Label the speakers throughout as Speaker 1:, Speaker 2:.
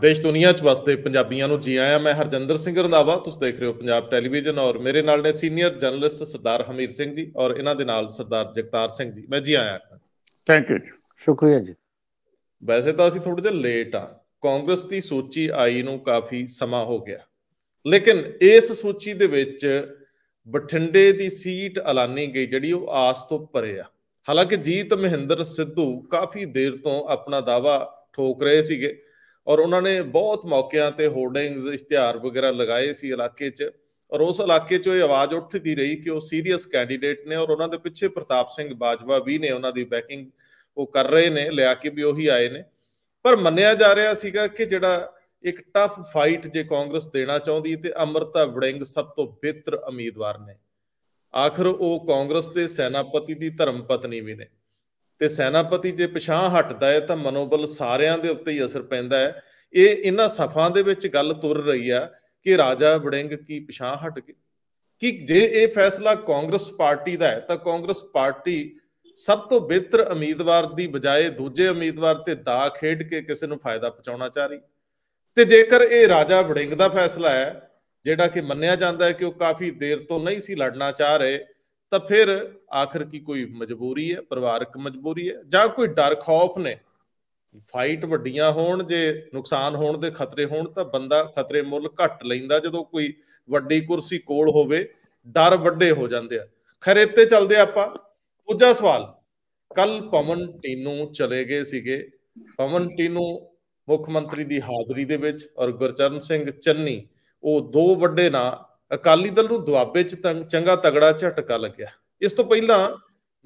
Speaker 1: ਦੇਸ਼ ਦੁਨੀਆ 'ਚ ਵਸਦੇ ਪੰਜਾਬੀਆਂ ਨੂੰ ਜੀ ਆਇਆਂ ਮੈਂ ਹਰਜਿੰਦਰ ਸਿੰਘ ਰੰਦਾਵਾ ਤੁਸੀਂ ਦੇਖ ਰਹੇ ਹੋ ਪੰਜਾਬ ਟੈਲੀਵਿਜ਼ਨ ਔਰ ਮੇਰੇ ਨਾਲ ਨੇ ਸੀਨੀਅਰ ਜਰਨਲਿਸਟ ਸਰਦਾਰ ਹਮੀਰ ਸਿੰਘ ਜੀ ਔਰ ਇਹਨਾਂ ਦੇ ਨਾਲ ਸਰਦਾਰ ਜਗਤਾਰ ਸਿੰਘ ਜੀ ਮੈਂ ਜੀ ਆਇਆਂ ਥੈਂਕ ਯੂ ਸ਼ੁਕਰੀਆ ਜੀ ਵੈਸੇ ਤਾਂ ਅਸੀਂ ਥੋੜਾ ਜਿਹਾ ਲੇਟ ਆ ਕਾਂਗਰਸ ਦੀ ਸੂਚੀ ਆਈ ਨੂੰ ਕਾਫੀ ਸਮਾਂ ਹੋ ਗਿਆ ਲੇਕਿਨ ਇਸ ਸੂਚੀ ਦੇ ਵਿੱਚ ਬਠਿੰਡੇ ਦੀ ਸੀਟ ਐਲਾਨੀ ਗਈ ਜਿਹੜੀ ਉਹ ਆਸ ਤੋਂ ਪਰੇ ਆ ਹਾਲਾਂਕਿ ਜੀਤ ਮਹਿੰਦਰ ਸਿੱਧੂ ਕਾਫੀ ਦੇਰ ਤੋਂ ਆਪਣਾ ਦਾਵਾ ਠੋਕ ਰਹੇ ਸੀਗੇ ਔਰ ਉਹਨਾਂ ਨੇ ਬਹੁਤ ਮੌਕਿਆਂ ਤੇ ਹੋਰਡਿੰਗਸ ਇਸ਼ਤਿਹਾਰ ਵਗੈਰਾ ਲਗਾਏ ਸੀ ਇਲਾਕੇ 'ਚ ਔਰ ਉਸ ਇਲਾਕੇ 'ਚ ਇਹ ਆਵਾਜ਼ ਉੱਠਦੀ ਰਹੀ ਕਿ ਉਹ ਸੀਰੀਅਸ ਕੈਂਡੀਡੇਟ ਨੇ ਔਰ ਉਹਨਾਂ ਦੇ ਪਿੱਛੇ ਪ੍ਰਤਾਪ ਸਿੰਘ ਬਾਜਵਾ ਵੀ ਨੇ ਉਹਨਾਂ ਦੀ ਬੈਕਿੰਗ ਉਹ ਕਰ ਰਹੇ ਨੇ ਲਿਆ ਕੇ ਵੀ ਉਹੀ ਆਏ ਨੇ ਪਰ ਮੰਨਿਆ ਜਾ ਰਿਹਾ ਸੀਗਾ ਕਿ ਜਿਹੜਾ ਇੱਕ ਟਫ ਫਾਈਟ ਜੇ ਕਾਂਗਰਸ ਦੇਣਾ ਚਾਹੁੰਦੀ ਤੇ ਅਮਰਤਾ ਵੜਿੰਗ ਸਭ ਤੋਂ ਬਿਹਤਰ ਉਮੀਦਵਾਰ ਨੇ ਆਖਰ ਉਹ ਕਾਂਗਰਸ ਦੇ ਸੈਨਾਪਤੀ ਦੀ ਧਰਮ ਪਤਨੀ ਵੀ ਨੇ ਤੇ ਸੈਨਾਪਤੀ ਜੇ ਪਛਾਹ ਹਟਦਾ ਹੈ ਤਾਂ ਮਨੋਬਲ ਸਾਰਿਆਂ ਦੇ ਉੱਤੇ ਹੀ ਅਸਰ ਪੈਂਦਾ ਹੈ ਇਹ ਇਹਨਾਂ ਸਫਾਂ ਦੇ ਵਿੱਚ ਗੱਲ ਤੁਰ ਰਹੀ ਆ ਕਿ ਰਾਜਾ ਵੜਿੰਗ ਕੀ ਪਛਾਹ ਹਟ ਗਈ ਕਿ ਜੇ ਇਹ ਫੈਸਲਾ ਕਾਂਗਰਸ ਪਾਰਟੀ ਦਾ ਹੈ ਤਾਂ ਕਾਂਗਰਸ ਪਾਰਟੀ ਸਭ ਤੋਂ ਬਿਹਤਰ ਉਮੀਦਵਾਰ ਦੀ ਬਜਾਏ ਦੂਜੇ ਉਮੀਦਵਾਰ ਤੇ ਦਾ ਖੇਡ ਕੇ ਕਿਸੇ ਨੂੰ ਫਾਇਦਾ ਪਹੁੰਚਾਉਣਾ ਚਾਹ ਰਹੀ ਤੇ ਜੇਕਰ ਇਹ ਰਾਜਾ ਵੜਿੰਗ ਦਾ ਫੈਸਲਾ ਹੈ ਜਿਹੜਾ ਕਿ ਮੰਨਿਆ ਜਾਂਦਾ ਹੈ ਕਿ ਉਹ ਕਾਫੀ ਦੇਰ ਤੋਂ ਨਹੀਂ ਸੀ ਲੜਨਾ ਚਾਹ ਰਹੇ ਤਾਂ ਫਿਰ ਆਖਰ ਕੀ ਕੋਈ ਮਜਬੂਰੀ ਹੈ ਪਰਿਵਾਰਕ ਮਜਬੂਰੀ ਹੈ ਜਾਂ ਕੋਈ ਡਰ ਖੌਫ ਨੇ ਫਾਈਟ ਵੱਡੀਆਂ ਹੋਣ ਜੇ ਨੁਕਸਾਨ ਹੋਣ ਦੇ ਖਤਰੇ ਹੋਣ ਤਾਂ ਬੰਦਾ ਖਤਰੇ ਮੁੱਲ ਘੱਟ ਲੈਂਦਾ ਜਦੋਂ ਕੋਈ ਵੱਡੀ ਕੁਰਸੀ ਕੋਲ ਹੋਵੇ ਡਰ ਵੱਡੇ ਹੋ ਜਾਂਦੇ ਆ ਖਰੇ ਚੱਲਦੇ ਆਪਾਂ ਦੂਜਾ ਸਵਾਲ ਕੱਲ ਪਵਨ ਟੀਨੂ ਚਲੇ ਗਏ ਸੀਗੇ ਪਵਨ ਟੀਨੂ ਮੁੱਖ ਮੰਤਰੀ ਦੀ ਹਾਜ਼ਰੀ ਦੇ ਵਿੱਚ ਔਰ ਗੁਰਚਰਨ ਸਿੰਘ ਚੰਨੀ ਉਹ ਦੋ ਵੱਡੇ ਨਾਂ ਅਕਾਲੀ ਦਲ ਨੂੰ ਦੁਆਬੇ 'ਚ ਚੰਗਾ ਤਗੜਾ ਝਟਕਾ ਲੱਗਿਆ ਇਸ ਤੋਂ ਪਹਿਲਾਂ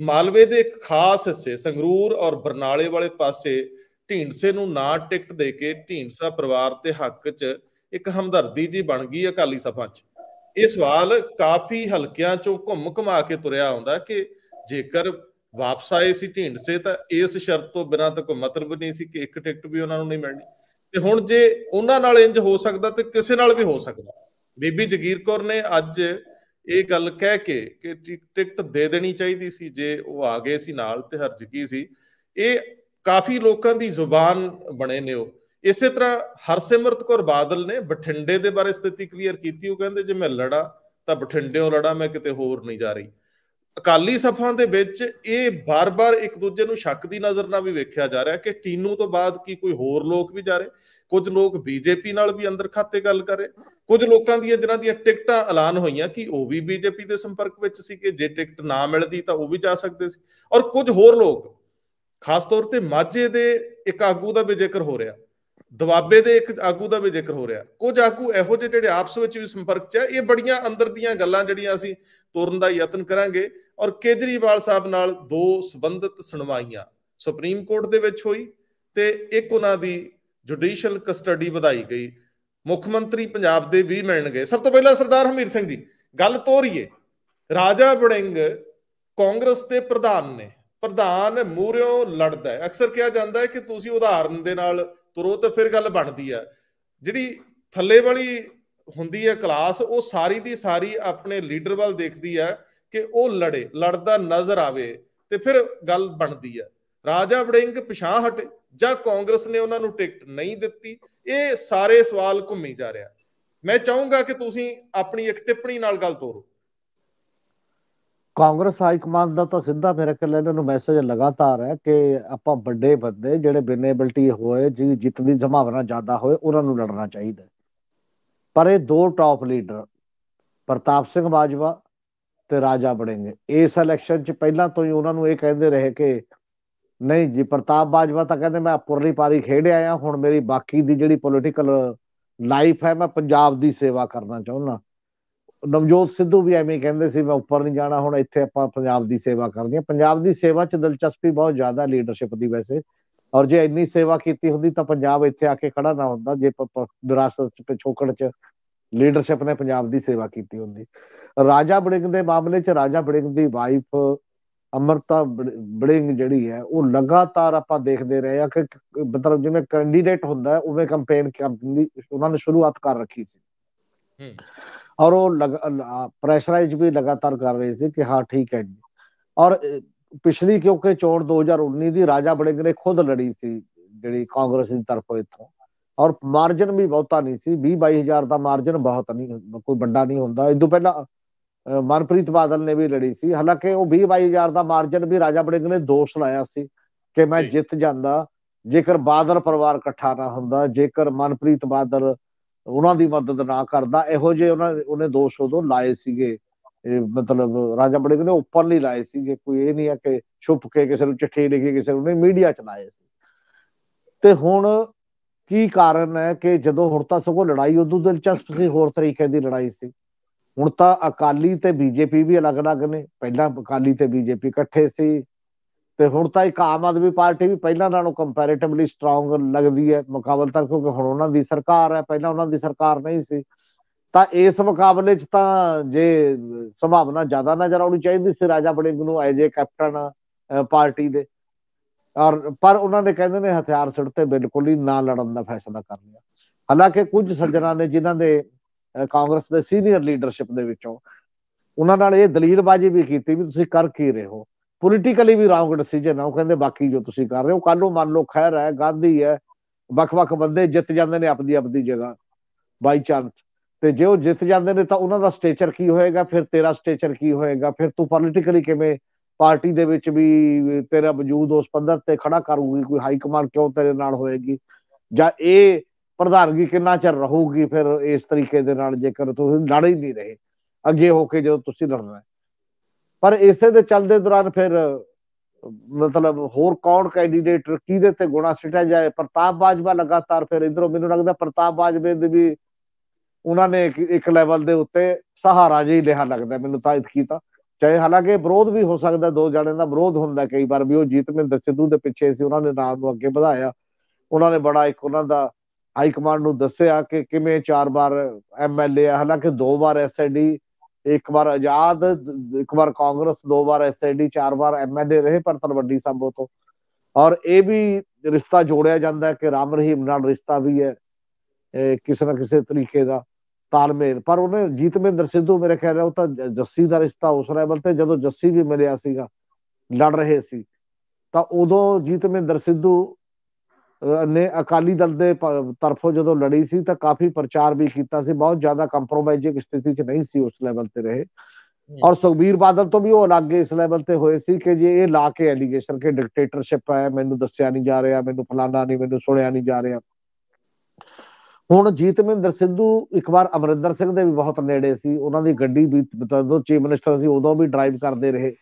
Speaker 1: ਮਾਲਵੇ ਦੇ ਇੱਕ ਖਾਸ ਹਿੱਸੇ ਸੰਗਰੂਰ ਔਰ ਬਰਨਾਲੇ ਵਾਲੇ ਪਾਸੇ ਢੀਂਡਸੇ ਨੂੰ ਨਾ ਟਿਕਟ ਦੇ ਕੇ ਢੀਂਡਸਾ ਪਰਿਵਾਰ ਤੇ ਹੱਕ 'ਚ ਇੱਕ ਹਮਦਰਦੀ ਜੀ ਬਣ ਗਈ ਅਕਾਲੀ ਸਭਾ 'ਚ ਇਹ ਸਵਾਲ ਕਾਫੀ ਹਲਕਿਆਂ 'ਚੋਂ ਘੁੰਮ ਘਮਾ ਕੇ ਤੁਰਿਆ ਆਉਂਦਾ ਕਿ ਜੇਕਰ ਵਾਪਸ ਆਏ ਸੀ ਢੀਂਡਸੇ ਤਾਂ ਇਸ ਸ਼ਰਤ ਤੋਂ ਬਿਨਾਂ ਤਾਂ ਕੋਈ ਮਤਲਬ ਨਹੀਂ ਸੀ ਕਿ ਇੱਕ ਟਿਕਟ ਵੀ ਉਹਨਾਂ ਨੂੰ ਨਹੀਂ ਮਿਲਣੀ ਤੇ ਹੁਣ ਜੇ ਉਹਨਾਂ ਨਾਲ ਇੰਜ ਹੋ ਸਕਦਾ ਤੇ ਕਿਸੇ ਨਾਲ ਵੀ ਹੋ ਸਕਦਾ ਬੀਬੀ ਜਗੀਰ ਕੌਰ ਨੇ ਅੱਜ ਇਹ ਗੱਲ ਕਹਿ ਕੇ ਕਿ ਟਿਕਟ ਦੇ ਦੇਣੀ ਚਾਹੀਦੀ ਸੀ ਜੇ ਉਹ ਆ ਗਏ ਸੀ ਨਾਲ ਤੇ ਹਰਜ ਕੀ ਸੀ ਇਹ ਕਾਫੀ ਲੋਕਾਂ ਦੀ ਜ਼ੁਬਾਨ ਬਣੇ ਨੇ ਉਹ ਇਸੇ ਤਰ੍ਹਾਂ ਹਰਸਿਮਰਤ ਕੌਰ ਬਾਦਲ ਨੇ ਬਠਿੰਡੇ ਦੇ ਬਾਰੇ ਸਥਿਤੀ ਕਲੀਅਰ ਕੀਤੀ ਉਹ ਕਹਿੰਦੇ ਜੇ ਮੈਂ ਲੜਾ ਤਾਂ ਬਠਿੰਡਿਓਂ ਲੜਾ ਮੈਂ ਕਿਤੇ ਹੋਰ ਨਹੀਂ ਜਾ ਰਹੀ ਅਕਾਲੀ ਸਫਾਂ ਦੇ ਵਿੱਚ ਇਹ ਬਾਰ-ਬਾਰ ਇੱਕ ਦੂਜੇ ਨੂੰ ਸ਼ੱਕ ਦੀ ਨਜ਼ਰ ਨਾਲ ਵੀ ਵੇਖਿਆ ਜਾ ਰਿਹਾ ਕਿ ਟੀਨੂ ਤੋਂ ਬਾਅਦ ਕੀ ਕੋਈ ਹੋਰ ਲੋਕ ਵੀ ਜਾ ਰਹੇ ਕੁਝ ਲੋਕ ਬੀਜੇਪੀ ਨਾਲ ਵੀ ਅੰਦਰ ਖਾਤੇ ਗੱਲ ਕਰੇ ਕੁਝ ਲੋਕਾਂ ਦੀਆਂ ਜਿਨ੍ਹਾਂ ਦੀਆਂ ਟਿਕਟਾਂ ਐਲਾਨ ਹੋਈਆਂ ਕਿ ਉਹ ਵੀ ਬੀਜੇਪੀ ਦੇ ਸੰਪਰਕ ਵਿੱਚ ਸੀ ਕਿ ਜੇ ਟਿਕਟ ਨਾ ਮਿਲਦੀ ਤਾਂ ਉਹ ਵੀ ਜਾ ਸਕਦੇ ਸੀ ਔਰ ਕੁਝ ਹੋਰ ਲੋਕ ਖਾਸ ਤੌਰ ਤੇ ਮਾਝੇ ਦੇ ਇੱਕ ਆਗੂ ਦਾ ਵੀ ਜ਼ਿਕਰ ਹੋ ਰਿਹਾ ਦਵਾਬੇ ਦੇ ਇੱਕ ਆਗੂ ਦਾ ਵੀ ਜ਼ਿਕਰ ਹੋ ਰਿਹਾ ਕੁਝ ਆਗੂ ਇਹੋ ਜਿਹੇ ਜਿਹੜੇ ਆਪਸ ਵਿੱਚ ਵੀ ਸੰਪਰਕ 'ਚ ਹੈ ਇਹ ਬੜੀਆਂ ਅੰਦਰ ਦੀਆਂ ਗੱਲਾਂ ਜਿਹੜੀਆਂ ਅਸੀਂ ਤੋਰਨ ਦਾ ਯਤਨ ਕਰਾਂਗੇ ਔਰ ਕੇਜਰੀਵਾਲ ਸਾਹਿਬ ਨਾਲ ਦੋ ਸਬੰਧਤ ਸੁਣਵਾਈਆਂ ਸੁਪਰੀਮ ਕੋਰਟ ਦੇ ਵਿੱਚ ਹੋਈ ਤੇ ਇੱਕ ਉਹਨਾਂ ਦੀ ਜੁਡੀਸ਼ੀਅਲ ਕਸਟਡੀ ਵਧਾਈ ਗਈ ਮੁੱਖ ਮੰਤਰੀ ਪੰਜਾਬ ਦੇ ਵੀ ਮਿਲਣਗੇ ਸਭ ਤੋਂ ਪਹਿਲਾਂ ਸਰਦਾਰ ਹਮੀਰ ਸਿੰਘ ਜੀ ਗੱਲ ਤੋਰੀਏ ਰਾਜਾ ਬੜਿੰਗ ਕਾਂਗਰਸ ਦੇ ਪ੍ਰਧਾਨ ਨੇ ਪ੍ਰਧਾਨ ਮੂਰਿਓਂ ਲੜਦਾ ਹੈ ਅਕਸਰ ਕਿਹਾ ਜਾਂਦਾ ਹੈ ਕਿ ਤੁਸੀਂ ਉਦਾਹਰਨ ਦੇ ਨਾਲ ਤੁਰੋ ਤੇ ਫਿਰ ਗੱਲ ਬਣਦੀ ਆ ਜਿਹੜੀ ਥੱਲੇ ਵਾਲੀ ਹੁੰਦੀ ਹੈ ਕਲਾਸ ਉਹ ਸਾਰੀ ਦੀ ਸਾਰੀ ਆਪਣੇ ਲੀਡਰ ਵੱਲ ਦੇਖਦੀ ਹੈ ਕਿ ਉਹ ਲੜੇ ਲੜਦਾ ਨਜ਼ਰ ਆਵੇ ਤੇ ਫਿਰ ਗੱਲ ਬਣਦੀ ਹੈ ਰਾਜਾ ਵੜਿੰਗ ਪਛਾਹ ਹਟੇ ਜਾਂ ਕਾਂਗਰਸ ਨੇ ਉਹਨਾਂ ਨੂੰ ਟਿਕਟ ਨਹੀਂ ਦਿੱਤੀ ਇਹ ਸਾਰੇ ਸਵਾਲ ਘੁੰਮੀ ਜਾ ਰਿਹਾ ਮੈਂ ਚਾਹੂੰਗਾ ਕਿ ਤੁਸੀਂ ਆਪਣੀ ਇੱਕ ਟਿੱਪਣੀ ਨਾਲ ਗੱਲ ਤੋਰੋ
Speaker 2: ਕਾਂਗਰਸ ਹਾਈ ਕਮਾਂਡ ਦਾ ਤਾਂ ਸਿੱਧਾ ਮੇਰੇ ਕੋਲ ਇਹਨਾਂ ਨੂੰ ਮੈਸੇਜ ਲਗਾਤਾਰ ਹੈ ਕਿ ਆਪਾਂ ਵੱਡੇ ਬੰਦੇ ਜਿਹੜੇ ਬਿਨੇਬਿਲਟੀ ਹੋਏ ਜੀ ਜਿੱਤ ਦੀ ਸੰਭਾਵਨਾ ਜ਼ਿਆਦਾ ਹੋਏ ਉਹਨਾਂ ਨੂੰ ਲੜਨਾ ਚਾਹੀਦਾ ਪਰ ਇਹ ਦੋ ਟਾਪ ਲੀਡਰ ਪ੍ਰਤਾਪ ਸਿੰਘ ਬਾਜਵਾ ਤੇ ਰਾਜਾ ਬੜੇਗੇ ਇਸ ਇਲੈਕਸ਼ਨ 'ਚ ਪਹਿਲਾਂ ਤੋਂ ਹੀ ਉਹਨਾਂ ਨੂੰ ਇਹ ਕਹਿੰਦੇ ਰਹੇ ਕਿ ਨਹੀਂ ਜੀ ਪ੍ਰਤਾਪ ਬਾਜਵਾ ਤਾਂ ਕਹਿੰਦੇ ਮੈਂ ਪੁਰਲੀ ਪਾਰੀ ਖੇਡ ਆਇਆ ਹੁਣ ਮੇਰੀ ਬਾਕੀ ਦੀ ਜਿਹੜੀ ਪੋਲੀਟੀਕਲ ਲਾਈਫ ਹੈ ਮੈਂ ਪੰਜਾਬ ਦੀ ਸੇਵਾ ਕਰਨਾ ਚਾਹੁੰਦਾ ਨਵਜੋਤ ਸਿੱਧੂ ਵੀ ਐਵੇਂ ਕਹਿੰਦੇ ਸੀ ਮੈਂ ਉੱਪਰ ਨਹੀਂ ਜਾਣਾ ਹੁਣ ਇੱਥੇ ਆਪਾਂ ਪੰਜਾਬ ਦੀ ਸੇਵਾ ਕਰਨੀ ਹੈ ਪੰਜਾਬ ਦੀ ਸੇਵਾ 'ਚ ਦਿਲਚਸਪੀ ਬਹੁਤ ਜ਼ਿਆਦਾ ਲੀਡਰਸ਼ਿਪ ਦੀ ਵੈਸੇ ਔਰ ਜੇ ਇੰਨੀ ਸੇਵਾ ਕੀਤੀ ਹੁੰਦੀ ਤਾਂ ਪੰਜਾਬ ਇੱਥੇ ਆ ਕੇ ਖੜਾ ਨਾ ਹੁੰਦਾ ਜੇ ਵਿਰਾਸਤ 'ਚ ਪਿਛੋਕੜ 'ਚ ਲੀਡਰਸ਼ਿਪ ਨੇ ਪੰਜਾਬ ਦੀ ਸੇਵਾ ਕੀਤੀ ਹੁੰਦੀ ਰਾਜਾ ਬੜਿੰਗ ਦੇ ਮਾਮਲੇ 'ਚ ਰਾਜਾ ਬੜਿੰਗ ਦੀ ਵਾਈਫ ਅਮਰਤਾ ਬੜਿੰਗ ਜਿਹੜੀ ਹੈ ਉਹ ਲਗਾਤਾਰ ਆਪਾਂ ਦੇਖਦੇ ਰਹੇ ਆ ਕਿ ਮਤਲਬ ਜਿਵੇਂ ਕੈਂਡੀਡੇਟ ਹੁੰਦਾ ਹੈ ਉਵੇਂ ਕੈਂਪੇਨ ਕਰਨ ਦੀ ਉਹਨਾਂ ਨੇ ਸ਼ੁਰੂਆਤ ਕਰ ਰੱਖੀ ਸੀ ਹੂੰ और वो प्रेशराइज भी लगातार कर रही थी कि हाँ ठीक है जी और पिछली क्योंकि चोर 2019 दी राजा बड़िंग ने खुद लड़ी थी जी कांग्रेस की तरफ इतों और मार्जन भी बहुता नहीं सी 20 22000 ਦਾ ਮਾਰਜਨ ਬਹੁਤ ਨਹੀਂ ਕੋਈ ਵੱਡਾ ਨਹੀਂ ਹੁੰਦਾ ਇਸ ਤੋਂ ਪਹਿਲਾਂ ਮਨਪ੍ਰੀਤ ਬਾਦਲ ਨੇ ਵੀ ਲੜੀ ਸੀ ਹਾਲਾਂਕਿ ਉਹ 20 22000 ਦਾ ਮਾਰਜਨ ਵੀ ਰਾਜਾ ਬੜਿੰਗ ਨੇ ਦੋਸ਼ ਲਾਇਆ ਸੀ ਕਿ ਮੈਂ ਜਿੱਤ ਜਾਂਦਾ ਜੇਕਰ ਬਾਦਲ ਪਰਿਵਾਰ ਇਕੱਠਾ ਨਾ ਹੁੰਦਾ ਜੇਕਰ ਮਨਪ੍ਰੀਤ ਬਾਦਲ ਉਹਨਾਂ ਦੀ ਮਦਦ ਨਾ ਕਰਦਾ ਇਹੋ ਜੇ ਉਹਨਾਂ ਉਹਨੇ ਦੋਸ਼ ਉਹਦੋਂ ਲਾਏ ਸੀਗੇ ਮਤਲਬ ਰਾਜਾ ਬੜਿੰਗ ਨੇ ਓਪਨਲੀ ਲਾਏ ਸੀਗੇ ਕੋਈ ਇਹ ਨਹੀਂ ਆ ਕਿ ਛੁਪ ਕੇ ਕਿਸੇ ਨੂੰ ਚਿੱਠੀ ਲਿਖੀ ਕਿਸੇ ਨੂੰ ਨਹੀਂ ਮੀਡੀਆ ਚ ਲਾਏ ਸੀ ਤੇ ਹੁਣ ਕੀ ਕਾਰਨ ਹੈ ਕਿ ਜਦੋਂ ਹੁਣ ਤਾਂ ਸਗੋਂ ਲੜਾਈ ਉਦੋਂ ਦਿਲਚਸਪ ਸੀ ਹੋਰ ਤਰੀਕੇ ਦੀ ਲੜਾਈ ਸੀ ਹੁਣ ਤਾਂ ਅਕਾਲੀ ਤੇ ਬੀਜੇਪੀ ਵੀ ਅਲੱਗ-ਅਲੱਗ ਨੇ ਪਹਿਲਾਂ ਅਕਾਲੀ ਤੇ ਬੀਜੇਪੀ ਇਕੱਠੇ ਸੀ ਤੇ ਹੁਣ ਤਾਂ ਇੱਕ ਆਮ ਆਦਮੀ ਪਾਰਟੀ ਵੀ ਪਹਿਲਾਂ ਨਾਲੋਂ ਕੰਪੈਰੀਟਿਵਲੀ ਸਟਰੋਂਗ ਲੱਗਦੀ ਹੈ ਤਾਂ ਕਿਉਂਕਿ ਹੁਣ ਉਹਨਾਂ ਦੀ ਸਰਕਾਰ ਹੈ ਪਹਿਲਾਂ ਉਹਨਾਂ ਦੀ ਸਰਕਾਰ ਨਹੀਂ ਸੀ ਤਾਂ ਇਸ ਮੁਕਾਬਲੇ 'ਚ ਤਾਂ ਜੇ ਸੰਭਾਵਨਾ ਜ਼ਿਆਦਾ ਨਜ਼ਰ ਆਉਣੀ ਚਾਹੀਦੀ ਸੀ ਰਾਜਾ ਬੜਿੰਗ ਨੂੰ ਐਜ ਏ ਕੈਪਟਨ ਪਾਰਟੀ ਦੇ ਔਰ ਪਰ ਉਹਨਾਂ ਨੇ ਕਹਿੰਦੇ ਨੇ ਹਥਿਆਰ ਸਿੱਟ ਤੇ ਬਿਲਕੁਲ ਹੀ ਨਾ ਲੜਨ ਦਾ ਫੈਸਲਾ ਕਰ ਲਿਆ ਹਾਲਾਂਕਿ ਕੁਝ ਸੱਜਣਾ ਨੇ ਜਿਨ੍ਹਾਂ ਦੇ ਕਾਂਗਰਸ ਦੇ ਸੀਨੀਅਰ ਲੀਡਰਸ਼ਿਪ ਦੇ ਵਿੱਚੋਂ ਉਹਨਾਂ ਨਾਲ ਇਹ ਦਲੀਲਬਾਜ਼ੀ ਵੀ ਕੀਤੀ ਵੀ ਤੁਸੀਂ ਕਰ ਕੀ ਰਹੇ ਹੋ ਪੋਲੀਟੀਕਲੀ ਵੀ ਰੌਂਗ ਡਿਸੀਜਨ ਆ ਉਹ ਕਹਿੰਦੇ ਬਾਕੀ ਜੋ ਤੁਸੀਂ ਕਰ ਰਹੇ ਹੋ ਕੱਲ ਨੂੰ ਮੰਨ ਲਓ ਖੈਰ ਹੈ ਗਾਂਧੀ ਹੈ ਵੱਖ-ਵੱਖ ਬੰਦੇ ਜਿੱਤ ਜਾਂਦੇ ਨੇ ਆਪਣੀ ਆਪਣੀ ਜਗ੍ਹਾ ਬਾਈ ਚਾਂਸ ਤੇ ਜੇ ਉਹ ਜਿੱਤ ਜਾਂਦੇ ਨੇ ਤਾਂ ਉਹਨਾਂ ਦਾ ਸਟੇਚਰ ਕੀ ਹੋਏਗਾ ਫਿਰ ਤੇਰਾ ਸਟੇਚਰ ਕੀ ਹੋਏਗਾ ਫਿਰ ਤੂੰ ਪੋਲੀਟੀਕਲੀ ਕਿਵੇਂ ਪਾਰਟੀ ਦੇ ਵਿੱਚ ਵੀ ਤੇਰਾ ਵਜੂਦ ਉਸ ਪੱਧਰ ਤੇ ਖੜਾ ਕਰੂਗੀ ਕੋਈ ਹਾਈ ਕਮਾਂਡ ਕਿਉਂ ਤੇਰੇ ਨਾਲ ਹੋਏਗੀ ਜਾਂ ਇਹ ਪ੍ਰਧਾਨਗੀ ਕਿੰਨਾ ਚਿਰ ਰਹੂਗੀ ਫਿਰ ਇਸ ਤਰੀਕੇ ਦੇ ਨਾਲ ਜੇਕਰ ਤੁਸੀਂ ਲੜ ਹੀ ਨਹੀਂ ਰਹੇ ਅੱਗੇ ਹੋ ਕੇ ਜਦੋਂ ਤੁਸੀਂ ਲੜਨਾ ਪਰ ਇਸੇ ਦੇ ਚੱਲਦੇ ਦੌਰਾਨ ਫਿਰ ਮਤਲਬ ਹੋਰ ਕੌਣ ਕੈਂਡੀਡੇਟ ਕਿਹਦੇ ਤੇ ਗੁਣਾ ਸਿਟਿਆ ਜਾਏ ਪ੍ਰਤਾਪ ਬਾਜਵਾ ਲਗਾਤਾਰ ਫਿਰ ਇਧਰੋਂ ਮੈਨੂੰ ਲੱਗਦਾ ਪ੍ਰਤਾਪ ਬਾਜਵੇ ਦੇ ਵੀ ਉਹਨਾਂ ਨੇ ਇੱਕ ਲੈਵਲ ਦੇ ਉੱਤੇ ਸਹਾਰਾ ਜਿਹਾ ਲਿਆ ਲੱਗਦਾ ਮੈਨੂੰ ਤਾਂ ਇਤ ਕੀਤਾ ਚਾਹੇ ਹਾਲਾਂਕਿ ਵਿਰੋਧ ਵੀ ਹੋ ਸਕਦਾ ਦੋ ਜਣਿਆਂ ਦਾ ਵਿਰੋਧ ਹੁੰਦਾ ਕਈ ਵਾਰ ਵੀ ਉਹ ਜੀਤ ਮਹਿੰਦਰ ਸਿੱਧੂ ਦੇ ਪਿੱਛੇ ਸੀ ਉਹਨਾਂ ਨੇ ਨਾਮ ਨੂੰ ਅੱਗੇ ਵਧਾਇਆ ਉਹਨਾਂ ਨੇ ਬੜਾ ਇੱਕ ਉਹਨਾਂ ਦਾ ਹਾਈ ਕਮਾਂਡ ਨੂੰ ਦੱਸਿਆ ਕਿ ਕਿਵੇਂ ਚਾਰ ਵਾਰ ਐਮਐਲਏ ਹਾਲਾਂਕਿ ਦੋ ਵਾਰ ਐਸਐਡੀ ਇੱਕ ਵਾਰ ਆਜ਼ਾਦ ਇੱਕ ਵਾਰ ਕਾਂਗਰਸ ਦੋ ਵਾਰ ਐਸਐਡੀ ਚਾਰ ਵਾਰ ਐਮਐਲਏ ਰਹੇ ਪਰ ਤਲਵੱਡੀ ਸੰਭੋ ਤੋਂ ਔਰ ਇਹ ਵੀ ਰਿਸ਼ਤਾ ਜੋੜਿਆ ਜਾਂਦਾ ਕਿ ਰਾਮ ਰਹੀਮ ਨਾਲ ਰਿਸ਼ਤਾ ਵੀ ਹੈ ਕਿਸੇ ਨਾ ਕਿਸੇ ਤਰੀਕੇ ਦਾ ਤਾਲਮੇਲ ਪਰ ਉਹਨੇ ਜੀਤਮਿੰਦਰ ਸਿੱਧੂ ਮੇਰੇ ਖਿਆਲ ਨਾਲ ਉਹ ਤਾਂ ਜੱਸੀ ਦਾ ਰਿਸ਼ਤਾ ਉਸ ਲੈਵਲ ਤੇ ਜਦੋਂ ਜੱਸੀ ਵੀ ਮਿਲਿਆ ਸੀਗਾ ਲੜ ਰਹੇ ਸੀ ਤਾਂ ਉਦੋਂ ਜੀਤਮਿੰਦਰ ਸਿੱਧੂ ਨੇ ਅਕਾਲੀ ਦਲ ਦੇ ਤਰਫੋਂ ਜਦੋਂ ਲੜੀ ਸੀ ਤਾਂ ਕਾਫੀ ਪ੍ਰਚਾਰ ਵੀ ਕੀਤਾ ਸੀ ਬਹੁਤ ਜ਼ਿਆਦਾ ਕੰਪਰੋਮਾਈਜ਼ਿੰਗ ਸਥਿਤੀ 'ਚ ਨਹੀਂ ਸੀ ਉਸ ਲੈਵਲ ਤੇ ਰਹੇ ਔਰ ਸੁਖਬੀਰ ਬਾਦਲ ਤੋਂ ਵੀ ਉਹ ਅਲੱਗੇ ਇਸ ਲੈਵਲ ਤੇ ਹੋਏ ਸੀ ਕਿ ਜੇ ਇਹ ਲਾ ਕੇ ਐਲੀਗੇਸ਼ਨ ਕਿ ਡਿਕਟੇਟਰਸ਼ਿਪ ਹੈ ਮੈਨੂੰ ਦੱਸਿਆ ਨਹੀਂ ਜਾ ਰਿਹਾ ਮੈਨੂੰ ਫਲਾਣਾ ਨਹੀਂ ਮੈਨੂੰ ਸੁਣਿਆ ਨਹੀਂ ਜਾ ਰਿਹਾ ਹੁਣ ਜੀਤਮਿੰਦਰ ਸਿੱਧੂ ਇੱਕ ਵਾਰ ਅਮਰਿੰਦਰ ਸਿੰਘ ਦੇ ਵੀ ਬਹੁਤ ਨੇੜੇ ਸੀ ਉਹਨਾਂ ਦੀ ਗੱਡੀ ਵੀ ਜਦੋਂ ਚੀਫ ਮਿਨਿਸਟਰ ਸੀ ਉਦੋਂ ਵੀ ਡਰਾਈਵ ਕਰਦੇ ਰਹੇ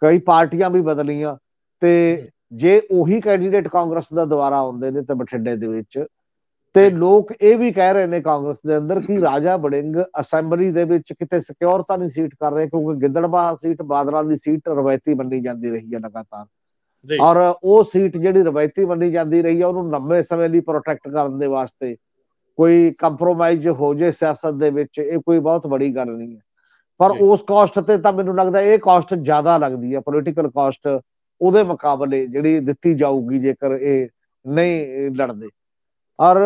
Speaker 2: ਕਈ ਪਾਰਟੀਆਂ ਵੀ ਬਦਲੀਆਂ ਤੇ ਜੇ ਉਹੀ ਕੈਂਡੀਡੇਟ ਕਾਂਗਰਸ ਦਾ ਦੁਆਰਾ ਆਉਂਦੇ ਨੇ ਤੇ ਬਠਿੰਡੇ ਦੇ ਵਿੱਚ ਤੇ ਲੋਕ ਇਹ ਵੀ ਕਹਿ ਰਹੇ ਨੇ ਕਾਂਗਰਸ ਦੇ ਅੰਦਰ ਕਿ ਰਾਜਾ ਬੜਿੰਗ ਅਸੈਂਬਲੀ ਦੇ ਵਿੱਚ ਕਿਤੇ ਸਿਕਿਉਰ ਤਾਂ ਨਹੀਂ ਸੀਟ ਕਰ ਰਹੇ ਕਿਉਂਕਿ ਗਿੱਦੜਬਾਹ ਸੀਟ ਬਾਦਲਾਂ ਦੀ ਸੀਟ ਰਵਾਇਤੀ ਮੰਨੀ ਜਾਂਦੀ ਰਹੀ ਹੈ ਲਗਾਤਾਰ ਜੀ ਔਰ ਉਹ ਸੀਟ ਜਿਹੜੀ ਰਵਾਇਤੀ ਮੰਨੀ ਜਾਂਦੀ ਰਹੀ ਹੈ ਉਹਨੂੰ ਲੰਮੇ ਸਮੇਂ ਲਈ ਪ੍ਰੋਟੈਕਟ ਕਰਨ ਦੇ ਵਾਸਤੇ ਕੋਈ ਕੰਪਰੋਮਾਈਜ਼ ਹੋ ਜੇ ਸਿਆਸਤ ਦੇ ਵਿੱਚ ਇਹ ਕੋਈ ਬਹੁਤ ਵੱਡੀ ਗੱਲ ਨਹੀਂ ਹੈ ਪਰ ਉਸ ਕਾਸਟ ਤੇ ਤਾਂ ਮੈਨੂੰ ਲੱਗਦਾ ਇਹ ਕਾਸਟ ਜ਼ਿਆਦਾ ਲੱਗਦੀ ਹੈ ਪੋਲਿਟੀਕਲ ਕਾਸਟ ਉਹਦੇ ਮੁਕਾਬਲੇ ਜਿਹੜੀ ਦਿੱਤੀ ਜਾਊਗੀ ਜੇਕਰ ਇਹ ਨਹੀਂ ਲੜਦੇ ਔਰ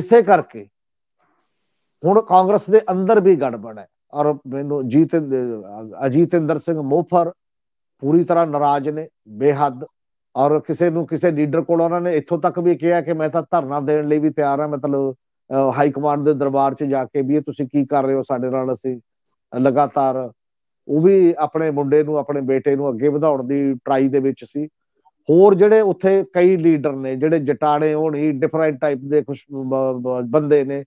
Speaker 2: ਇਸੇ ਕਰਕੇ ਹੁਣ ਕਾਂਗਰਸ ਦੇ ਅੰਦਰ ਵੀ ਗੜਬੜ ਹੈ ਔਰ ਮੈਨੂੰ ਜੀਤ ਅਜੀਤਿੰਦਰ ਸਿੰਘ ਮੋਫਰ ਪੂਰੀ ਤਰ੍ਹਾਂ ਨਾਰਾਜ਼ ਨੇ ਬੇਹੱਦ ਔਰ ਕਿਸੇ ਨੂੰ ਕਿਸੇ ਲੀਡਰ ਕੋਲ ਉਹਨਾਂ ਨੇ ਇੱਥੋਂ ਤੱਕ ਵੀ ਕਿਹਾ ਕਿ ਮੈਂ ਤਾਂ ਧਰਨਾ ਦੇਣ ਲਈ ਵੀ ਤਿਆਰ ਹਾਂ ਮਤਲਬ ਹਾਈ ਕਮਾਂਡ ਦੇ ਦਰਬਾਰ 'ਚ ਜਾ ਕੇ ਵੀ ਇਹ ਤੁਸੀਂ ਕੀ ਕਰ ਰਹੇ ਹੋ ਸਾਡੇ ਨਾਲ ਅਸੀਂ ਲਗਾਤਾਰ ਉਹ ਵੀ ਆਪਣੇ ਮੁੰਡੇ ਨੂੰ ਆਪਣੇ ਬੇਟੇ ਨੂੰ ਅੱਗੇ ਵਧਾਉਣ ਦੀ ਟਰਾਈ ਦੇ ਵਿੱਚ ਸੀ ਹੋਰ ਜਿਹੜੇ ਉੱਥੇ ਕਈ ਲੀਡਰ ਨੇ ਜਿਹੜੇ ਜਟਾੜੇ ਹੋਣੀ ਡਿਫਰੈਂਟ ਟਾਈਪ ਦੇ ਕੁਝ ਬੰਦੇ ਨੇ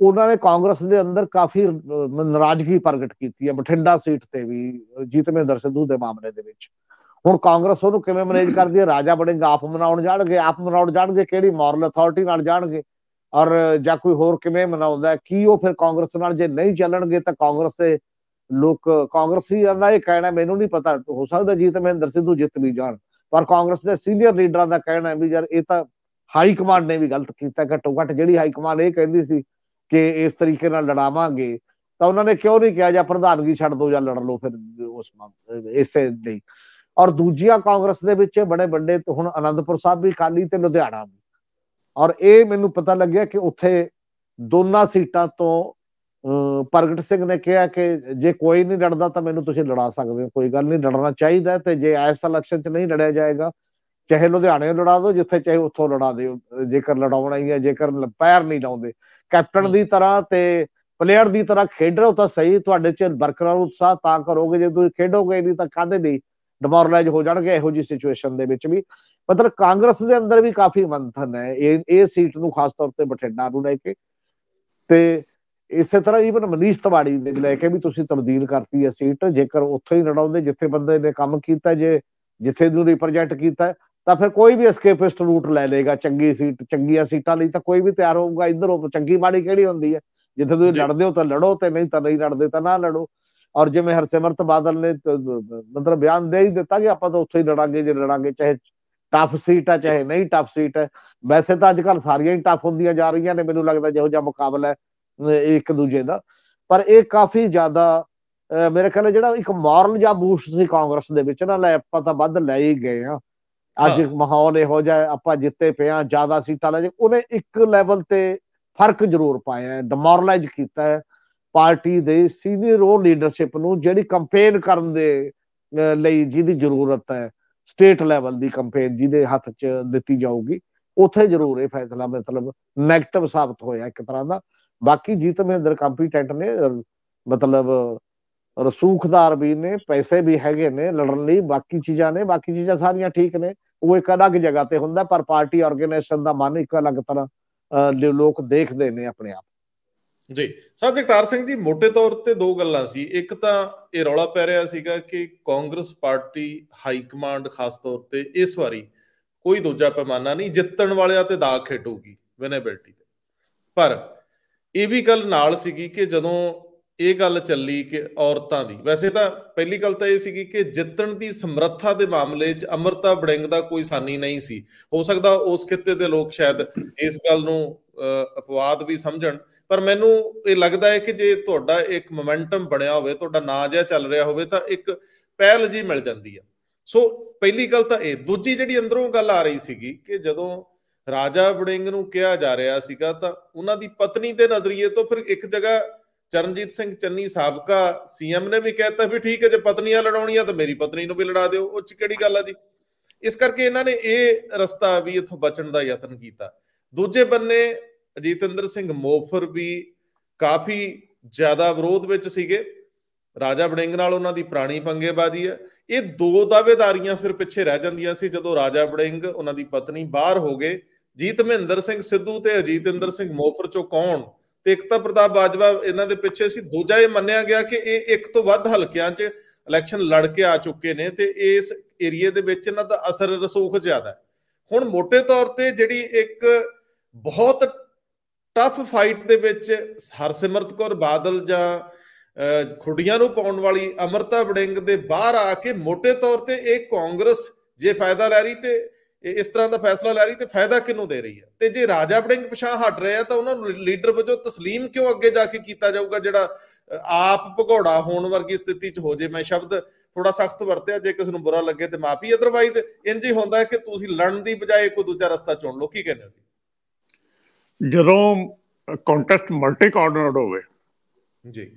Speaker 2: ਉਹਨਾਂ ਨੇ ਕਾਂਗਰਸ ਦੇ ਅੰਦਰ ਕਾਫੀ ਨਾਰਾਜ਼ਗੀ ਪ੍ਰਗਟ ਕੀਤੀ ਹੈ ਬਠਿੰਡਾ ਸੀਟ ਤੇ ਵੀ ਜੀਤਮੇਂਦਰ ਸਿੱਧੂ ਦੇ ਮਾਮਲੇ ਦੇ ਵਿੱਚ ਹੁਣ ਕਾਂਗਰਸ ਉਹਨੂੰ ਕਿਵੇਂ ਮੈਨੇਜ ਕਰਦੀ ਹੈ ਰਾਜਾ ਬਣੇਗਾ ਆਪ ਮਨਾਉਣ ਜਾਣਗੇ ਆਪ ਮਨਾਉਣ ਜਾਣਗੇ ਕਿਹੜੀ ਮੋਰਲ ਅਥਾਰਟੀ ਨਾਲ ਜਾਣਗੇ ਔਰ ਜਾਂ ਕੋਈ ਹੋਰ ਕਿਵੇਂ ਮਨਾਉਂਦਾ ਕੀ ਉਹ ਫਿਰ ਕਾਂਗਰਸ ਨਾਲ ਜੇ ਨਹੀਂ ਚੱਲਣਗੇ ਤਾਂ ਕਾਂਗਰਸ ਦੇ ਲੋਕ ਕਾਂਗਰਸੀ ਦਾ ਇਹ ਕਹਿਣਾ ਮੈਨੂੰ ਨਹੀਂ ਪਤਾ ਹੋ ਸਕਦਾ ਜੀਤ ਮਹਿੰਦਰ ਸਿੱਧੂ ਜਿੱਤ ਵੀ ਜਾਣ ਪਰ ਕਾਂਗਰਸ ਦੇ ਸੀਨੀਅਰ ਲੀਡਰਾਂ ਦਾ ਕਹਿਣਾ ਵੀ ਯਾਰ ਇਹ ਤਾਂ ਹਾਈ ਕਮਾਂਡ ਨੇ ਵੀ ਗਲਤ ਕੀਤਾ ਘੱਟੋ ਘੱਟ ਜਿਹੜੀ ਹਾਈ ਕਮਾਂਡ ਇਹ ਕਹਿੰਦੀ ਸੀ ਕਿ ਇਸ ਤਰੀਕੇ ਨਾਲ ਲੜਾਵਾਂਗੇ ਤਾਂ ਉਹਨਾਂ ਨੇ ਕਿਉਂ ਨਹੀਂ ਕਿਹਾ ਜਾਂ ਪ੍ਰਧਾਨਗੀ ਛੱਡ ਦਿਓ ਜਾਂ ਲੜ ਲਓ ਫਿਰ ਉਸ ਇਸੇ ਲਈ ਔਰ ਦੂਜੀਆਂ ਕਾਂਗਰਸ ਦੇ ਵਿੱਚ ਬੜੇ ਵੱਡੇ ਹੁਣ ਆਨੰਦਪੁਰ ਸਾਹਿਬ ਵੀ ਖਾਲੀ ਤੇ ਲੁਧਿਆਣਾ ਵੀ ਔਰ ਇਹ ਮੈਨੂੰ ਪਤਾ ਲੱਗਿਆ ਕਿ ਉੱਥੇ ਦੋਨਾਂ ਸੀਟਾਂ ਤੋਂ ਪ੍ਰਗਟ ਸਿੰਘ ਨੇ ਕਿਹਾ ਕਿ ਜੇ ਕੋਈ ਨਹੀਂ ਲੜਦਾ ਤਾਂ ਮੈਨੂੰ ਤੁਸੀਂ ਲੜਾ ਸਕਦੇ ਹੋ ਕੋਈ ਗੱਲ ਨਹੀਂ ਲੜਨਾ ਚਾਹੀਦਾ ਤੇ ਜੇ ਐਸ ਇਲੈਕਸ਼ਨ 'ਚ ਨਹੀਂ ਲੜਿਆ ਜਾਏਗਾ ਚਾਹੇ ਲੁਧਿਆਣੇ ਲੜਾ ਦਿਓ ਜਿੱਥੇ ਚਾਹੇ ਉੱਥੋਂ ਲੜਾ ਦਿਓ ਜੇਕਰ ਲੜਾਉਣਾ ਹੀ ਹੈ ਜੇਕਰ ਪੈਰ ਨਹੀਂ ਲਾਉਂਦੇ ਕੈਪਟਨ ਦੀ ਤਰ੍ਹਾਂ ਤੇ ਪਲੇਅਰ ਦੀ ਤਰ੍ਹਾਂ ਖੇਡ ਰਹੇ ਹੋ ਤਾਂ ਸਹੀ ਤੁਹਾਡੇ 'ਚ ਬਰਕਰਾਰ ਉਤਸ਼ਾਹ ਤਾਂ ਕਰੋਗੇ ਜੇ ਤੁਸੀਂ ਖੇਡੋਗੇ ਨਹੀਂ ਤਾਂ ਕਾਹਦੇ ਨਹੀਂ ਡਿਮੋਰਲਾਈਜ਼ ਹੋ ਜਾਣਗੇ ਇਹੋ ਜੀ ਸਿਚੁਏਸ਼ਨ ਦੇ ਵਿੱਚ ਵੀ ਮਤਲਬ ਕਾਂਗਰਸ ਦੇ ਅੰਦਰ ਵੀ ਕਾਫੀ ਮੰਥਨ ਹੈ ਇਹ ਇਹ ਸੀਟ ਨੂੰ ਖਾਸ ਤੌਰ ਤੇ ਬਠਿੰਡਾ ਨੂੰ ਲੈ ਕੇ ਤੇ ਇਸੇ ਤਰ੍ਹਾਂ ਈਵਨ ਮਨੀਸ਼ ਤਵਾੜੀ ਦੇ ਲੈ ਕੇ ਵੀ ਤੁਸੀਂ ਤਬਦੀਲ ਕਰਤੀ ਹੈ ਸੀਟ ਜੇਕਰ ਉੱਥੇ ਹੀ ਲੜਾਉਂਦੇ ਜਿੱਥੇ ਬੰਦੇ ਨੇ ਕੰਮ ਕੀਤਾ ਜੇ ਜਿੱਥੇ ਨੂੰ ਰਿਪਰੈਜ਼ੈਂਟ ਕੀਤਾ ਤਾਂ ਫਿਰ ਕੋਈ ਵੀ ਐਸਕੇਪਿਸਟ ਰੂਟ ਲੈ ਲੇਗਾ ਚੰਗੀ ਸੀਟ ਚੰਗੀਆਂ ਸੀਟਾਂ ਲਈ ਤਾਂ ਕੋਈ ਵੀ ਤਿਆਰ ਹੋਊਗਾ ਇਧਰ ਚੰਗੀ ਮਾੜੀ ਕਿਹੜੀ ਹੁੰਦੀ ਹੈ ਜਿੱਥੇ ਤੁਸੀਂ ਲੜਦੇ ਹੋ ਤਾਂ ਲੜੋ ਤੇ ਨਹੀਂ ਤਾਂ ਨਹੀਂ ਲੜਦੇ ਤਾਂ ਨਾ ਲੜੋ ਔਰ ਜਿਵੇਂ ਹਰਸਿਮਰਤ ਬਾਦਲ ਨੇ ਮਤਲਬ ਬਿਆਨ ਦੇ ਹੀ ਦਿੱਤਾ ਕਿ ਆਪਾਂ ਤਾਂ ਉੱਥੇ ਹੀ ਲੜਾਂਗੇ ਜੇ ਲੜਾਂਗੇ ਚਾਹੇ ਟਫ ਸੀਟ ਆ ਚਾਹੇ ਨਹੀਂ ਟਫ ਸੀਟ ਹੈ ਵੈਸੇ ਤਾਂ ਅੱਜ ਕੱਲ ਸਾਰੀਆਂ ਹੀ ਟਫ ਹੁੰਦੀਆਂ ਜਾ ਰਹੀਆਂ ਨੇ ਮੈਨੂੰ ਲੱਗਦਾ ਜਿਹੋ ਜਿਹਾ ਮੁਕਾਬਲਾ ਹੈ ਇੱਕ ਦੂਜੇ ਦਾ ਪਰ ਇਹ ਕਾਫੀ ਜ਼ਿਆਦਾ ਮੇਰੇ ਖਿਆਲ ਨਾਲ ਜਿਹੜਾ ਇੱਕ ਮਾਰਲ ਜਾਂ ਬੂਸਟ ਸੀ ਕਾਂਗਰਸ ਦੇ ਵਿੱਚ ਨਾ ਲੈ ਆਪਾਂ ਤਾਂ ਵੱਧ ਲੈ ਹੀ ਗਏ ਆ ਅੱਜ ਮਾਹੌਲ ਇਹੋ ਜਿਹਾ ਆਪਾਂ ਜਿੱਤੇ ਪਿਆ ਜ਼ਿਆਦਾ ਸੀਟਾਂ ਲੈ ਉਹਨੇ ਇੱਕ ਲੈਵਲ ਤੇ ਫਰਕ ਜ਼ਰੂਰ ਪਾਇਆ ਡਿਮੋਰਲਾਈਜ਼ ਕੀਤਾ ਹੈ ਪਾਰਟੀ ਦੇ ਸੀਨੀਅਰ ਰੋਲ ਲੀਡਰਸ਼ਿਪ ਨੂੰ ਜਿਹੜੀ ਕੈਂਪੇਨ ਕਰਨ ਦੇ ਲਈ ਜਿਹਦੀ ਜ਼ਰੂਰਤ ਹੈ ਸਟੇਟ ਲੈਵਲ ਦੀ ਕੈਂਪੇਨ ਜਿਹਦੇ ਹੱਥ 'ਚ ਦਿੱਤੀ ਜਾਊਗੀ ਉੱਥੇ ਜ਼ਰੂਰ ਇਹ ਫੈਸਲਾ ਮਤਲਬ ਨੈਗੇਟਿਵ ਸਾਬਤ ਹੋਇਆ ਇੱਕ ਤਰ੍ਹਾਂ ਦਾ ਬਾਕੀ ਜੀਤ ਮਹਿੰਦਰ ਕੰਪੀਟੈਂਟ ਨੇ ਮਤਲਬ ਰਸੂਖਦਾਰ ਵੀ ਨੇ ਪੈਸੇ ਵੀ ਹੈਗੇ ਨੇ ਲੜਨ ਲਈ ਬਾਕੀ ਚੀਜ਼ਾਂ ਨੇ ਬਾਕੀ ਚੀਜ਼ਾਂ ਸਾਰੀਆਂ ਠੀਕ ਨੇ ਉਹ ਇੱਕ ਅਲੱਗ ਜਗ੍ਹਾ ਤੇ ਹੁੰਦਾ ਪਰ ਪਾਰਟੀ ਆਰਗੇਨਾਈਜੇਸ਼ਨ ਦਾ ਮਨ ਇੱਕ ਅਲੱਗ ਤਰ੍ਹਾਂ ਲੋਕ ਦੇਖਦੇ ਨੇ ਆਪਣੇ ਆਪ
Speaker 1: ਜੀ ਸਾਹਿਬ ਜਗਤਾਰ ਸਿੰਘ ਜੀ ਮੋٹے ਤੌਰ ਤੇ ਦੋ ਗੱਲਾਂ ਸੀ ਇੱਕ ਤਾਂ ਇਹ ਰੌਲਾ ਪੈ ਰਿਹਾ ਸੀਗਾ ਕਿ ਕਾਂਗਰਸ ਪਾਰਟੀ ਹਾਈ ਕਮਾਂਡ ਖਾਸ ਤੌਰ ਤੇ ਇਸ ਵਾਰੀ ਕੋਈ ਦੂਜਾ ਪੈਮਾਨਾ ਨਹੀਂ ਜਿੱਤਣ ਵਾਲਿਆਂ ਤੇ ਦਾਗ ਖੇਡੂਗੀ ਵਿਨੇਬਿਲਟੀ ਤੇ ਪਰ ਇਹ ਵੀ ਗੱਲ ਨਾਲ ਸੀਗੀ ਕਿ ਜਦੋਂ ਇਹ ਗੱਲ ਚੱਲੀ ਕਿ ਔਰਤਾਂ ਦੀ ਵੈਸੇ ਤਾਂ ਪਹਿਲੀ ਗੱਲ ਤਾਂ ਇਹ ਸੀਗੀ ਕਿ ਜਿੱਤਣ ਦੀ ਸਮਰੱਥਾ ਦੇ ਮਾਮਲੇ 'ਚ ਅਮਰਤਾ ਬੜਿੰਗ ਦਾ ਕੋਈ ਸਾਨੀ ਨਹੀਂ ਸੀ ਹੋ ਸਕਦਾ ਉਸ ਖਿੱਤੇ ਦੇ ਲੋਕ ਸ਼ਾਇਦ ਇਸ ਗੱਲ ਨੂੰ ਅਪਵਾਦ ਵੀ ਸਮਝਣ ਪਰ ਮੈਨੂੰ ਇਹ ਲੱਗਦਾ ਹੈ ਕਿ ਜੇ ਤੁਹਾਡਾ ਇੱਕ ਮੋਮੈਂਟਮ ਬਣਿਆ ਹੋਵੇ ਤੁਹਾਡਾ ਨਾਂ ਜਿਹਾ ਚੱਲ ਰਿਹਾ ਹੋਵੇ ਤਾਂ ਇੱਕ ਪਹਿਲ ਜੀ ਮਿਲ ਜਾਂਦੀ ਆ ਸੋ ਪਹਿਲੀ ਗੱਲ ਤਾਂ ਇਹ ਦੂਜੀ ਜਿਹੜੀ ਅੰਦਰੋਂ ਗੱਲ ਆ ਰਹੀ ਸੀਗੀ ਕਿ ਜਦੋਂ ਰਾਜਾ ਬੜਿੰਗ ਨੂੰ ਕਿਹਾ ਜਾ ਰਿਹਾ ਸੀਗਾ ਤਾਂ ਉਹਨਾਂ ਦੀ ਪਤਨੀ ਦੇ ਨਜ਼ਰੀਏ ਤੋਂ ਫਿਰ ਇੱਕ ਜਗ੍ਹਾ ਚਰਨਜੀਤ ਸਿੰਘ ਚੰਨੀ ਸਾਬਕਾ ਸੀਐਮ ਨੇ ਵੀ ਕਹਿਤਾ ਵੀ ਠੀਕ ਹੈ ਜੇ ਪਤਨੀਆਂ ਲੜਾਉਣੀਆਂ ਤਾਂ ਮੇਰੀ ਪਤਨੀ ਨੂੰ ਵੀ ਲੜਾ ਦਿਓ ਉਹ ਚ ਕਿਹੜੀ ਗੱਲ ਆ ਜੀ ਇਸ ਕਰਕੇ ਇਹਨਾਂ ਨੇ ਇਹ ਰਸਤਾ ਵੀ ਇਥੋਂ ਬਚਣ ਦਾ ਯਤਨ ਕੀਤਾ ਦੂਜੇ ਬੰਨੇ ਅਜੀਤਿੰਦਰ ਸਿੰਘ ਮੋਫਰ ਵੀ ਕਾਫੀ ਜ਼ਿਆਦਾ ਵਿਰੋਧ ਵਿੱਚ ਸੀਗੇ ਰਾਜਾ ਬੜਿੰਗ ਨਾਲ ਉਹਨਾਂ ਦੀ ਪੁਰਾਣੀ ਪੰਗੇਬਾਜ਼ੀ ਹੈ ਇਹ ਦੋ ਦਾਵੇਦਾਰੀਆਂ ਫਿਰ ਪਿੱਛੇ ਰਹਿ ਜਾਂਦੀਆਂ ਸੀ ਜਦੋਂ ਰਾਜਾ ਬੜਿੰਗ ਉਹਨਾਂ ਦੀ ਪਤਨੀ ਬਾਹਰ ਹੋ ਗਏ ਜੀਤ ਮਹਿੰਦਰ ਸਿੰਘ ਸਿੱਧੂ ਤੇ ਅਜੀਤਿੰਦਰ ਸਿੰਘ ਮੋਫਰ ਚੋਂ ਕੌਣ ਤੇ ਇੱਕ ਤਾਂ ਪ੍ਰਤਾਪ ਬਾਜਵਾ ਇਹਨਾਂ ਦੇ ਪਿੱਛੇ ਸੀ ਦੂਜਾ ਇਹ ਮੰਨਿਆ ਗਿਆ ਕਿ ਇਹ ਇੱਕ ਤੋਂ ਵੱਧ ਹਲਕਿਆਂ 'ਚ ਇਲੈਕਸ਼ਨ ਲੜ ਕੇ ਆ ਚੁੱਕੇ ਨੇ ਤੇ ਇਸ ਏਰੀਆ ਦੇ ਵਿੱਚ ਇਹਨਾਂ ਦਾ ਅਸਰ ਰਸੂਖ ਜ਼ਿਆਦਾ ਹੁਣ ਮੋٹے ਤੌਰ ਤੇ ਜਿਹੜੀ ਇੱਕ ਬਹੁਤ ਟਫ ਫਾਈਟ ਦੇ ਵਿੱਚ ਹਰਸਿਮਰਤ ਕੌਰ ਬਾਦਲ ਜਾਂ ਖੁੱਡੀਆਂ ਨੂੰ ਪਾਉਣ ਵਾਲੀ ਅਮਰਤਾ ਵੜਿੰਗ ਦੇ ਬਾਹਰ ਆ ਕੇ ਮੋٹے ਤੌਰ ਤੇ ਇਹ ਕਾਂਗਰਸ ਜੇ ਫਾਇਦਾ ਲੈ ਰਹੀ ਤੇ ਇਸ ਤਰ੍ਹਾਂ ਦਾ ਫੈਸਲਾ ਲੈ ਰਹੀ ਤੇ ਫਾਇਦਾ ਕਿੰਨੂੰ ਦੇ ਰਹੀ ਹੈ ਤੇ ਜੇ ਰਾਜਾ ਬੜਿੰਗ ਪਛਾਂ ਹਟ ਰਹੇ ਆ ਤਾਂ ਉਹਨਾਂ ਨੂੰ ਲੀਡਰ ਵਜੋਂ تسلیم ਕਿਉਂ ਅੱਗੇ ਜਾ ਕੇ ਕੀਤਾ ਜਾਊਗਾ ਜਿਹੜਾ ਆਪ ਭਗੌੜਾ ਹੋਣ ਵਰਗੀ ਸਥਿਤੀ 'ਚ ਹੋ ਜੇ ਮੈਂ ਸ਼ਬਦ ਥੋੜਾ ਸਖਤ ਵਰਤਿਆ ਜੇ ਕਿਸ ਨੂੰ ਬੁਰਾ ਲੱਗੇ ਤੇ ਮਾਫੀ ਅਦਰਵਾਈਜ਼ ਇੰਜ ਹੀ ਹੁੰਦਾ ਹੈ ਕਿ ਤੁਸੀਂ ਲੜਨ ਦੀ ਬਜਾਏ ਕੋਈ ਦੂਜਾ ਰਸਤਾ ਚੁਣ ਲਓ ਕੀ ਕਹਿੰਦੇ ਹੋ
Speaker 3: ਜੀ ਜਦੋਂ ਕੰਟੈਸਟ ਮਲਟੀ ਕੋਆਰਡੀਨੇਟ ਹੋਵੇ ਜੀ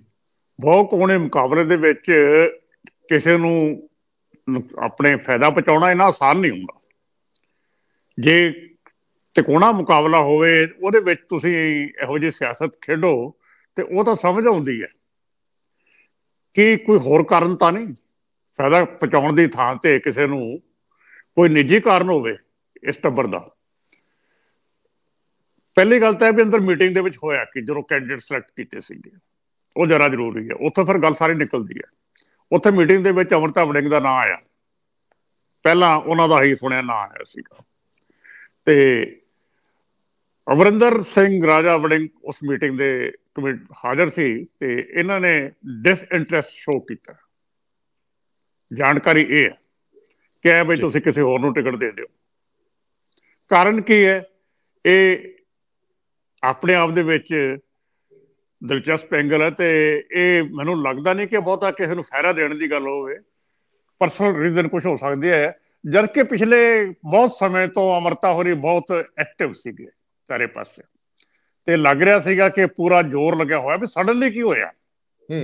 Speaker 3: ਬਹੁਤ ਕੋਣੇ ਮੁਕਾਬਲੇ ਦੇ ਵਿੱਚ ਕਿਸੇ ਨੂੰ ਆਪਣੇ ਫਾਇਦਾ ਪਹੁੰਚਾਉਣਾ ਇਹਨਾਂ ਆਸਾਨ ਨਹੀਂ ਹੁੰਦਾ ਜੇ ਤਿਕੋਣਾ ਮੁਕਾਬਲਾ ਹੋਵੇ ਉਹਦੇ ਵਿੱਚ ਤੁਸੀਂ ਇਹੋ ਜਿਹੀ ਸਿਆਸਤ ਖੇਡੋ ਤੇ ਉਹ ਤਾਂ ਸਮਝ ਆਉਂਦੀ ਹੈ ਕਿ ਕੋਈ ਹੋਰ ਕਾਰਨ ਤਾਂ ਨਹੀਂ ਫਾਇਦਾ ਪਹੁੰਚਾਉਣ ਦੀ ਥਾਂ ਤੇ ਕਿਸੇ ਨੂੰ ਕੋਈ ਨਿੱਜੀ ਕਾਰਨ ਹੋਵੇ ਇਸ ਟੱਬਰ ਦਾ ਪਹਿਲੀ ਗੱਲ ਤਾਂ ਇਹ ਵੀ ਅੰਦਰ ਮੀਟਿੰਗ ਦੇ ਵਿੱਚ ਹੋਇਆ ਕਿ ਜਦੋਂ ਕੈਂਡੀਡੇਟ ਸਿਲੈਕਟ ਕੀਤੇ ਸੀਗੇ ਉਹ ਜਰਾ ਜ਼ਰੂਰੀ ਹੈ ਉੱਥੇ ਫਿਰ ਗੱਲ ਸਾਰੀ ਨਿਕਲਦੀ ਹੈ ਉੱਥੇ ਮੀਟਿੰਗ ਦੇ ਵਿੱਚ ਅਮਰਤਾ ਵੜਿੰਗ ਦਾ ਨਾਮ ਆਇਆ ਪਹਿਲਾਂ ਉਹਨਾਂ ਦਾ ਹੀ ਸੁਣਿਆ ਨਾਮ ਆਇਆ ਸੀਗਾ ਤੇ ਅਮਰਿੰਦਰ ਸਿੰਘ ਰਾਜਾ ਵੜਿੰਗ ਉਸ ਮੀਟਿੰਗ ਦੇ ਹਾਜ਼ਰ ਸੀ ਤੇ ਇਹਨਾਂ ਨੇ ਡਿਸਇੰਟਰਸਟ ਸ਼ੋ ਕੀਤਾ ਜਾਣਕਾਰੀ ਇਹ ਹੈ ਕਿ ਬਈ ਤੁਸੀਂ ਕਿਸੇ ਹੋਰ ਨੂੰ ਟਿਕਟ ਦੇ ਦਿਓ ਕਾਰਨ ਕੀ ਹੈ ਇਹ ਆਪਣੇ ਆਪ ਦੇ ਵਿੱਚ ਦਿਲਚਸਪ ਐਂਗਲ ਹੈ ਤੇ ਇਹ ਮੈਨੂੰ ਲੱਗਦਾ ਨਹੀਂ ਕਿ ਬਹੁਤਾ ਕਿਸੇ ਨੂੰ ਫਾਇਦਾ ਦੇਣ ਦੀ ਗੱਲ ਹੋਵੇ ਪਰਸਨਲ ਰੀਜ਼ਨ ਕੁਝ ਹੋ ਸਕਦੇ ਹੈ ਜਦ ਕਿ ਪਿਛਲੇ ਬਹੁਤ ਸਮੇਂ ਤੋਂ ਅਮਰਤਾ ਹੋਰੀ ਬਹੁਤ ਐਕਟਿਵ ਸੀਗੇ ਸਾਰੇ ਪਾਸੇ ਤੇ ਲੱਗ ਰਿਹਾ ਸੀਗਾ ਕਿ ਪੂਰਾ ਜ਼ੋਰ ਲੱਗਿਆ ਹੋਇਆ ਵੀ ਸਡਨਲੀ ਕੀ ਹੋਇਆ ਹੂੰ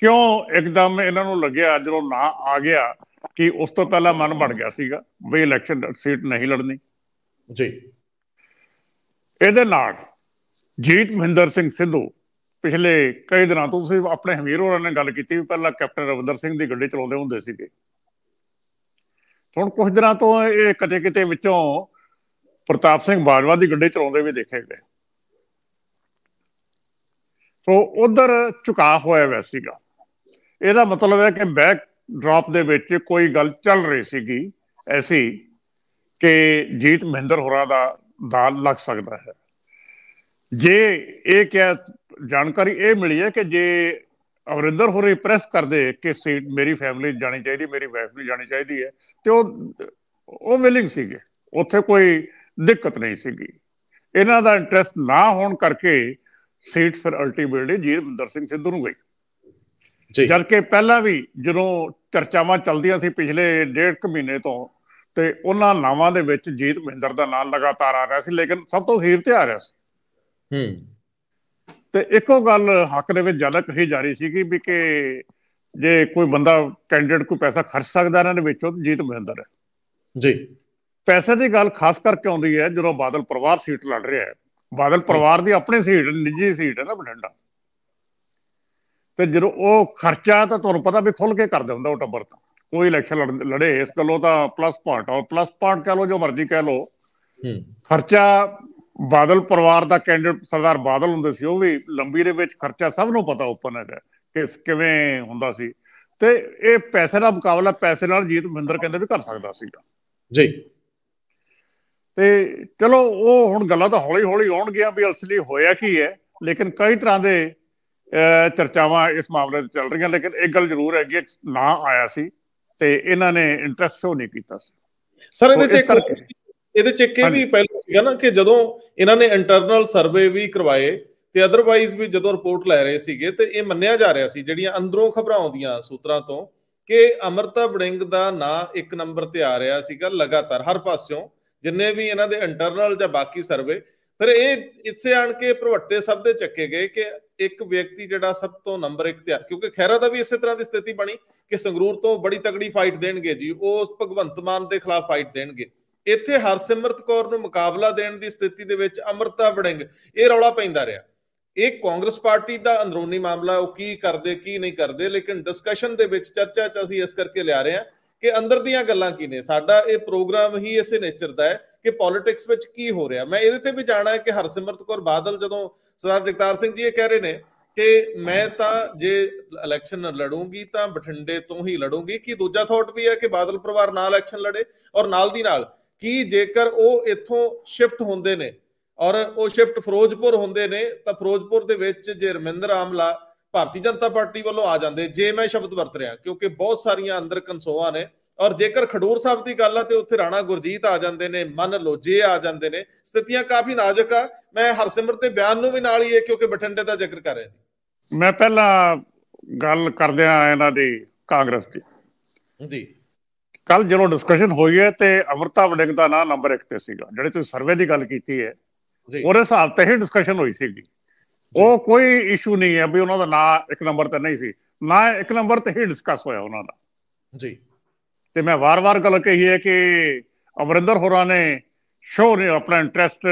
Speaker 3: ਕਿਉਂ ਇੱਕਦਮ ਇਹਨਾਂ ਨੂੰ ਲੱਗਿਆ ਜਦੋਂ ਨਾ ਆ ਗਿਆ ਕਿ ਉਸ ਤੋਂ ਪਹਿਲਾਂ ਮਨ ਬਣ ਗਿਆ ਸੀਗਾ ਵੀ ਇਲੈਕਸ਼ਨ ਸੀਟ ਨਹੀਂ ਲੜਨੀ ਜੀ ਇਹਦੇ ਨਾਲ ਜੀਤ ਮਹਿੰਦਰ ਸਿੰਘ ਸਿੱਧੂ ਪਿਛਲੇ ਕਈ ਦਿਨਾਂ ਤੋਂ ਤੁਸੀਂ ਆਪਣੇ ਹਮੀਰ ਹੋਰਾਂ ਨਾਲ ਗੱਲ ਕੀਤੀ ਵੀ ਪਹਿਲਾਂ ਕੈਪਟਨ ਰਵਿੰਦਰ ਸਿੰਘ ਦੀ ਗੱਡੀ ਚਲਾਉਂਦੇ ਹੁੰਦੇ ਸੀਗੇ ਹੁਣ ਕੁਝ ਦਿਨਾਂ ਤੋਂ ਇਹ ਕਦੇ ਕਿਤੇ ਵਿੱਚੋਂ ਪ੍ਰਤਾਪ ਸਿੰਘ ਬਾਜਵਾ ਦੀ ਗੱਡੀ ਚਲਾਉਂਦੇ ਵੀ ਦੇਖੇ ਗਏ ਸੋ ਉਧਰ ਝੁਕਾ ਹੋਇਆ ਵੈ ਸੀਗਾ ਇਹਦਾ ਮਤਲਬ ਹੈ ਕਿ ਬੈਕ ਡ੍ਰੌਪ ਦੇ ਵਿੱਚ ਕੋਈ ਗੱਲ ਚੱਲ ਰਹੀ ਸੀਗੀ ਐਸੀ ਕਿ ਜੀਤ ਮਹਿੰਦਰ ਹੋਰਾਂ ਦਾ ਦਾਲ ਲੱਗ ਸਕਦਾ ਹੈ ਜੇ ਇਹ ਕਿਆ ਜਾਣਕਾਰੀ ਇਹ ਮਿਲੀ ਹੈ ਕਿ ਜੇ ਅਮਰਿੰਦਰ ਹੋਰੇ ਪ੍ਰੈਸ ਕਰਦੇ ਕਿ ਸੀਟ ਮੇਰੀ ਫੈਮਿਲੀ ਜਾਣੀ ਚਾਹੀਦੀ ਮੇਰੀ ਵਾਈਫ ਵੀ ਜਾਣੀ ਚਾਹੀਦੀ ਹੈ ਤੇ ਉਹ ਉਹ ਵਿਲਿੰਗ ਸੀਗੇ ਉੱਥੇ ਕੋਈ ਦਿੱਕਤ ਨਹੀਂ ਸੀਗੀ ਇਹਨਾਂ ਦਾ ਇੰਟਰਸਟ ਨਾ ਹੋਣ ਕਰਕੇ ਸੀਟ ਫਿਰ ਅਲਟੀਮੇਟਲੀ ਜੀਵਿੰਦਰ ਸਿੰਘ ਸਿੱਧੂ ਨੂੰ ਗਈ ਜੀ ਕਿ ਪਹਿਲਾਂ ਵੀ ਜਦੋਂ ਚਰਚਾਵਾਂ ਚੱਲਦੀਆਂ ਸੀ ਪਿਛਲੇ ਡੇਢ ਕੁ ਮਹੀਨੇ ਤੋਂ ਤੇ ਉਹਨਾਂ ਨਾਵਾਂ ਦੇ ਵਿੱਚ ਜੀਤ ਮਹਿੰਦਰ ਦਾ ਨਾਮ ਲਗਾਤਾਰ ਆ ਰਿਹਾ ਸੀ ਲੇਕਿਨ ਸਭ ਤੋਂ ਹੀਰ ਤੇ ਆ ਰਿਹਾ ਸੀ ਹੂੰ ਤੇ ਇੱਕੋ ਗੱਲ ਹੱਕ ਦੇ ਵਿੱਚ ਜ਼ਿਆਦਾ ਕਹੀ ਜਾ ਰਹੀ ਸੀਗੀ ਵੀ ਕਿ ਜੇ ਕੋਈ ਬੰਦਾ ਕੈਂਡੀਡੇਟ ਕੋਈ ਪੈਸਾ ਖਰਚ ਸਕਦਾ ਇਹਨਾਂ ਦੇ ਵਿੱਚੋਂ ਤਾਂ ਜੀਤ ਮਹਿੰਦਰ ਹੈ ਜੀ ਪੈਸੇ ਦੀ ਗੱਲ ਖਾਸ ਕਰਕੇ ਆਉਂਦੀ ਹੈ ਜਦੋਂ ਬਾਦਲ ਪਰਿਵਾਰ ਸੀਟ ਲੜ ਰਿਹਾ ਹੈ ਬਾਦਲ ਪਰਿਵਾਰ ਦੀ ਆਪਣੀ ਸੀਟ ਨਿੱਜੀ ਸੀਟ ਹੈ ਨਾ ਬਠਿੰਡਾ ਤੇ ਜਦੋਂ ਉਹ ਖਰਚਾ ਤਾਂ ਤੁਹਾਨੂੰ ਪਤਾ ਵੀ ਖੁੱਲ ਕੇ ਕਰਦੇ ਹੁੰਦਾ ਉਹ ਟੱਬਰ ਤਾਂ ਕੋਈ ਇਲੈਕਸ਼ਨ ਲੜੇ ਇਸ ਗੱਲੋਂ ਤਾਂ ਪਲੱਸ ਪੁਆਇੰਟ ਔਰ ਪਲੱਸ ਪੁਆਇੰਟ ਕਹ ਲੋ ਜੋ ਮਰਜ਼ੀ ਕਹ ਲੋ ਖਰਚਾ ਬਾਦਲ ਪਰਿਵਾਰ ਦਾ ਕੈਂਡੀਡੇਟ ਸਰਦਾਰ ਬਾਦਲ ਹੁੰਦੇ ਸੀ ਉਹ ਵੀ ਲੰਬੀ ਦੇ ਵਿੱਚ ਖਰਚਾ ਸਭ ਨੂੰ ਪਤਾ ਓਪਨ ਹੈ ਕਿ ਕਿਵੇਂ ਹੁੰਦਾ ਸੀ ਤੇ ਇਹ ਪੈਸੇ ਦਾ ਮੁਕਾਬਲਾ ਪੈਸੇ ਨਾਲ ਜੀਤ ਮਹਿੰਦਰ ਕਹਿੰਦੇ ਵੀ ਕਰ ਸਕਦਾ ਸੀਗਾ ਜੀ ਤੇ ਚਲੋ ਉਹ ਹੁਣ ਗੱਲਾਂ ਤਾਂ ਹੌਲੀ ਹੌਲੀ ਆਉਣ ਗਿਆ ਵੀ ਅਸਲੀ ਹੋਇਆ ਕੀ ਹੈ ਲੇਕਿਨ ਕਈ ਤਰ੍ਹਾਂ ਦੇ ਚਰਚਾਵਾਂ ਇਸ ਮਾਮਲੇ ਤੇ ਚੱਲ ਰਹੀਆਂ ਲੇਕਿਨ ਇੱਕ ਗੱਲ ਜ਼ਰੂਰ ਹੈਗੀ ਨਾ ਆਇਆ ਸੀ ਤੇ ਇਹਨਾਂ ਨੇ ਇੰਟਰਸਟ ਸ਼ੋ ਨਹੀਂ ਕੀਤਾ ਸੀ ਸਰ ਇਹਦੇ ਚ ਇੱਕ ਇਹਦੇ ਚ ਇੱਕ ਇਹ ਵੀ ਪਹਿਲੂ ਸੀਗਾ
Speaker 1: ਨਾ ਕਿ ਜਦੋਂ ਇਹਨਾਂ ਨੇ ਇੰਟਰਨਲ ਸਰਵੇ ਵੀ ਕਰਵਾਏ ਤੇ ਅਦਰਵਾਈਜ਼ ਵੀ ਜਦੋਂ ਰਿਪੋਰਟ ਲੈ ਰਹੇ ਸੀਗੇ ਤੇ ਇਹ ਮੰਨਿਆ ਜਾ ਰਿਹਾ ਸੀ ਜਿਹੜੀਆਂ ਅੰਦਰੋਂ ਖਬਰਾਂ ਆਉਂਦੀਆਂ ਸੂਤਰਾਂ ਤੋਂ ਕਿ ਅਮਰਤਾ ਬੜਿੰਗ ਦਾ ਨਾਂ ਇੱਕ ਨੰਬਰ ਤੇ ਆ ਰਿਹਾ ਸੀਗਾ ਲਗਾਤਾਰ ਹਰ ਪਾਸਿਓਂ ਜਿੰਨੇ ਵੀ ਇਹਨਾਂ ਦੇ ਇੰਟਰਨਲ ਜਾਂ ਬਾਕੀ ਸਰਵੇ ਫਿਰ ਇਹ ਇੱਥੇ ਆਣ ਕੇ ਭਰਵੱਟੇ ਸਭ ਦੇ ਚੱਕੇ ਗਏ ਕਿ ਇੱਕ ਵਿਅਕਤੀ ਜਿਹੜਾ ਸਭ ਤੋਂ ਨੰਬਰ 1 ਤੇ ਕਿਉਂਕਿ ਖੈਰਾ ਦਾ ਵੀ ਇਸੇ ਤਰ੍ਹਾਂ ਦੀ ਸਥਿਤੀ ਬਣੀ ਕਿ ਸੰਗਰੂਰ ਤੋਂ ਬੜੀ ਤਗੜੀ ਫਾਈਟ ਦੇਣਗੇ ਜੀ ਉਹ ਭਗਵੰਤ ਮਾਨ ਦੇ ਖਿਲਾਫ ਫਾਈਟ ਦੇਣਗੇ ਇੱਥੇ ਹਰਸਿਮਰਤ ਕੌਰ ਨੂੰ ਮੁਕਾਬਲਾ ਦੇਣ ਦੀ ਸਥਿਤੀ ਦੇ ਵਿੱਚ ਅਮਰਤਾ ਵੜਿੰਗ ਇਹ ਰੌਲਾ ਪੈਂਦਾ ਰਿਹਾ ਇਹ ਕਾਂਗਰਸ ਪਾਰਟੀ ਦਾ ਅੰਦਰੂਨੀ ਮਾਮਲਾ ਉਹ ਕੀ ਕਰਦੇ ਕੀ ਨਹੀਂ ਕਰਦੇ ਲੇਕਿਨ ਡਿਸਕਸ਼ਨ ਦੇ ਵਿੱਚ ਚਰਚਾ 'ਚ ਅਸੀਂ ਇਸ ਕਰਕੇ ਲਿਆ ਰਹੇ ਹਾਂ ਕਿ ਅੰਦਰ ਦੀਆਂ ਗੱਲਾਂ ਕੀ ਨੇ ਸਾਡਾ ਇਹ ਪ੍ਰੋਗਰਾਮ ਹੀ ਇਸੇ ਨੇਚਰ ਦਾ ਹੈ ਕਿ ਪੋਲਿਟਿਕਸ ਵਿੱਚ ਕੀ ਹੋ ਰਿਹਾ ਮੈਂ ਇਹਦੇ ਤੇ ਵੀ ਜਾਣਾ ਹੈ ਕਿ ਹਰਸਿਮਰਤ ਕੌਰ ਬਾਦਲ ਜਦੋਂ ਸਰਦਾਰ ਜਗਤਾਰ ਸਿੰਘ ਜੀ ਇਹ ਕਹਿ ਰਹੇ ਨੇ ਕਿ ਮੈਂ ਤਾਂ ਜੇ ਇਲੈਕਸ਼ਨ ਲੜੂੰਗੀ ਤਾਂ ਬਠਿੰਡੇ ਤੋਂ ਹੀ ਲੜੂੰਗੀ ਕਿ ਦੂਜਾ ਥਾਟ ਵੀ ਹੈ ਕਿ ਬਾਦਲ ਪਰਿਵਾਰ ਨਾਲ ਇਲੈਕਸ਼ਨ ਲੜੇ ਔਰ ਨਾਲ ਦੀ ਨਾਲ ਕਿ ਜੇਕਰ ਉਹ ਇੱਥੋਂ ਸ਼ਿਫਟ ਹੁੰਦੇ ਨੇ ਔਰ ਉਹ ਸ਼ਿਫਟ ਫਿਰੋਜ਼ਪੁਰ ਹੁੰਦੇ ਨੇ ਤਾਂ ਫਿਰੋਜ਼ਪੁਰ ਦੇ ਵਿੱਚ ਜੇ ਰਮਿੰਦਰ ਆਮਲਾ ਭਾਰਤੀ ਜਨਤਾ ਪਾਰਟੀ ਵੱਲੋਂ ਆ ਜਾਂਦੇ ਜੇ ਮੈਂ ਸ਼ਬਦ ਵਰਤ ਰਿਹਾ ਕਿਉਂਕਿ ਬਹੁਤ ਸਾਰੀਆਂ ਅੰਦਰ ਕੰਸੋਆ ਨੇ ਔਰ ਜੇਕਰ ਖਡੂਰ ਸਾਹਿਬ ਦੀ ਗੱਲ ਆ ਤੇ ਉੱਥੇ ਰਾਣਾ ਗੁਰਜੀਤ ਆ ਜਾਂਦੇ ਨੇ ਮੰਨ ਲਓ ਜੇ ਆ ਜਾਂਦੇ ਨੇ ਸਥਿਤੀਆਂ ਕਾਫੀ ਨਾਜ਼ੁਕ ਆ ਮੈਂ ਹਰਸਿਮਰ ਤੇ ਬਿਆਨ ਨੂੰ ਵੀ ਨਾਲ ਹੀ ਇਹ ਕਿਉਂਕਿ ਬਠਿੰਡੇ ਦਾ ਜ਼ਿਕਰ ਕਰ ਰਿਹਾ
Speaker 3: ਜੀ ਮੈਂ ਪਹਿਲਾਂ ਗੱਲ ਕਰਦਿਆਂ ਇਹਨਾਂ ਦੀ ਕਾਂਗਰਸ ਦੀ ਜੀ ਕੱਲ ਜਦੋਂ ਡਿਸਕਸ਼ਨ ਹੋਈ ਹੈ ਤੇ ਅਮਰਤਾ ਵੜਿੰਗ ਦਾ ਨਾਮ ਨੰਬਰ 1 ਤੇ ਸੀਗਾ ਜਿਹੜੇ ਤੁਸੀਂ ਸਰਵੇ ਦੀ ਗੱਲ ਕੀਤੀ ਹੈ ਉਹਦੇ ਹਿਸਾਬ ਤੇ ਹੀ ਡਿਸਕਸ਼ਨ ਹੋਈ ਸੀਗੀ ਉਹ ਕੋਈ ਇਸ਼ੂ ਨਹੀਂ ਹੈ ਵੀ ਉਹਨਾਂ ਦਾ ਨਾਮ ਇੱਕ ਨੰਬਰ ਤੇ ਨਹੀਂ ਸੀ ਨਾ ਇੱਕ ਨੰਬਰ ਤੇ ਹੀ ਡਿਸਕਸ ਹੋਇਆ ਉਹਨਾਂ ਦਾ ਜੀ ਤੇ ਮੈਂ ਵਾਰ-ਵਾਰ ਗੱਲ ਕਹੀ ਹੈ ਕਿ ਅਮਰਿੰਦਰ ਹੋਰਾਂ ਨੇ ਸ਼ੋ ਨੇ ਆਪਣਾ ਇੰਟਰਸਟ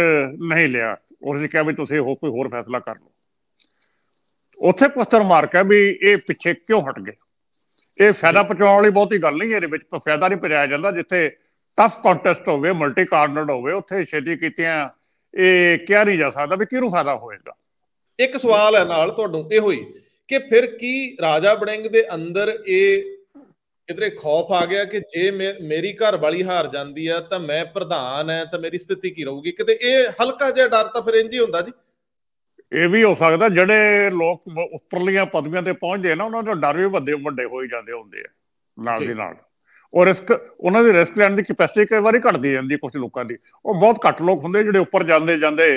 Speaker 3: ਨਹੀਂ ਲਿਆ ਉਹ ਕਿਹਾ ਵੀ ਤੁਸੀਂ ਹੋਰ ਕੋਈ ਹੋਰ ਫੈਸਲਾ ਕਰ ਲਓ ਉੱਥੇ ਕੁਐਸਚਨ ਮਾਰਕ ਹੈ ਵੀ ਇਹ ਪਿੱਛੇ ਕਿਉਂ ਹਟ ਗਏ ਇਹ ਫਾਇਦਾ ਪਹੁੰਚਾਉਣ ਵਾਲੀ ਬਹੁਤੀ ਗੱਲ ਨਹੀਂ ਇਹਦੇ ਵਿੱਚ ਫਾਇਦਾ ਨਹੀਂ ਪਹੁੰਚਾਇਆ ਜਾਂਦਾ ਜਿੱਥੇ ਟਫ ਕੰਟੈਸਟ ਹੋਵੇ ਮਲਟੀ ਕਾਰਨਰ ਹੋਵੇ ਉੱਥੇ ਛੇਤੀ ਕੀਤੀਆਂ ਇਹ ਕਿਹਾ ਨਹੀਂ ਜਾ ਸਕਦਾ ਵੀ ਕਿਹਨੂੰ ਫਾਇਦਾ ਹੋਏਗਾ ਇੱਕ ਸਵਾਲ ਹੈ ਨਾਲ ਤੁਹਾਨੂੰ
Speaker 1: ਇਹੋ ਹੀ ਕਿ ਫਿਰ ਕੀ ਰਾਜਾ ਬੜਿੰਗ ਦੇ ਅੰਦਰ ਇਹ ਕਿਧਰੇ ਖੌਫ ਆ ਗਿਆ ਕਿ ਜੇ ਮੇਰੀ ਘਰ ਵਾਲੀ ਹਾਰ ਜਾਂਦੀ ਆ ਤਾਂ ਮੈਂ ਪ੍ਰਧਾਨ ਐ ਤਾਂ ਮੇਰੀ ਸਥਿਤੀ ਕੀ ਰਹੂਗੀ ਕਿਤੇ ਇਹ ਹਲਕਾ ਜਿਹਾ ਡਰ ਤਾਂ ਫਿਰ ਇੰਜ ਹੀ ਹੁੰਦਾ ਜੀ
Speaker 3: ਇਹ ਵੀ ਹੋ ਸਕਦਾ ਜਿਹੜੇ ਲੋਕ ਉੱਪਰਲੀਆਂ ਪਦਵੀਆਂ ਤੇ ਪਹੁੰਚਦੇ ਨਾ ਉਹਨਾਂ ਦਾ ਡਰ ਵੀ ਵੱਡੇ ਵੱਡੇ ਹੋਈ ਜਾਂਦੇ ਹੁੰਦੇ ਆ ਨਾਲ ਦੇ ਨਾਲ ਔਰ ਰਿਸਕ ਉਹਨਾਂ ਦੀ ਰਿਸਕ ਲੈਣ ਦੀ ਕਪੈਸਿਟੀ ਕਈ ਵਾਰੀ ਘਟਦੀ ਜਾਂਦੀ ਕੁਝ ਲੋਕਾਂ ਦੀ ਉਹ ਬਹੁਤ ਘੱਟ ਲੋਕ ਹੁੰਦੇ ਜਿਹੜੇ ਉੱਪਰ ਜਾਂਦੇ ਜਾਂਦੇ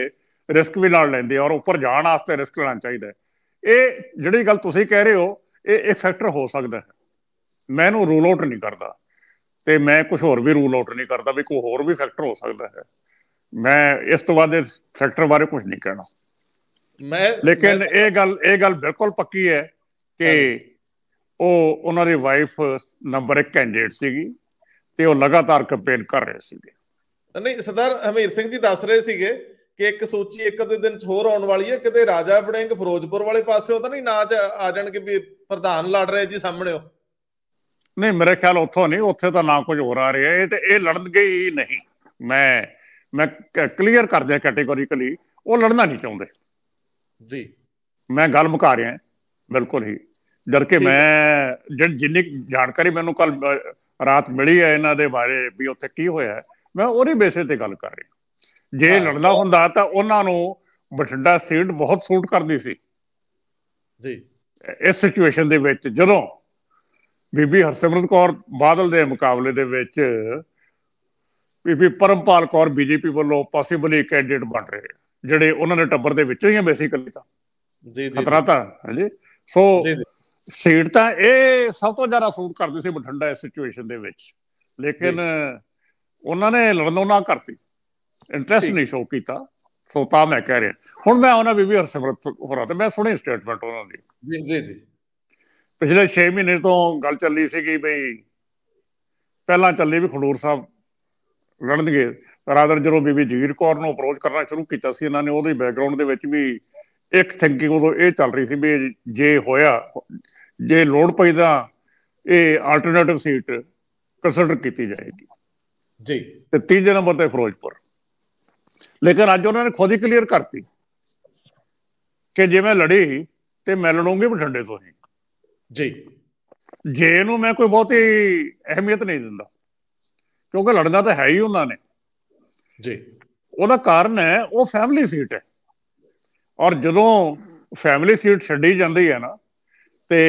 Speaker 3: ਰਿਸਕ ਵੀ ਲੈ ਲੈਂਦੇ ਔਰ ਉੱਪਰ ਜਾਣ ਵਾਸਤੇ ਰਿਸਕ ਲੈਣਾ ਚਾਹੀਦਾ ਇਹ ਜਿਹੜੀ ਗੱਲ ਤੁਸੀਂ ਕਹਿ ਰਹੇ ਹੋ ਇਹ ਇੱਕ ਫੈਕਟਰ ਹੋ ਸਕਦਾ ਹੈ ਮੈਂ ਇਹਨੂੰ ਰੂਲ ਆਊਟ ਨਹੀਂ ਕਰਦਾ ਤੇ ਮੈਂ ਕੁਝ ਹੋਰ ਵੀ ਰੂਲ ਆਊਟ ਨਹੀਂ ਕਰਦਾ ਵੀ ਕੋਈ ਹੋਰ ਵੀ ਫੈਕਟਰ ਹੋ ਸਕਦਾ ਹੈ ਮੈਂ ਇਸ ਤੋਂ ਬਾਅਦ ਇਸ ਫੈਕਟਰ ਬਾਰੇ ਕੁਝ ਨਹੀਂ ਕਹਿਣਾ ਮੈਂ ਲੇਕਿਨ ਇਹ ਗੱਲ ਇਹ ਗੱਲ ਬਿਲਕੁਲ ਪੱਕੀ ਹੈ ਕਿ ਉਹ ਉਹਨਾਂ ਦੀ ਵਾਈਫ ਨੰਬਰ 1 ਕੈਂਡੀਡੇਟ ਸੀਗੀ ਤੇ ਉਹ ਲਗਾਤਾਰ ਕੰਪੇਨ ਕਰ ਰਹੇ ਸੀਗੇ
Speaker 1: ਨਹੀਂ ਸਰਦਾਰ ਹਮੀਰ ਸਿੰਘ ਜੀ ਦੱਸ ਰਹੇ ਸੀਗੇ ਕਿ ਇੱਕ ਸੂਚੀ ਇੱਕ ਦੇ ਦਿਨ ਚ ਹੋਰ ਆਉਣ ਵਾਲੀ ਹੈ ਕਿਤੇ ਰਾਜਾ ਬੜਿੰਗ ਫਿਰੋਜ਼ਪੁਰ ਵਾਲੇ ਪਾਸੇ ਤਾਂ ਨਹੀਂ ਨਾਚ ਆ ਜਾਣਗੇ ਵੀ ਪ੍ਰਧਾਨ ਲੜ ਰਹੇ ਜੀ ਸਾਹਮਣੇ ਉਹ
Speaker 3: ਨਹੀਂ ਮੇਰੇ ਖਿਆਲ ਉੱਥੋਂ ਨਹੀਂ ਉੱਥੇ ਤਾਂ ਨਾ ਕੁਝ ਹੋਰ ਆ ਰਿਹਾ ਇਹ ਤੇ ਇਹ ਲੜਨ ਹੀ ਨਹੀਂ ਮੈਂ ਮੈਂ ਕਲੀਅਰ ਕਰ ਦਿਆਂ ਕੈਟੇਗੋਰੀਕਲੀ ਉਹ ਲੜਨਾ ਨਹੀਂ ਚਾਹੁੰਦੇ ਜੀ ਮੈਂ ਗੱਲ ਮੁਕਾ ਰਿਹਾ ਬਿਲਕੁਲ ਹੀ ਡਰ ਕੇ ਮੈਂ ਜਿੰਨੀ ਜਾਣਕਾਰੀ ਮੈਨੂੰ ਕੱਲ ਰਾਤ ਮਿਲੀ ਹੈ ਇਹਨਾਂ ਦੇ ਬਾਰੇ ਵੀ ਉੱਥੇ ਕੀ ਹੋਇਆ ਮੈਂ ਉਹਦੇ ਬੇਸੇ ਤੇ ਗੱਲ ਕਰ ਰਿਹਾ ਜੇ ਲੜਦਾ ਹੁੰਦਾ ਤਾਂ ਉਹਨਾਂ ਨੂੰ ਬਠਿੰਡਾ ਸੀਟ ਬਹੁਤ ਸੂਟ ਕਰਦੀ ਸੀ ਜੀ ਇਸ ਸਿਚੁਏਸ਼ਨ ਦੇ ਵਿੱਚ ਜਦੋਂ ਬੀਬੀ ਹਰਸਿਮਰਤ ਕੌਰ ਬਾਦਲ ਦੇ ਮੁਕਾਬਲੇ ਦੇ ਵਿੱਚ ਬੀਬੀ ਪਰਮਪਾਲ ਕੌਰ ਬੀਜੇਪੀ ਵੱਲੋਂ ਪੋਸੀਬਲੀ ਕੈਂਡੀਡੇਟ ਬਣ ਰਹੇ ਜਿਹੜੇ ਉਹਨਾਂ ਦੇ ਟੱਬਰ ਦੇ ਵਿੱਚੋਂ ਹੀ ਆ ਬੇਸਿਕਲੀ ਤਾਂ ਜੀ ਜੀ ਖਤਰਾ ਤਾਂ ਹਾਂਜੀ ਸੋ ਸੀਟ ਤਾਂ ਇਹ ਸਭ ਤੋਂ ਜ਼ਿਆਦਾ ਸੂਟ ਕਰਦੀ ਸੀ ਬਠੰਡਾ ਇਸ ਸਿਚੁਏਸ਼ਨ ਦੇ ਵਿੱਚ ਲੇਕਿਨ ਉਹਨਾਂ ਨੇ ਲੜਨੋਂ ਕਰਤੀ ਇੰਟਰਸਟ ਨਹੀਂ ਸ਼ੋ ਕੀਤਾ ਸੋ ਤਾਂ ਮੈਂ ਕਹਿ ਰਿਹਾ ਹੁਣ ਮੈਂ ਉਹਨਾਂ ਬੀਬੀ ਹਰਸਿਮਰਤ ਰਹਾ ਤੇ ਮੈਂ ਸੁਣੀ ਸਟੇਟਮੈਂਟ ਉਹਨਾਂ ਦੀ ਜੀ ਜੀ ਜੀ ਪਿਛਲੇ 6 ਮਹੀਨੇ ਤੋਂ ਗੱਲ ਚੱਲੀ ਸੀ ਕਿ ਬਈ ਪਹਿਲਾਂ ਚੱਲੀ ਵੀ ਖਡੂਰ ਸਾਹਿਬ ਲੜਨਗੇ ਰਾਦਰ ਜਦੋਂ ਬੀਬੀ ਜਗੀਰ ਕੌਰ ਨੂੰ ਅਪਰੋਚ ਕਰਨਾ ਸ਼ੁਰੂ ਕੀਤਾ ਸੀ ਇਹਨਾਂ ਨੇ ਉਹਦੇ ਬੈਕਗ੍ਰਾਉਂਡ ਦੇ ਵਿੱਚ ਵੀ ਇੱਕ ਥਿੰਕਿੰਗ ਉਦੋਂ ਇਹ ਚੱਲ ਰਹੀ ਸੀ ਵੀ ਜੇ ਹੋਇਆ ਜੇ ਲੋੜ ਪਈ ਤਾਂ ਇਹ ਆਲਟਰਨੇਟਿਵ ਸੀਟ ਕੰਸੀਡਰ ਕੀਤੀ ਜਾਏਗੀ ਜੀ ਤੇ ਤੀਜੇ ਨੰਬਰ ਤੇ ਫਿਰੋਜ਼ਪੁਰ ਲੇਕਿਨ ਅੱਜ ਉਹਨਾਂ ਨੇ ਖੁਦ ਹੀ ਕਲੀਅਰ ਕਰਤੀ ਕਿ ਜੇ ਮੈਂ ਲੜੀ ਤੇ ਮੈਂ ਲੜੂੰਗੀ ਬਠੰਡੇ ਤੋਂ ਹੀ ਜੀ ਜੇ ਇਹਨੂੰ ਮੈਂ ਕੋਈ ਬਹੁਤੀ ਅਹਿਮੀਅਤ ਨਹੀਂ ਦਿੰਦਾ ਕਿਉਂਕਿ ਲੜਨਾ ਤਾਂ ਹੈ ਹੀ ਉਹਨਾਂ ਨੇ ਜੀ ਉਹਦਾ ਕਾਰਨ ਹੈ ਉਹ ਫੈਮਿਲੀ ਸੀਟ ਹੈ ਔਰ ਜਦੋਂ ਫੈਮਿਲੀ ਸੀਟ ਛੱਡੀ ਜਾਂਦੀ ਹੈ ਨਾ ਤੇ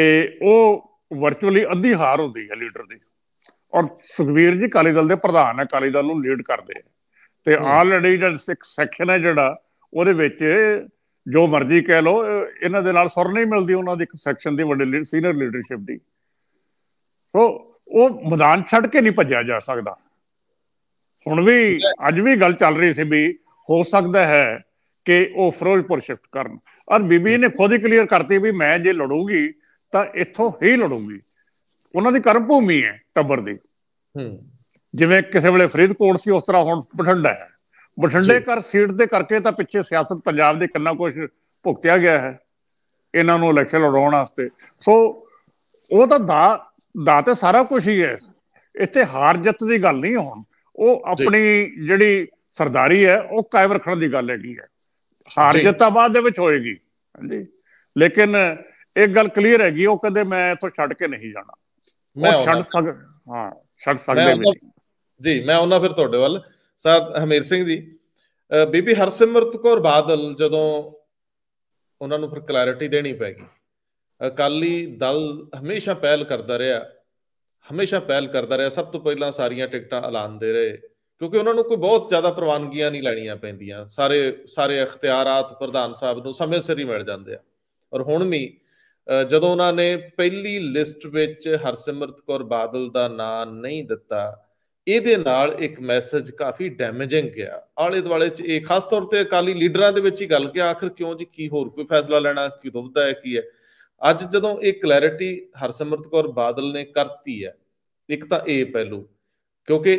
Speaker 3: ਉਹ ਵਰਚੁਅਲੀ ਅੱਧੀ ਹਾਰ ਹੁੰਦੀ ਹੈ ਲੀਡਰ ਦੀ ਔਰ ਸੁਖਵੀਰ ਜੀ ਕਾਲੀ ਦਲ ਦੇ ਪ੍ਰਧਾਨ ਹੈ ਕਾਲੀ ਦਲ ਨੂੰ ਲੀਡ ਕਰਦੇ ਹੈ ਤੇ ਆਲਰੇਡੀ ਜਿਹੜਾ ਸਿੱਖ ਸੈਕਸ਼ਨ ਹੈ ਜਿਹੜਾ ਉਹਦੇ ਵਿੱਚ ਜੋ ਮਰਜ਼ੀ ਕਹਿ ਲੋ ਇਹਨਾਂ ਦੇ ਨਾਲ ਸੁਰ ਨਹੀਂ ਮਿਲਦੀ ਉਹਨਾਂ ਦੀ ਇੱਕ ਸੈਕਸ਼ਨ ਦੀ ਵੱਡੇ ਸੀਨੀਅਰ ਲੀਡਰਸ਼ਿਪ ਦੀ ਸੋ ਉਹ ਮੈਦਾਨ ਛੱਡ ਕੇ ਨਹੀਂ ਭੱਜਿਆ ਜਾ ਸਕਦਾ ਹੁਣ ਵੀ ਅੱਜ ਵੀ ਗੱਲ ਚੱਲ ਰਹੀ ਸੀ ਵੀ ਹੋ ਸਕਦਾ ਹੈ ਕਿ ਉਹ ਫਿਰੋਜ਼ਪੁਰ ਸ਼ਿਫਟ ਕਰਨ ਔਰ ਬੀਬੀ ਨੇ ਖੁਦ ਹੀ ਕਲੀਅਰ ਕਰਤੀ ਵੀ ਮੈਂ ਜੇ ਲੜੂਗੀ ਤਾਂ ਇੱਥੋਂ ਹੀ ਲੜੂਗੀ ਉਹਨਾਂ ਦੀ ਕਰਮ ਭੂਮੀ ਹੈ ਟੱਬਰ ਦੀ ਹੂੰ ਜਿਵੇਂ ਕਿਸੇ ਵੇਲੇ ਫਰੀਦਕੋਟ ਸੀ ਉਸ ਤਰ੍ਹਾਂ ਹੁਣ ਬਠਿੰਡਾ ਹੈ ਬਠਿੰਡੇ ਕਰ ਸੀਟ ਦੇ ਕਰਕੇ ਤਾਂ ਪਿੱਛੇ ਸਿਆਸਤ ਪੰਜਾਬ ਦੇ ਕੰਨਾਂ ਕੁਝ ਭੁਗਤਿਆ ਗਿਆ ਹੈ ਇਹਨਾਂ ਨੂੰ ਇਲੈਕਸ਼ਨ ਲੜਾਉਣ ਵਾਸਤੇ ਸੋ ਉਹ ਤਾਂ ਦਾ ਦਾ ਤੇ ਸਾਰਾ ਕੁਝ ਹੀ ਹੈ ਇੱਥੇ ਹਾਰ ਜਿੱਤ ਦੀ ਗੱਲ ਨਹੀਂ ਹੁਣ ਉਹ ਆਪਣੀ ਜਿਹੜੀ ਸਰਦਾਰੀ ਹੈ ਉਹ ਕਾਇਮ ਰੱਖਣ ਦੀ ਗੱਲ ਹੈਗੀ ਹੈ ਹਾਰ ਬਾਅਦ ਦੇ ਵਿੱਚ ਹੋਏਗੀ ਹਾਂਜੀ ਲੇਕਿਨ ਇੱਕ ਗੱਲ ਕਲੀਅਰ ਹੈਗੀ ਉਹ ਕਦੇ ਮੈਂ ਇਥੋਂ ਛੱਡ ਕੇ ਨਹੀਂ ਜਾਣਾ ਮੈਂ ਛੱਡ ਸਕ ਹਾਂ
Speaker 1: ਛੱਡ ਸਕਦੇ ਵੀ ਜੀ ਮੈਂ ਉਹਨਾਂ ਫਿਰ ਤੁਹਾਡੇ ਵੱਲ ਸਾਹਿਬ ਹਮੀਰ ਸਿੰਘ ਜੀ ਬੀਬੀ ਹਰਸਿਮਰਤ ਕੌਰ ਬਾਦਲ ਜਦੋਂ ਉਹਨਾਂ ਨੂੰ ਫਿਰ ਕਲੈਰਿਟੀ ਦੇਣੀ ਪੈ ਗਈ ਅਕਾਲੀ ਦਲ ਹਮੇਸ਼ਾ ਪਹਿਲ ਕਰਦਾ ਰਿਹਾ ਹਮੇਸ਼ਾ ਪਹਿਲ ਕਰਦਾ ਰਿਹਾ ਸਭ ਤੋਂ ਪਹਿਲਾਂ ਸਾਰੀਆਂ ਟਿਕਟਾਂ ਦੇ ਰਹੇ ਕਿਉਂਕਿ ਉਹਨਾਂ ਨੂੰ ਕੋਈ ਬਹੁਤ ਜ਼ਿਆਦਾ ਪ੍ਰਵਾਨਗੀਆਂ ਨਹੀਂ ਲੈਣੀਆਂ ਪੈਂਦੀਆਂ ਸਾਰੇ ਸਾਰੇ ਇਖਤਿਆਰਾਤ ਪ੍ਰਧਾਨ ਸਾਹਿਬ ਨੂੰ ਸਮੇਂ ਸਿਰ ਹੀ ਮਿਲ ਜਾਂਦੇ ਆ ਔਰ ਹੁਣ ਵੀ ਜਦੋਂ ਉਹਨਾਂ ਨੇ ਪਹਿਲੀ ਲਿਸਟ ਵਿੱਚ ਹਰਸਿਮਰਤ ਕੌਰ ਬਾਦਲ ਦਾ ਨਾਮ ਨਹੀਂ ਦਿੱਤਾ ਇਹਦੇ ਨਾਲ ਇੱਕ ਮੈਸੇਜ ਕਾਫੀ ਡੈਮੇਜਿੰਗ ਗਿਆ ਆਲੇ ਦੁਆਲੇ 'ਚ ਇਹ ਖਾਸ ਤੌਰ ਤੇ ਅਕਾਲੀ ਲੀਡਰਾਂ ਦੇ ਵਿੱਚ ਹੀ ਗੱਲ ਕਿ ਆਖਰ ਕਿਉਂ ਜੀ ਕੀ ਹੋਰ ਕੋਈ ਫੈਸਲਾ ਲੈਣਾ ਕੀ ਦੁਬਦਾ ਹੈ ਕੀ ਹੈ ਅੱਜ ਜਦੋਂ ਇਹ ਕਲੈਰਿਟੀ ਹਰਸਿਮਰਤ ਕੌਰ ਬਾਦਲ ਨੇ ਕਰਤੀ ਹੈ ਇੱਕ ਤਾਂ ਇਹ ਪਹਿਲੂ ਕਿਉਂਕਿ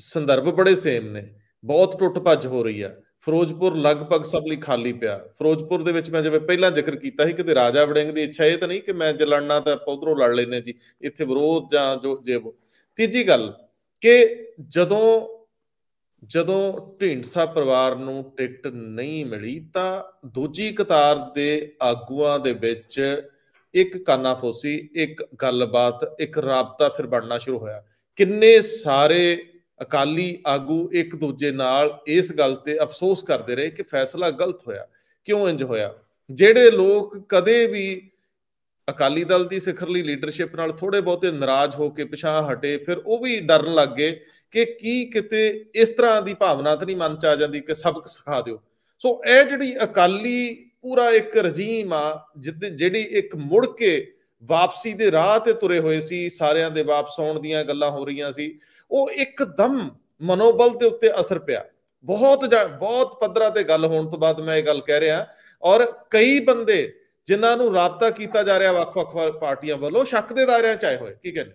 Speaker 1: ਸੰਦਰਭ ਬੜੇ ਸੇਮ ਨੇ ਬਹੁਤ ਟੁੱਟ ਭੱਜ ਹੋ ਰਹੀ ਆ ਫਿਰੋਜ਼ਪੁਰ ਲਗਭਗ ਸਭ ਲਈ ਖਾਲੀ ਪਿਆ ਫਿਰੋਜ਼ਪੁਰ ਦੇ ਵਿੱਚ ਮੈਂ ਜਿਵੇਂ ਪਹਿਲਾਂ ਜ਼ਿਕਰ ਕੀਤਾ ਸੀ ਕਿਤੇ ਰਾਜਾ ਵੜਿੰਗ ਦੀ ਇੱਛਾ ਇਹ ਤਾਂ ਨਹੀਂ ਕਿ ਮੈਂ ਜੇ ਲੜਨਾ ਤਾਂ ਪੌਧਰੋਂ ਲੜ ਲੈਨੇ ਜੀ ਇੱਥੇ ਵਿਰੋਧ ਜਾਂ ਜੋ ਜੇ ਤੀਜੀ ਗੱਲ ਕਿ ਜਦੋਂ ਜਦੋਂ ਢਿੰਡਸਾ ਪਰਿਵਾਰ ਨੂੰ ਟਿਕਟ ਨਹੀਂ ਮਿਲੀ ਤਾਂ ਦੂਜੀ ਕਤਾਰ ਦੇ ਆਗੂਆਂ ਦੇ ਵਿੱਚ ਇੱਕ ਕਾਨਾਫੋਸੀ ਇੱਕ ਗੱਲਬਾਤ ਇੱਕ ਰਾਬਤਾ ਫਿਰ ਬਣਨਾ ਸ਼ੁਰੂ ਹੋਇਆ ਕਿੰਨੇ ਸਾਰੇ ਅਕਾਲੀ ਆਗੂ ਇੱਕ ਦੂਜੇ ਨਾਲ ਇਸ ਗੱਲ ਤੇ ਅਫਸੋਸ ਕਰਦੇ ਰਹੇ ਕਿ ਫੈਸਲਾ ਗਲਤ ਹੋਇਆ ਕਿਉਂ ਇੰਜ ਹੋਇਆ ਜਿਹੜੇ ਲੋਕ ਕਦੇ ਵੀ ਅਕਾਲੀ ਦਲ ਦੀ ਸਿਖਰਲੀ ਲੀਡਰਸ਼ਿਪ ਨਾਲ ਥੋੜੇ ਬਹੁਤੇ ਨਾਰਾਜ਼ ਹੋ ਕੇ ਪਿਛਾ ਹਟੇ ਫਿਰ ਉਹ ਵੀ ਡਰਨ ਲੱਗ ਗਏ ਕਿ ਕੀ ਕਿਤੇ ਇਸ ਤਰ੍ਹਾਂ ਦੀ ਭਾਵਨਾ ਤਾਂ ਨਹੀਂ ਮਨ ਚ ਆ ਜਾਂਦੀ ਕਿ ਸਬਕ ਸਿਖਾ ਦਿਓ ਸੋ ਇਹ ਜਿਹੜੀ ਅਕਾਲੀ ਪੂਰਾ ਇੱਕ ਰਜੀਮ ਆ ਜਿਹੜੀ ਇੱਕ ਮੁੜ ਕੇ ਵਾਪਸੀ ਦੇ ਰਾਹ ਤੇ ਤੁਰੇ ਹੋਏ ਸੀ ਸਾਰਿਆਂ ਦੇ ਵਾਪਸ ਆਉਣ ਦੀਆਂ ਗੱਲਾਂ ਹੋ ਰਹੀਆਂ ਸੀ ਉਹ ਇੱਕਦਮ ਮਨੋਬਲ ਦੇ ਉੱਤੇ ਅਸਰ ਪਿਆ ਬਹੁਤ ਬਹੁਤ ਪੱਧਰਾਂ ਤੇ ਗੱਲ ਹੋਣ ਤੋਂ ਬਾਅਦ ਮੈਂ ਇਹ ਗੱਲ ਕਹਿ ਰਿਹਾ ਔਰ ਕਈ ਬੰਦੇ ਜਿਨ੍ਹਾਂ ਨੂੰ ਰਾਬਤਾ ਕੀਤਾ ਜਾ ਰਿਹਾ ਵੱਖ-ਵੱਖ ਪਾਰਟੀਆਂ ਵੱਲੋਂ ਸ਼ੱਕ ਦੇ ਦਾਇਰਿਆਂ ਚ ਆਏ ਹੋਏ ਕੀ ਕਹਿੰਦੇ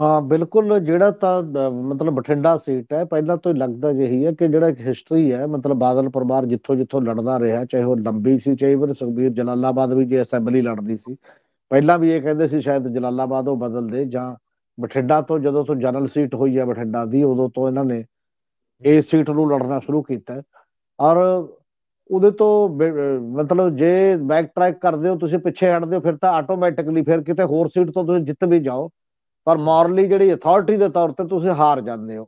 Speaker 2: ਹਾਂ ਬਿਲਕੁਲ ਜਿਹੜਾ ਤਾਂ ਮਤਲਬ ਬਠਿੰਡਾ ਸੀਟ ਹੈ ਪਹਿਲਾਂ ਤੋਂ ਹੀ ਲੱਗਦਾ ਜਿਹੀ ਹੈ ਕਿ ਜਿਹੜਾ ਇੱਕ ਹਿਸਟਰੀ ਹੈ ਮਤਲਬ ਬਾਦਲ ਪਰਿਵਾਰ ਜਿੱਥੋਂ ਜਿੱਥੋਂ ਲੜਦਾ ਰਿਹਾ ਚਾਹੇ ਉਹ ਲੰਬੀ ਸੀ ਚਾਹੇ ਵੀ ਸੁਖਬੀਰ ਜਲਾਲਾਬਾਦ ਵੀ ਜੇ ਅਸੈਂਬਲੀ ਲੜਦੀ ਸੀ ਪਹਿਲਾਂ ਵੀ ਇਹ ਕਹਿੰਦੇ ਸੀ ਸ਼ਾਇਦ ਜਲਾਲਾਬਾਦ ਉਹ ਬਦਲ ਦੇ ਜਾਂ ਬਠਿੰਡਾ ਤੋਂ ਜਦੋਂ ਤੋਂ ਜਨਰਲ ਸੀਟ ਹੋਈ ਹੈ ਬਠਿੰਡਾ ਦੀ ਉਦੋਂ ਤੋਂ ਇਹਨਾਂ ਨੇ ਇਹ ਸੀਟ ਨੂੰ ਲੜਨਾ ਸ਼ੁਰੂ ਕੀਤਾ ਹੈ। ਔਰ ਉਹਦੇ ਤੋਂ ਮਤਲਬ ਜੇ ਬੈਕ ਟਰੈਕ ਕਰਦੇ ਹੋ ਤੁਸੀਂ ਪਿੱਛੇ ਹਟਦੇ ਹੋ ਫਿਰ ਤਾਂ ਆਟੋਮੈਟਿਕਲੀ ਫਿਰ ਕਿਤੇ ਹੋਰ ਸੀਟ ਤੋਂ ਤੁਸੀਂ ਜਿੱਤ ਵੀ ਜਾਓ ਪਰ ਮੋਰਲੀ ਜਿਹੜੀ ਅਥਾਰਟੀ ਦੇ ਤੌਰ ਤੇ ਤੁਸੀਂ ਹਾਰ ਜਾਂਦੇ ਹੋ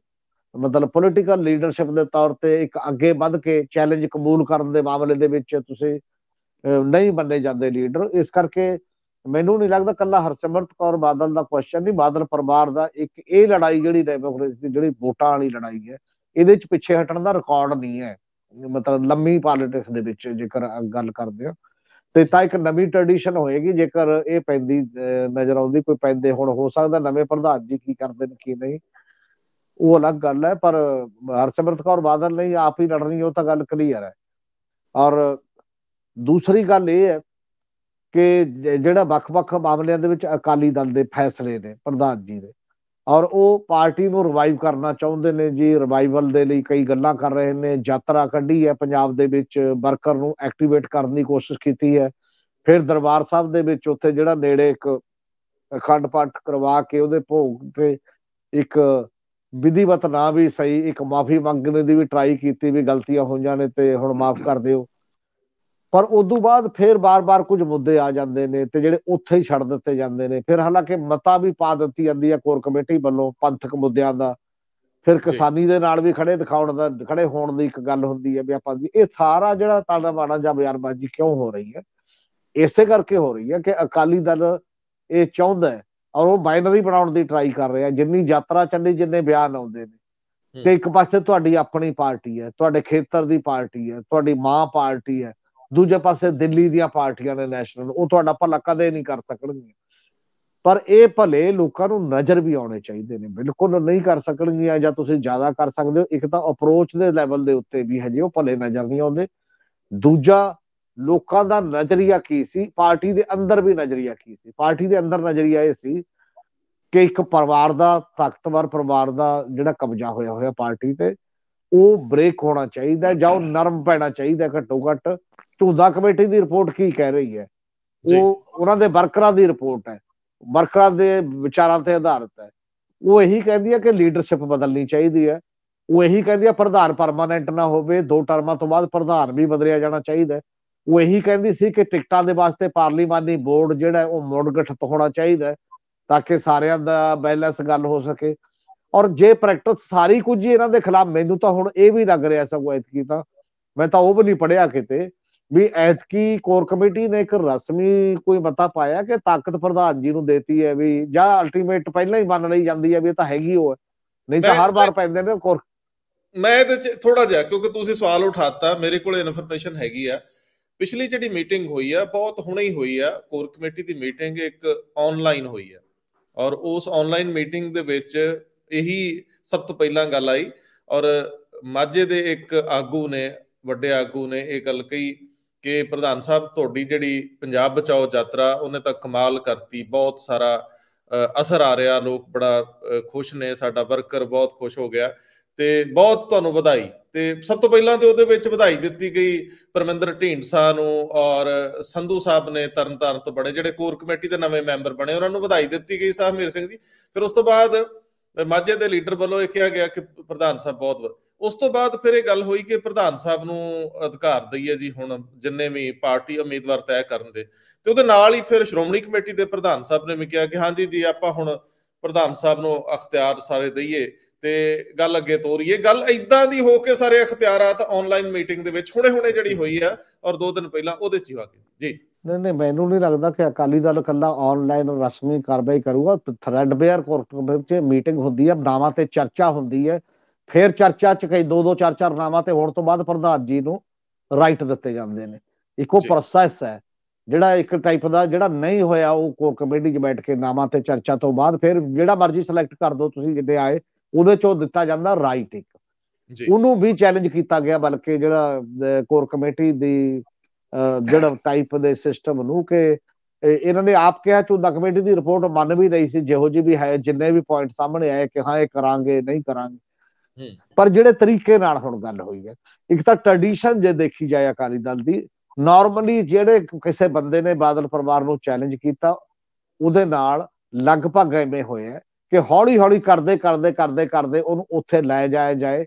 Speaker 2: ਮਤਲਬ ਪੋਲੀਟੀਕਲ ਲੀਡਰਸ਼ਿਪ ਦੇ ਤੌਰ ਤੇ ਇੱਕ ਅੱਗੇ ਵੱਧ ਕੇ ਚੈਲੰਜ ਕਬੂਲ ਕਰਨ ਦੇ ਮਾਮਲੇ ਦੇ ਵਿੱਚ ਤੁਸੀਂ ਨਹੀਂ ਬੰਨੇ ਜਾਂਦੇ ਲੀਡਰ ਇਸ ਕਰਕੇ ਮੈਨੂੰ ਨਹੀਂ ਲੱਗਦਾ ਕੱਲਾ ਹਰਸਿਮਰਤ ਕੌਰ ਬਾਦਲ ਦਾ ਕੁਐਸਚਨ ਨਹੀਂ ਬਾਦਲ ਪਰਿਵਾਰ ਦਾ ਇੱਕ ਇਹ ਲੜਾਈ ਜਿਹੜੀ ਡੈਮੋਕ੍ਰੇਸੀ ਦੀ ਜਿਹੜੀ ਵੋਟਾਂ ਵਾਲੀ ਲੜਾਈ ਹੈ ਇਹਦੇ ਵਿੱਚ ਪਿੱਛੇ ਹਟਣ ਦਾ ਰਿਕਾਰਡ ਨਹੀਂ ਹੈ ਮਤਲਬ ਲੰਮੀ ਪੋਲਿਟਿਕਸ ਦੇ ਵਿੱਚ ਜੇਕਰ ਗੱਲ ਕਰਦੇ ਹਾਂ ਤੇ ਤਾਂ ਇੱਕ ਨਵੀਂ ਟ੍ਰੈਡੀਸ਼ਨ ਹੋਏਗੀ ਜੇਕਰ ਇਹ ਪੈਂਦੀ ਨਜ਼ਰ ਆਉਂਦੀ ਕੋਈ ਪੈਂਦੇ ਹੁਣ ਹੋ ਸਕਦਾ ਨਵੇਂ ਪ੍ਰਧਾਨ ਜੀ ਕੀ ਕਰਦੇ ਨੇ ਕੀ ਨਹੀਂ ਉਹ ਅਲੱਗ ਗੱਲ ਹੈ ਪਰ ਹਰਸਿਮਰਤ ਕੌਰ ਬਾਦਲ ਨਹੀਂ ਆਪ ਹੀ ਲੜਨੀ ਉਹ ਤਾਂ ਗੱਲ ਕਲੀਅਰ ਹੈ ਔਰ ਦੂਸਰੀ ਗੱਲ ਇਹ ਹੈ ਕਿ ਜਿਹੜਾ ਵੱਖ-ਵੱਖ ਮਾਮਲਿਆਂ ਦੇ ਵਿੱਚ ਅਕਾਲੀ ਦਲ ਦੇ ਫੈਸਲੇ ਨੇ ਪ੍ਰਧਾਨ ਜੀ ਦੇ ਔਰ ਉਹ ਪਾਰਟੀ ਨੂੰ ਰਿਵਾਈਵ ਕਰਨਾ ਚਾਹੁੰਦੇ ਨੇ ਜੀ ਰਿਵਾਈਵਲ ਦੇ ਲਈ ਕਈ ਗੱਲਾਂ ਕਰ ਰਹੇ ਨੇ ਯਾਤਰਾ ਕੱਢੀ ਹੈ ਪੰਜਾਬ ਦੇ ਵਿੱਚ ਵਰਕਰ ਨੂੰ ਐਕਟੀਵੇਟ ਕਰਨ ਦੀ ਕੋਸ਼ਿਸ਼ ਕੀਤੀ ਹੈ ਫਿਰ ਦਰਬਾਰ ਸਾਹਿਬ ਦੇ ਵਿੱਚ ਉੱਥੇ ਜਿਹੜਾ ਨੇੜੇ ਇੱਕ ਅਖੰਡ ਪਾਠ ਕਰਵਾ ਕੇ ਉਹਦੇ ਭੋਗ ਤੇ ਇੱਕ ਵਿਧੀਵਤ ਨਾ ਵੀ ਸਹੀ ਇੱਕ ਮਾਫੀ ਮੰਗਣ ਦੀ ਵੀ ਟਰਾਈ ਕੀਤੀ ਵੀ ਗਲਤੀਆਂ ਹੋ ਨੇ ਤੇ ਹੁਣ ਮਾਫ ਕਰ ਦਿਓ ਪਰ ਉਸ ਤੋਂ ਬਾਅਦ ਫਿਰ ਬਾਰ-ਬਾਰ ਕੁਝ ਮੁੱਦੇ ਆ ਜਾਂਦੇ ਨੇ ਤੇ ਜਿਹੜੇ ਉੱਥੇ ਹੀ ਛੱਡ ਦਿੱਤੇ ਜਾਂਦੇ ਨੇ ਫਿਰ ਹਾਲਾਂਕਿ ਮਤਾ ਵੀ ਪਾ ਦਿੱਤੀ ਜਾਂਦੀ ਹੈ ਕੋਰ ਕਮੇਟੀ ਵੱਲੋਂ ਪੰਥਕ ਮੁੱਦਿਆਂ ਦਾ ਫਿਰ ਕਿਸਾਨੀ ਦੇ ਨਾਲ ਵੀ ਖੜੇ ਦਿਖਾਉਣ ਦਾ ਖੜੇ ਹੋਣ ਦੀ ਇੱਕ ਗੱਲ ਹੁੰਦੀ ਹੈ ਵੀ ਆਪਾਂ ਇਹ ਸਾਰਾ ਜਿਹੜਾ ਤਾੜਾ ਬਾੜਾ ਜਾਂ ਬਿਆਨਬਾਜ਼ੀ ਕਿਉਂ ਹੋ ਰਹੀ ਹੈ ਇਸੇ ਕਰਕੇ ਹੋ ਰਹੀ ਹੈ ਕਿ ਅਕਾਲੀ ਦਲ ਇਹ ਚਾਹੁੰਦਾ ਹੈ ਔਰ ਉਹ ਬਾਈਨਰੀ ਬਣਾਉਣ ਦੀ ਟਰਾਈ ਕਰ ਰਿਹਾ ਜਿੰਨੀ ਯਾਤਰਾ ਚੱਲੀ ਜਿੰਨੇ ਬਿਆਨ ਆਉਂਦੇ ਨੇ ਤੇ ਇੱਕ ਪਾਸੇ ਤੁਹਾਡੀ ਆਪਣੀ ਪਾਰਟੀ ਹੈ ਤੁਹਾਡੇ ਖੇਤਰ ਦੀ ਪਾਰਟੀ ਹੈ ਤੁਹਾਡੀ ਮਾਂ ਪਾਰਟੀ ਹੈ ਦੂਜੇ ਪਾਸੇ ਦਿੱਲੀ ਦੀਆਂ ਪਾਰਟੀਆਂ ਨੇ ਨੈਸ਼ਨਲ ਉਹ ਤੁਹਾਡਾ ਭਲਾ ਕਦੇ ਨਹੀਂ ਕਰ ਸਕਣਗੀਆਂ ਪਰ ਇਹ ਭਲੇ ਲੋਕਾਂ ਨੂੰ ਨਜ਼ਰ ਵੀ ਆਉਣੇ ਚਾਹੀਦੇ ਨੇ ਬਿਲਕੁਲ ਨਹੀਂ ਕਰ ਸਕਣਗੀਆਂ ਜਾਂ ਤੁਸੀਂ ਜ਼ਿਆਦਾ ਕਰ ਸਕਦੇ ਹੋ ਇੱਕ ਤਾਂ ਅਪਰੋਚ ਦੇ ਲੈਵਲ ਦੇ ਉੱਤੇ ਵੀ ਹਜੇ ਉਹ ਭਲੇ ਨਜ਼ਰ ਨਹੀਂ ਆਉਂਦੇ ਦੂਜਾ ਲੋਕਾਂ ਦਾ ਨਜ਼ਰੀਆ ਕੀ ਸੀ ਪਾਰਟੀ ਦੇ ਅੰਦਰ ਵੀ ਨਜ਼ਰੀਆ ਕੀ ਸੀ ਪਾਰਟੀ ਦੇ ਅੰਦਰ ਨਜ਼ਰੀਆ ਇਹ ਸੀ ਕਿ ਇੱਕ ਪਰਿਵਾਰ ਦਾ ਤਾਕਤਵਰ ਪਰਿਵਾਰ ਦਾ ਜਿਹੜਾ ਕਬਜ਼ਾ ਹੋਇਆ ਹੋਇਆ ਪਾਰਟੀ ਤੇ ਉਹ ਬ੍ਰੇਕ ਹੋਣਾ ਚਾਹੀਦਾ ਜਾਂ ਉਹ ਨਰਮ ਪੈਣਾ ਚਾਹੀਦਾ ਘੱਟੋ ਘੱਟ ਚੌਦਾ ਕਮੇਟੀ ਦੀ ਰਿਪੋਰਟ ਕੀ ਕਹਿ ਰਹੀ ਹੈ ਉਹ ਉਹਨਾਂ ਦੇ ਵਰਕਰਾਂ ਦੀ ਰਿਪੋਰਟ ਹੈ ਵਰਕਰਾਂ ਦੇ ਵਿਚਾਰਾਂ ਤੇ ਆਧਾਰਿਤ ਹੈ ਉਹ ਇਹੀ ਕਹਿੰਦੀ ਹੈ ਕਿ ਲੀਡਰਸ਼ਿਪ ਬਦਲਣੀ ਚਾਹੀਦੀ ਹੈ ਉਹ ਇਹੀ ਕਹਿੰਦੀ ਹੈ ਪ੍ਰਧਾਨ ਪਰਮਾਨੈਂਟ ਨਾ ਹੋਵੇ ਦੋ ਟਰਮਾਂ ਤੋਂ ਬਾਅਦ ਪ੍ਰਧਾਨ ਵੀ ਬਦਲਿਆ ਜਾਣਾ ਚਾਹੀਦਾ ਹੈ ਉਹ ਇਹੀ ਕਹਿੰਦੀ ਸੀ ਕਿ ਟਿਕਟਾਂ ਦੇ ਵਾਸਤੇ ਪਾਰਲੀਮਾਨੀ ਬੋਰਡ ਜਿਹੜਾ ਉਹ ਮੁੜ ਗਠਿਤ ਹੋਣਾ ਚਾਹੀਦਾ ਹੈ ਤਾਂ ਕਿ ਸਾਰਿਆਂ ਦਾ ਬੈਲੈਂਸ ਗੱਲ ਹੋ ਸਕੇ ਔਰ ਜੇ ਪ੍ਰੈਕਟਿਸ ਸਾਰੀ ਕੁਝ ਹੀ ਇਹਨਾਂ ਦੇ ਖਿਲਾਫ ਮੈਨੂੰ ਤਾਂ ਹੁਣ ਇਹ ਵੀ ਲੱਗ ਰਿਹਾ ਸਗੋਂ ਇਤਕੀ ਤਾਂ ਮੈਂ ਤਾਂ ਉਹ ਵੀ ਨਹੀਂ ਪੜਿਆ ਕਿਤੇ ਵੀ ਐਤਕੀ ਕੋਰ ਕਮੇਟੀ ਨੇ ਇੱਕ ਰਸਮੀ ਕੋਈ ਮਤਾ ਪਾਇਆ ਕਿ ਤਾਕਤ ਪ੍ਰਧਾਨ ਜੀ ਨੂੰ ਦੇਤੀ ਹੈ ਵੀ ਜਾਂ ਅਲਟੀਮੇਟ ਪਹਿਲਾਂ ਹੀ ਮੰਨ ਲਈ ਜਾਂਦੀ ਹੈ ਵੀ ਇਹ ਤਾਂ ਹੈਗੀ ਉਹ ਨਹੀਂ ਤਾਂ ਹਰ ਵਾਰ ਪੈਂਦੇ ਨੇ ਕੋਰ
Speaker 1: ਮੈਂ ਇਹਦੇ ਚ ਥੋੜਾ ਜਿਹਾ ਕਿਉਂਕਿ ਤੁਸੀਂ ਸਵਾਲ ਉਠਾਤਾ ਮੇਰੇ ਕੋਲ ਇਨਫੋਰਮੇਸ਼ਨ ਹੈਗੀ ਆ ਪਿਛਲੀ ਜਿਹੜੀ ਮੀਟਿੰਗ ਹੋਈ ਆ ਬਹੁਤ ਹੁਣੇ ਹੀ ਹੋਈ ਆ ਕੋਰ ਕਮੇਟੀ ਦੀ ਮੀਟਿੰਗ ਇੱਕ ਆਨਲਾਈਨ ਹੋਈ ਆ ਔਰ ਉਸ ਆਨਲਾਈਨ ਮੀਟਿੰਗ ਦੇ ਵਿੱਚ ਇਹੀ ਸਭ ਤੋਂ ਪਹਿਲਾਂ ਗੱਲ ਆਈ ਔਰ ਮਾਝੇ ਦੇ ਇੱਕ ਆਗੂ ਨੇ ਵੱਡੇ ਆਗੂ ਨੇ ਇਹ ਗੱਲ ਕਹੀ ਕਿ ਪ੍ਰਧਾਨ ਸਾਹਿਬ ਤੁਹਾਡੀ ਜਿਹੜੀ ਪੰਜਾਬ ਬਚਾਓ ਯਾਤਰਾ ਉਹਨੇ ਤਾਂ ਕਮਾਲ ਕਰਤੀ ਬਹੁਤ ਸਾਰਾ ਅਸਰ ਆ ਰਿਹਾ ਲੋਕ ਬੜਾ ਖੁਸ਼ ਨੇ ਸਾਡਾ ਵਰਕਰ ਬਹੁਤ ਖੁਸ਼ ਹੋ ਗਿਆ ਤੇ ਬਹੁਤ ਤੁਹਾਨੂੰ ਵਧਾਈ ਤੇ ਸਭ ਤੋਂ ਪਹਿਲਾਂ ਤੇ ਉਹਦੇ ਵਿੱਚ ਵਧਾਈ ਦਿੱਤੀ ਗਈ ਪਰਮਿੰਦਰ ਢੀਂਡਸਾ ਨੂੰ ਔਰ ਸੰਧੂ ਸਾਹਿਬ ਨੇ ਤਰਨਤਾਰਨ ਤੋਂ ਬੜੇ ਜਿਹੜੇ ਕੋਰ ਕਮੇਟੀ ਦੇ ਨਵੇਂ ਮੈਂਬਰ ਬਣੇ ਉਹਨਾਂ ਨੂੰ ਵਧਾਈ ਦਿੱਤੀ ਗਈ ਸਾਹਿਬ ਮੇਰ ਸਿੰਘ ਜੀ ਫਿਰ ਉਸ ਤੋਂ ਬਾਅਦ ਮਾਝੇ ਦੇ ਲੀਡਰ ਵੱਲੋਂ ਇਹ ਕਿਹਾ ਗਿਆ ਕਿ ਪ੍ਰਧਾਨ ਸਾਹਿਬ ਬਹੁਤ ਉਸ ਤੋਂ ਬਾਅਦ ਫਿਰ ਇਹ ਗੱਲ ਹੋਈ ਕਿ ਪ੍ਰਧਾਨ ਸਾਹਿਬ ਨੂੰ ਅਧਿਕਾਰ ਦਈਏ ਜੀ ਹੁਣ ਜਿੰਨੇ ਵੀ ਪਾਰਟੀ ਉਮੀਦਵਾਰ ਤੈਅ ਕਰਨ ਦੇ ਤੇ ਉਹਦੇ ਨਾਲ ਹੀ ਫਿਰ ਸ਼੍ਰੋਮਣੀ ਕਮੇਟੀ ਦੇ ਪ੍ਰਧਾਨ ਸਾਹਿਬ ਨੇ ਵੀ ਕਿਹਾ ਕਿ ਹਾਂਜੀ ਜੀ ਆਪਾਂ ਹੁਣ ਪ੍ਰਧਾਨ ਸਾਹਿਬ ਨੂੰ ਅਖਤਿਆਰ ਸਾਰੇ ਦਈਏ ਤੇ ਗੱਲ ਅੱਗੇ ਤੋਰੀਏ ਗੱਲ ਇਦਾਂ ਦੀ ਹੋ ਕੇ ਸਾਰੇ ਅਖਤਿਆਰਾਤ ਆਨਲਾਈਨ ਮੀਟਿੰਗ ਦੇ ਵਿੱਚ ਹੁਣੇ-ਹੁਣੇ ਜਿਹੜੀ ਹੋਈ ਆ ਔਰ ਦੋ ਦਿਨ ਪਹਿਲਾਂ ਉਹਦੇ ਚ ਹੀ ਆ ਗਈ ਜੀ
Speaker 2: ਨਹੀਂ ਨਹੀਂ ਮੈਨੂੰ ਨਹੀਂ ਲੱਗਦਾ ਕਿ ਅਕਾਲੀ ਦਲ ਇਕੱਲਾ ਆਨਲਾਈਨ ਰਸਮੀ ਕਾਰਵਾਈ ਕਰੂਗਾ ਥ੍ਰੈਡ ਬੇਅਰ ਕੋਰਟ ਵਿੱਚ ਮੀਟਿੰਗ ਹੁੰਦੀ ਹੈ ਨਾਵਾਂ ਤੇ ਚਰਚਾ ਹੁੰਦੀ ਹੈ ਫਿਰ ਚਰਚਾ ਚ ਕਈ ਦੋ ਦੋ ਚਾਰ ਚਾਰ ਨਾਵਾਂ ਤੇ ਹੋਣ ਤੋਂ ਬਾਅਦ ਪ੍ਰਧਾਨ ਜੀ ਨੂੰ ਰਾਈਟ ਦਿੱਤੇ ਜਾਂਦੇ ਨੇ ਇੱਕੋ ਪ੍ਰੋਸੈਸ ਹੈ ਜਿਹੜਾ ਇੱਕ ਟਾਈਪ ਦਾ ਜਿਹੜਾ ਨਹੀਂ ਹੋਇਆ ਉਹ ਕੋ ਕਮੇਟੀ 'ਚ ਬੈਠ ਕੇ ਨਾਮਾਂ ਤੇ ਚਰਚਾ ਤੋਂ ਬਾਅਦ ਫਿਰ ਜਿਹੜਾ ਮਰਜ਼ੀ ਸਿਲੈਕਟ ਕਰ ਦੋ ਤੁਸੀਂ ਜਿੱਦੇ ਆਏ ਉਹਦੇ ਚੋਂ ਦਿੱਤਾ ਜਾਂਦਾ ਰਾਈਟ ਇੱਕ ਜੀ ਉਹਨੂੰ ਵੀ ਚੈਲੰਜ ਕੀਤਾ ਗਿਆ ਬਲਕਿ ਜਿਹੜਾ ਕੋਰ ਕਮੇਟੀ ਦੀ ਜਿਹੜਾ ਟਾਈਪ ਦੇ ਸਿਸਟਮ ਨੂੰ ਕਿ ਇਹਨਾਂ ਨੇ ਆਪ ਕਿਹਾ ਚੁੰਦਾ ਕਮੇਟੀ ਦੀ ਰਿਪੋਰਟ ਮੰਨ ਵੀ ਰਹੀ ਸੀ ਜਿਹੋ ਜੀ ਵੀ ਹੈ ਜਿੰਨੇ ਵੀ ਪੁਆਇੰਟ ਸਾਹਮਣੇ ਆਏ ਕਿ ਹਾਂ ਇਹ ਕਰਾਂਗੇ ਨਹੀਂ ਕਰਾਂਗੇ ਪਰ ਜਿਹੜੇ ਤਰੀਕੇ ਨਾਲ ਹੁਣ ਗੱਲ ਹੋਈ ਹੈ ਇੱਕ ਤਾਂ ਟ੍ਰੈਡੀਸ਼ਨ ਜੇ ਦੇਖੀ ਜਾਏ ਅਕਾਲੀ ਦਲ ਦੀ ਨਾਰਮਲੀ ਜਿਹੜੇ ਕਿਸੇ ਬੰਦੇ ਨੇ ਬਾਦਲ ਪਰਿਵਾਰ ਨੂੰ ਚੈਲੰਜ ਕੀਤਾ ਉਹਦੇ ਨਾਲ ਲਗਭਗ ਐਵੇਂ ਹੋਇਆ ਕਿ ਹੌਲੀ ਹੌਲੀ ਕਰਦੇ ਕਰਦੇ ਕਰਦੇ ਕਰਦੇ ਉਹਨੂੰ ਉੱਥੇ ਲੈ ਜਾਇਆ ਜਾਏ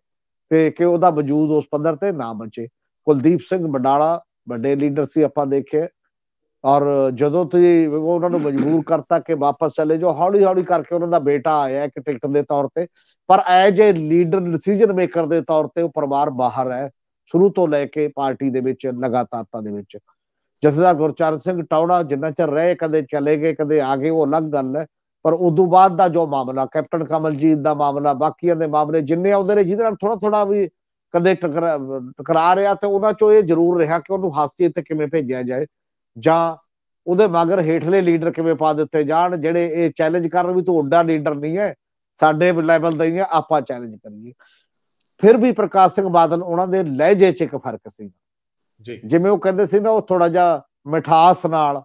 Speaker 2: ਤੇ ਕਿ ਉਹਦਾ ਵਜੂਦ ਉਸ ਪੱਧਰ ਤੇ ਨਾ ਬਚੇ ਕੁਲਦੀਪ ਸਿੰਘ ਬਡਾਲਾ ਵੱਡੇ ਲੀਡਰ ਸੀ ਆਪਾਂ ਦੇਖਿਆ ਔਰ ਜਦੋਂ ਤੁਸੀਂ ਉਹਨਾਂ ਨੂੰ ਮਜਬੂਰ ਕਰਤਾ ਕਿ ਵਾਪਸ ਚਲੇ ਜਾਓ ਹੌਲੀ ਹੌਲੀ ਕਰਕੇ ਉਹਨਾਂ ਦਾ ਬੇਟਾ ਆਇਆ ਇੱਕ ਟਿਕਟ ਦੇ ਤੌਰ ਤੇ ਪਰ as a leader decision maker ਦੇ ਤੌਰ ਤੇ ਉਹ ਪਰਿਵਾਰ ਬਾਹਰ ਹੈ ਸ਼ੁਰੂ ਤੋਂ ਲੈ ਕੇ ਪਾਰਟੀ ਦੇ ਵਿੱਚ ਲਗਾਤਾਰਤਾ ਦੇ ਵਿੱਚ ਜਸਦਾ ਗੁਰਚਰਨ ਸਿੰਘ ਟੌੜਾ ਜਿੰਨਾ ਚਿਰ ਰਹੇ ਕਦੇ ਚਲੇ ਗਏ ਕਦੇ ਆ ਗਏ ਉਹ ਅਲੱਗ ਗੱਲ ਹੈ ਪਰ ਤੋਂ ਬਾਅਦ ਦਾ ਜੋ ਮਾਮਲਾ ਕੈਪਟਨ ਕਮਲਜੀਤ ਦਾ ਮਾਮਲਾ ਬਾਕੀਆਂ ਦੇ ਮਾਮਲੇ ਜਿੰਨੇ ਆਉਂਦੇ ਨੇ ਜਿਹਦੇ ਨਾਲ ਥੋੜਾ ਥੋੜਾ ਵੀ ਕਦੇ ਟਕਰਾ ਰਿਹਾ ਤੇ ਉਹਨਾਂ ਚੋਂ ਇਹ ਜ਼ਰੂਰ ਰਿਹਾ ਕਿ ਉਹਨੂੰ ਹਾਸੇ ਤੇ ਕਿਵੇਂ ਭੇਜਿਆ ਜਾਏ ਜਾਂ ਉਹਦੇ ਮਗਰ ਹੇਠਲੇ ਲੀਡਰ ਕਿਵੇਂ ਪਾ ਦਿੱਤੇ ਜਾਣ ਜਿਹੜੇ ਇਹ ਚੈਲੰਜ ਕਰਨ ਵੀ ਤੋਂ ਓਡਾ ਲੀਡਰ ਨਹੀਂ ਹੈ ਸਾਡੇ ਲੈਵਲ ਦਾ ਹੀ ਹੈ ਆਪਾਂ ਚੈਲੰਜ ਕਰੀਏ ਫਿਰ ਵੀ ਪ੍ਰਕਾਸ਼ ਸਿੰਘ ਬਾਦਲ ਉਹਨਾਂ ਦੇ ਲਹਿਜੇ 'ਚ ਇੱਕ ਫਰਕ ਸੀ ਜੀ ਜਿਵੇਂ ਉਹ ਕਹਿੰਦੇ ਸੀ ਨਾ ਉਹ ਥੋੜਾ ਜਿਹਾ ਮਿਠਾਸ ਨਾਲ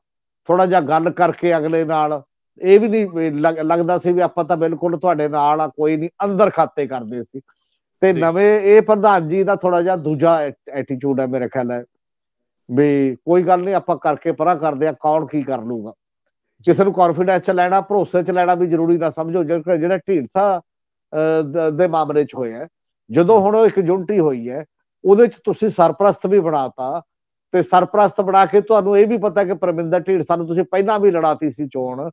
Speaker 2: ਥੋੜਾ ਜਿਹਾ ਗੱਲ ਕਰਕੇ ਅਗਲੇ ਨਾਲ ਇਹ ਵੀ ਨਹੀਂ ਲੱਗਦਾ ਸੀ ਵੀ ਆਪਾਂ ਤਾਂ ਬਿਲਕੁਲ ਤੁਹਾਡੇ ਨਾਲ ਆ ਕੋਈ ਨਹੀਂ ਅੰਦਰ ਖਾਤੇ ਕਰਦੇ ਸੀ ਤੇ ਨਵੇਂ ਇਹ ਪ੍ਰਧਾਨ ਜੀ ਦਾ ਥੋੜਾ ਜਿਹਾ ਦੂਜਾ ਐਟੀਟਿਊਡ ਹੈ ਮੇਰੇ ਖਿਆਲ ਹੈ ਵੀ ਕੋਈ ਗੱਲ ਨਹੀਂ ਆਪਾਂ ਕਰਕੇ ਪਰਾਂ ਕਰਦੇ ਆ ਕੌਣ ਕੀ ਕਰ ਲੂਗਾ ਕਿਸੇ ਨੂੰ ਕੌਨਫੀਡੈਂਸ ਚ ਲੈਣਾ ਭਰੋਸੇ ਚ ਲੈਣਾ ਵੀ ਜ਼ਰੂਰੀ ਨਾ ਸਮਝੋ ਜਿਹੜਾ ਢੀਂਸਾ ਦੇ ਮਾਮਲੇ ਚ ਹੋਇਆ ਜਦੋਂ ਹੁਣ ਇੱਕ ਯੂਨਿਟੀ ਹੋਈ ਹੈ ਉਹਦੇ ਚ ਤੁਸੀਂ ਸਰਪ੍ਰਸਤ ਵੀ ਬਣਾਤਾ ਤੇ ਸਰਪ੍ਰਸਤ ਬਣਾ ਕੇ ਤੁਹਾਨੂੰ ਇਹ ਵੀ ਪਤਾ ਕਿ ਪਰਮਿੰਦਰ ਢੀਂਸਾ ਨੂੰ ਤੁਸੀਂ ਪਹਿਲਾਂ ਵੀ ਲੜਾਤੀ ਸੀ ਚੋਣ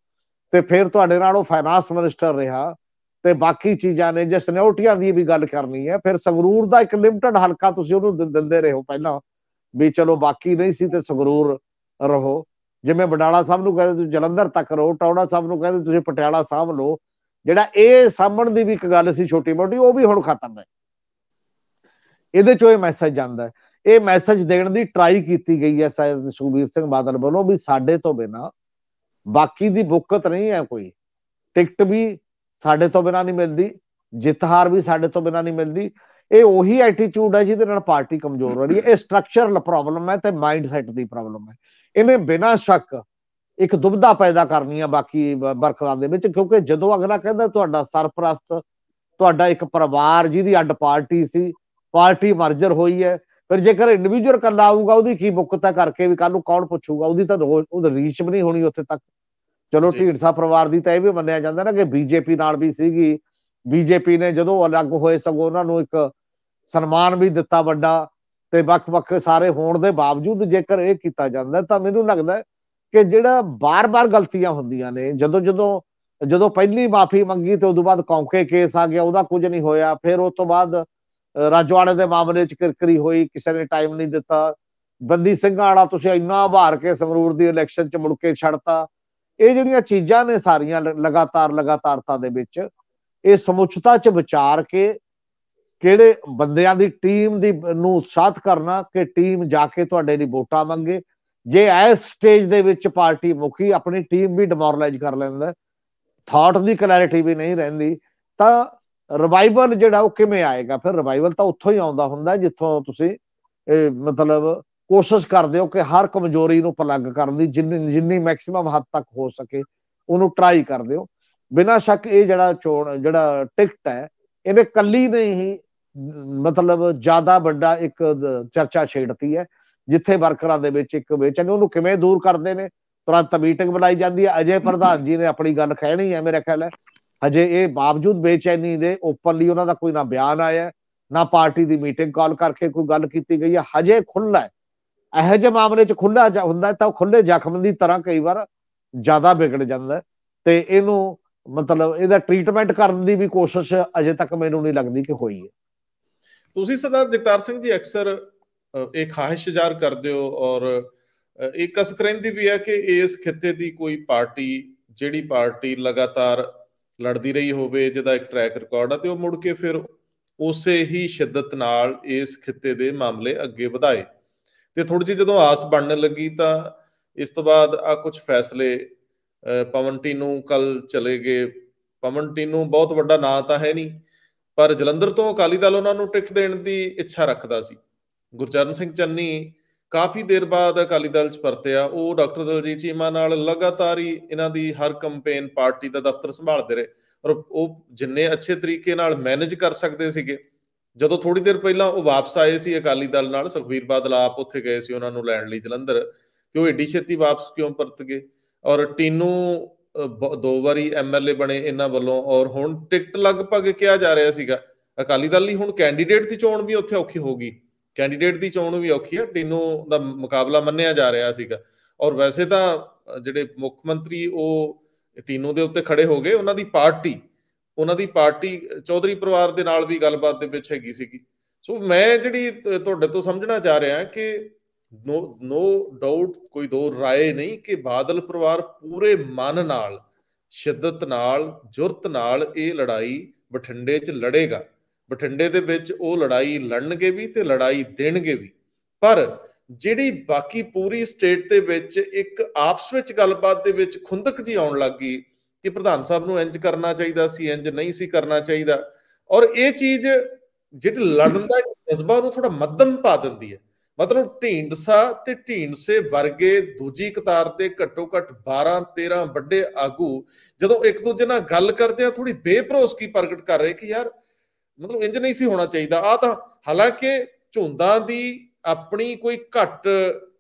Speaker 2: ਤੇ ਫਿਰ ਤੁਹਾਡੇ ਨਾਲ ਉਹ ਫਾਈਨਾਂਸ ਮਿਨਿਸਟਰ ਰਿਹਾ ਤੇ ਬਾਕੀ ਚੀਜ਼ਾਂ ਨੇ ਜਿਸ ਨੇ ਸਨਿਓਰਟੀਆਂ ਦੀ ਵੀ ਗੱਲ ਕਰਨੀ ਹੈ ਫਿਰ ਸੰਗਰੂਰ ਦਾ ਇੱਕ ਲਿਮਟਿਡ ਹਲਕਾ ਤੁਸੀਂ ਉਹਨੂੰ ਦਿੰਦੇ ਰਹੇ ਹੋ ਪਹਿਲਾਂ ਵੀ ਚਲੋ ਬਾਕੀ ਨਹੀਂ ਸੀ ਤੇ ਸਗਰੂਰ ਰਹੋ ਜਿਵੇਂ ਬਡਾਲਾ ਸਾਹਿਬ ਨੂੰ ਕਹਿੰਦੇ ਤੁਸੀਂ ਜਲੰਧਰ ਤੱਕ ਰਹੋ ਟੌੜਾ ਸਾਹਿਬ ਨੂੰ ਕਹਿੰਦੇ ਤੁਸੀਂ ਪਟਿਆਲਾ ਸਾਹਿਬ ਲੋ ਜਿਹੜਾ ਇਹ ਸਾਹਮਣ ਦੀ ਵੀ ਇੱਕ ਗੱਲ ਸੀ ਛੋਟੀ ਮੋਟੀ ਉਹ ਵੀ ਹੁਣ ਖਤਮ ਹੈ ਇਹਦੇ ਚੋਂ ਇਹ ਮੈਸੇਜ ਜਾਂਦਾ ਇਹ ਮੈਸੇਜ ਦੇਣ ਦੀ ਟਰਾਈ ਕੀਤੀ ਗਈ ਹੈ ਸਾਇਦ ਸੁਖਵੀਰ ਸਿੰਘ ਬਾਦਲ ਵੱਲੋਂ ਵੀ ਸਾਡੇ ਤੋਂ ਬਿਨਾ ਬਾਕੀ ਦੀ ਬੁੱਕਤ ਨਹੀਂ ਹੈ ਕੋਈ ਟਿਕਟ ਵੀ ਸਾਡੇ ਤੋਂ ਬਿਨਾ ਨਹੀਂ ਮਿਲਦੀ ਜਿੱਤ ਹਾਰ ਵੀ ਸਾਡੇ ਤੋਂ ਬਿਨਾ ਨਹੀਂ ਮਿਲਦੀ ਇਹ ਉਹੀ ਐਟੀਟਿਊਡ ਹੈ ਜਿਹਦੇ ਨਾਲ ਪਾਰਟੀ ਕਮਜ਼ੋਰ ਹੋ ਰਹੀ ਹੈ ਇਹ ਸਟਰਕਚਰਲ ਪ੍ਰੋਬਲਮ ਹੈ ਤੇ ਮਾਈਂਡਸੈਟ ਦੀ ਪ੍ਰੋਬਲਮ ਹੈ ਇਹਨੇ ਬਿਨਾਂ ਸ਼ੱਕ ਇੱਕ ਦੁਬਧਾ ਪੈਦਾ ਕਰਨੀ ਆ ਬਾਕੀ ਬਰਕਰਾਰ ਦੇ ਵਿੱਚ ਕਿਉਂਕਿ ਜਦੋਂ ਅਗਲਾ ਕਹਿੰਦਾ ਤੁਹਾਡਾ ਸਰਪ੍ਰਸਤ ਤੁਹਾਡਾ ਇੱਕ ਪਰਿਵਾਰ ਜਿਹਦੀ ਅੱਡ ਪਾਰਟੀ ਸੀ ਪਾਰਟੀ ਮਰਜਰ ਹੋਈ ਹੈ ਫਿਰ ਜੇਕਰ ਇੰਡੀਵਿਜੂਅਲ ਕੱਲਾ ਆਊਗਾ ਉਹਦੀ ਕੀ ਮੁਕਤਾ ਕਰਕੇ ਵੀ ਕੱਲ ਨੂੰ ਕੌਣ ਪੁੱਛੂਗਾ ਉਹਦੀ ਤਾਂ ਉਹ ਰੀਚ ਵੀ ਨਹੀਂ ਹੋਣੀ ਉੱਥੇ ਤੱਕ ਚਲੋ ਢੀਂਡਸਾ ਪਰਿਵਾਰ ਦੀ ਤਾਂ ਇਹ ਵੀ ਮੰਨਿਆ ਜਾਂਦਾ ਨਾ ਕਿ ਬੀਜੇਪੀ ਨਾਲ ਵੀ ਸੀਗੀ ਬੀਜੇਪੀ ਨੇ ਜਦੋਂ ਅਲੱਗ ਹੋਏ ਸਗੋਂ ਉਹਨਾਂ ਨੂੰ ਇੱਕ ਸਨਮਾਨ ਵੀ ਦਿੱਤਾ ਵੱਡਾ ਤੇ ਵੱਖ-ਵੱਖ ਸਾਰੇ ਹੋਣ ਦੇ ਬਾਵਜੂਦ ਜੇਕਰ ਇਹ ਕੀਤਾ ਜਾਂਦਾ ਤਾਂ ਮੈਨੂੰ ਲੱਗਦਾ ਕਿ ਜਿਹੜਾ ਬਾਰ-ਬਾਰ ਗਲਤੀਆਂ ਹੁੰਦੀਆਂ ਨੇ ਜਦੋਂ-ਜਦੋਂ ਜਦੋਂ ਪਹਿਲੀ ਮਾਫੀ ਮੰਗੀ ਤੇ ਉਸ ਤੋਂ ਬਾਅਦ ਕੌਂਕੇ ਕੇਸ ਆ ਗਿਆ ਉਹਦਾ ਕੁਝ ਨਹੀਂ ਹੋਇਆ ਫਿਰ ਉਸ ਤੋਂ ਬਾਅਦ ਰਾਜਵਾੜੇ ਦੇ ਮਾਮਲੇ 'ਚ ਕਿਰਕਰੀ ਹੋਈ ਕਿਸੇ ਨੇ ਟਾਈਮ ਨਹੀਂ ਦਿੱਤਾ ਬੰਦੀ ਸਿੰਘਾਂ ਵਾਲਾ ਤੁਸੀਂ ਇੰਨਾ ਆਭਾਰ ਕੇ ਸੰਗਰੂਰ ਦੀ ਇਲੈਕਸ਼ਨ 'ਚ ਮੁੜ ਕੇ ਛੱਡਤਾ ਇਹ ਜਿਹੜੀਆਂ ਚੀਜ਼ਾਂ ਨੇ ਸਾਰੀਆਂ ਲਗਾਤਾਰ ਲਗਾਤਾਰਤਾ ਦੇ ਵਿੱਚ ਇਹ ਸਮੁੱਚਤਾ 'ਚ ਵਿਚਾਰ ਕੇ ਕਿਹੜੇ ਬੰਦਿਆਂ ਦੀ ਟੀਮ ਦੀ ਨੂੰ ਉਤਸ਼ਾਹਤ ਕਰਨਾ ਕਿ ਟੀਮ ਜਾ ਕੇ ਤੁਹਾਡੇ ਲਈ ਵੋਟਾਂ ਮੰਗੇ ਜੇ ਐਸ ਸਟੇਜ ਦੇ ਵਿੱਚ ਪਾਰਟੀ ਮੁਖੀ ਆਪਣੀ ਟੀਮ ਵੀ ਡਿਮੋਰਲਾਈਜ਼ ਕਰ ਲੈਂਦਾ ਥਾਟ ਦੀ ਕਲੈਰਿਟੀ ਵੀ ਨਹੀਂ ਰਹਿੰਦੀ ਤਾਂ ਰਿਵਾਈਵਲ ਜਿਹੜਾ ਉਹ ਕਿਵੇਂ ਆਏਗਾ ਫਿਰ ਰਿਵਾਈਵਲ ਤਾਂ ਉੱਥੋਂ ਹੀ ਆਉਂਦਾ ਹੁੰਦਾ ਜਿੱਥੋਂ ਤੁਸੀਂ ਮਤਲਬ ਕੋਸ਼ਿਸ਼ ਕਰਦੇ ਹੋ ਕਿ ਹਰ ਕਮਜ਼ੋਰੀ ਨੂੰ ਪਲੱਗ ਕਰਨ ਦੀ ਜਿੰਨੀ ਜਿੰਨੀ ਮੈਕਸਿਮਮ ਹੱਦ ਤੱਕ ਹੋ ਸਕੇ ਉਹਨੂੰ ਟਰਾਈ ਕਰਦੇ ਹੋ ਬਿਨਾਂ ਸ਼ੱਕ ਇਹ ਜਿਹੜਾ ਚੋਣ ਜਿਹੜਾ ਟਿਕਟ ਹੈ ਇਹਨੇ ਕੱਲੀ ਨੇ ਹੀ ਮਤਲਬ ਜਿਆਦਾ ਵੱਡਾ ਇੱਕ ਚਰਚਾ ਛੇੜਤੀ ਹੈ ਜਿੱਥੇ ਵਰਕਰਾਂ ਦੇ ਵਿੱਚ ਇੱਕ ਨੇ ਉਹਨੂੰ ਕਿਵੇਂ ਦੂਰ ਕਰਦੇ ਨੇ ਤੁਰੰਤ ਮੀਟਿੰਗ ਬੁਲਾਈ ਜਾਂਦੀ ਹੈ ਅਜੇ ਪ੍ਰਧਾਨ ਜੀ ਨੇ ਆਪਣੀ ਗੱਲ ਕਹਿਣੀ ਹੈ ਮੇਰੇ ਖਿਆਲ ਹੈ ਅਜੇ ਇਹ ਬਾਵਜੂਦ ਬੇਚੈਨੀ ਦੇ ਓਪਨਲੀ ਉਹਨਾਂ ਦਾ ਕੋਈ ਨਾ ਬਿਆਨ ਆਇਆ ਨਾ ਪਾਰਟੀ ਦੀ ਮੀਟਿੰਗ ਕਾਲ ਕਰਕੇ ਕੋਈ ਗੱਲ ਕੀਤੀ ਗਈ ਹੈ ਹਜੇ ਖੁੱਲਾ ਹੈ ਇਹੋ ਜਿਹੇ ਮਾਮਲੇ 'ਚ ਖੁੱਲਾ ਹੁੰਦਾ ਤਾਂ ਖੁੱਲੇ ਜ਼ਖਮ ਦੀ ਤਰ੍ਹਾਂ ਕਈ ਵਾਰ ਜ਼ਿਆਦਾ ਵਿਗੜ ਜਾਂਦਾ ਤੇ ਇਹਨੂੰ ਮਤਲਬ ਇਹਦਾ ਟ੍ਰੀਟਮੈਂਟ ਕਰਨ ਦੀ ਵੀ ਕੋਸ਼ਿਸ਼ ਅਜੇ ਤੱਕ ਮੈਨੂੰ ਨਹੀਂ ਲੱਗਦੀ ਕਿ ਹੋਈ ਹੈ
Speaker 1: ਤੁਸੀਂ ਸਰਦਾਰ ਜਗਤਾਰ ਸਿੰਘ ਜੀ ਅਕਸਰ ਇਹ ਖਾਹਿਸ਼ ਜ਼ਾਰ ਕਰਦੇ ਹੋ ਔਰ ਇਹ ਕਸਤ ਰਹਿੰਦੀ ਵੀ ਹੈ ਕਿ ਇਸ ਖਿੱਤੇ ਦੀ ਕੋਈ ਪਾਰਟੀ ਜਿਹੜੀ ਪਾਰਟੀ ਲਗਾਤਾਰ ਲੜਦੀ ਰਹੀ ਹੋਵੇ ਜਿਹਦਾ ਇੱਕ ਟਰੈਕ ਰਿਕਾਰਡ ਆ ਤੇ ਉਹ ਮੁੜ ਕੇ ਫਿਰ ਉਸੇ ਹੀ ਸ਼ਿੱਦਤ ਨਾਲ ਇਸ ਖਿੱਤੇ ਦੇ ਮਾਮਲੇ ਅੱਗੇ ਵਧਾਏ ਤੇ ਥੋੜੀ ਜਿਹੀ ਜਦੋਂ ਆਸ ਬਣਨ ਲੱਗੀ ਤਾਂ ਇਸ ਤੋਂ ਬਾਅਦ ਆ ਕੁਝ ਫੈਸਲੇ ਪਵਨ ਟੀਨੂ ਕੱਲ ਚਲੇ ਗਏ ਪਵਨ ਟੀਨੂ ਬਹੁਤ ਵੱਡਾ ਨਾਂ ਤਾਂ ਹੈ ਨਹੀਂ ਪਰ ਜਲੰਧਰ ਤੋਂ ਅਕਾਲੀ ਦਲ ਉਹਨਾਂ ਨੂੰ ਟਿਕਟ ਦੇਣ ਦੀ ਇੱਛਾ ਰੱਖਦਾ ਸੀ ਗੁਰਚਰਨ ਸਿੰਘ ਚੰਨੀ ਕਾਫੀ ਦੇਰ ਬਾਅਦ ਅਕਾਲੀ ਦਲ ਚ ਪਰਤਿਆ ਉਹ ਡਾਕਟਰ ਦਲਜੀਤ ਚੀਮਾ ਨਾਲ ਲਗਾਤਾਰ ਹੀ ਇਹਨਾਂ ਦੀ ਹਰ ਕੈਂਪੇਨ ਪਾਰਟੀ ਦਾ ਦਫ਼ਤਰ ਸੰਭਾਲਦੇ ਰਹੇ ਔਰ ਉਹ ਜਿੰਨੇ ਅੱਛੇ ਤਰੀਕੇ ਨਾਲ ਮੈਨੇਜ ਕਰ ਸਕਦੇ ਸੀਗੇ ਜਦੋਂ ਥੋੜੀ ਦੇਰ ਪਹਿਲਾਂ ਉਹ ਵਾਪਸ ਆਏ ਸੀ ਅਕਾਲੀ ਦਲ ਨਾਲ ਸੁਖਬੀਰ ਬਾਦਲ ਆਪ ਉੱਥੇ ਗਏ ਸੀ ਉਹਨਾਂ ਨੂੰ ਲੈਣ ਲਈ ਜਲੰਧਰ ਕਿ ਉਹ ਏਡੀ ਛੇਤੀ ਵਾਪਸ ਕਿਉਂ ਪਰਤ ਗਏ ਔਰ ਟੀਨੂ ਦੋ ਵਾਰੀ ਐਮਐਲਏ ਬਣੇ ਇਹਨਾਂ ਵੱਲੋਂ ਔਰ ਹੁਣ ਟਿਕਟ ਲਗਭਗ ਕਿਹਾ ਜਾ ਰਿਹਾ ਸੀਗਾ ਅਕਾਲੀ ਦਲ ਲਈ ਹੁਣ ਕੈਂਡੀਡੇਟ ਦੀ ਚੋਣ ਵੀ ਉੱਥੇ ਔਖੀ ਹੋਗੀ ਕੈਂਡੀਡੇਟ ਦੀ ਚੋਣ ਵੀ ਔਖੀ ਹੈ ਟੀਨੂ ਦਾ ਮੁਕਾਬਲਾ ਮੰਨਿਆ ਜਾ ਰਿਹਾ ਸੀਗਾ ਔਰ ਵੈਸੇ ਤਾਂ ਜਿਹੜੇ ਮੁੱਖ ਮੰਤਰੀ ਉਹ ਟੀਨੂ ਦੇ ਉੱਤੇ ਖੜੇ ਹੋ ਗਏ ਉਹਨਾਂ ਦੀ ਪਾਰਟੀ ਉਹਨਾਂ ਦੀ ਪਾਰਟੀ ਚੌਧਰੀ ਪਰਿਵਾਰ ਦੇ ਨਾਲ ਵੀ ਗੱਲਬਾਤ ਦੇ ਵਿੱਚ ਹੈਗੀ ਸੀਗੀ ਸੋ ਮੈਂ ਜਿਹੜੀ ਤੁਹਾਡੇ ਤੋਂ ਸਮਝਣਾ ਚਾ ਰਿਹਾ ਕਿ ਨੋ ਨੋ ਡਾਊਟ ਕੋਈ ਦੋ رائے ਨਹੀਂ ਕਿ ਬਾਦਲ ਪਰਿਵਾਰ ਪੂਰੇ ਮਨ ਨਾਲ ਸ਼ਿੱਦਤ ਨਾਲ ਜੁਰਤ ਨਾਲ ਇਹ ਲੜਾਈ ਬਠਿੰਡੇ 'ਚ ਲੜੇਗਾ ਬਠਿੰਡੇ ਦੇ ਵਿੱਚ ਉਹ ਲੜਾਈ ਲੜਨਗੇ ਵੀ ਤੇ ਲੜਾਈ ਦੇਣਗੇ ਵੀ ਪਰ ਜਿਹੜੀ ਬਾਕੀ ਪੂਰੀ ਸਟੇਟ ਦੇ ਵਿੱਚ ਇੱਕ ਆਪਸ ਵਿੱਚ ਗੱਲਬਾਤ ਦੇ ਵਿੱਚ ਖੁੰਦਕ ਜੀ ਆਉਣ ਲੱਗ ਗਈ ਕਿ ਪ੍ਰਧਾਨ ਸਾਹਿਬ ਨੂੰ ਇੰਜ ਕਰਨਾ ਚਾਹੀਦਾ ਸੀ ਇੰਜ ਨਹੀਂ ਸੀ ਕਰਨਾ ਚਾਹੀਦਾ ਔਰ ਇਹ ਚੀਜ਼ ਜਿਹੜੀ ਲੜਨ ਦਾ ਜਜ਼ਬਾ ਨੂੰ ਥੋੜਾ ਮੱਧਮ ਪਾ ਦਿੰਦੀ ਹੈ ਮਤਲਬ ਢੀਂਡਸਾ ਤੇ ਢੀਂਡਸੇ ਵਰਗੇ ਦੂਜੀ ਕਤਾਰ ਤੇ ਘੱਟੋ ਘੱਟ 12 13 ਵੱਡੇ ਆਗੂ ਜਦੋਂ ਇੱਕ ਦੂਜੇ ਨਾਲ ਗੱਲ ਕਰਦੇ ਆ ਥੋੜੀ ਬੇਭਰੋਸਗੀ ਪ੍ਰਗਟ ਕਰ ਰਹੇ ਕਿ ਯਾਰ ਮਤਲਬ ਇੰਜ ਨਹੀਂ ਸੀ ਹੋਣਾ ਚਾਹੀਦਾ ਆ ਤਾਂ ਹਾਲਾਂਕਿ ਝੁੰਦਾਂ ਦੀ ਆਪਣੀ ਕੋਈ ਘੱਟ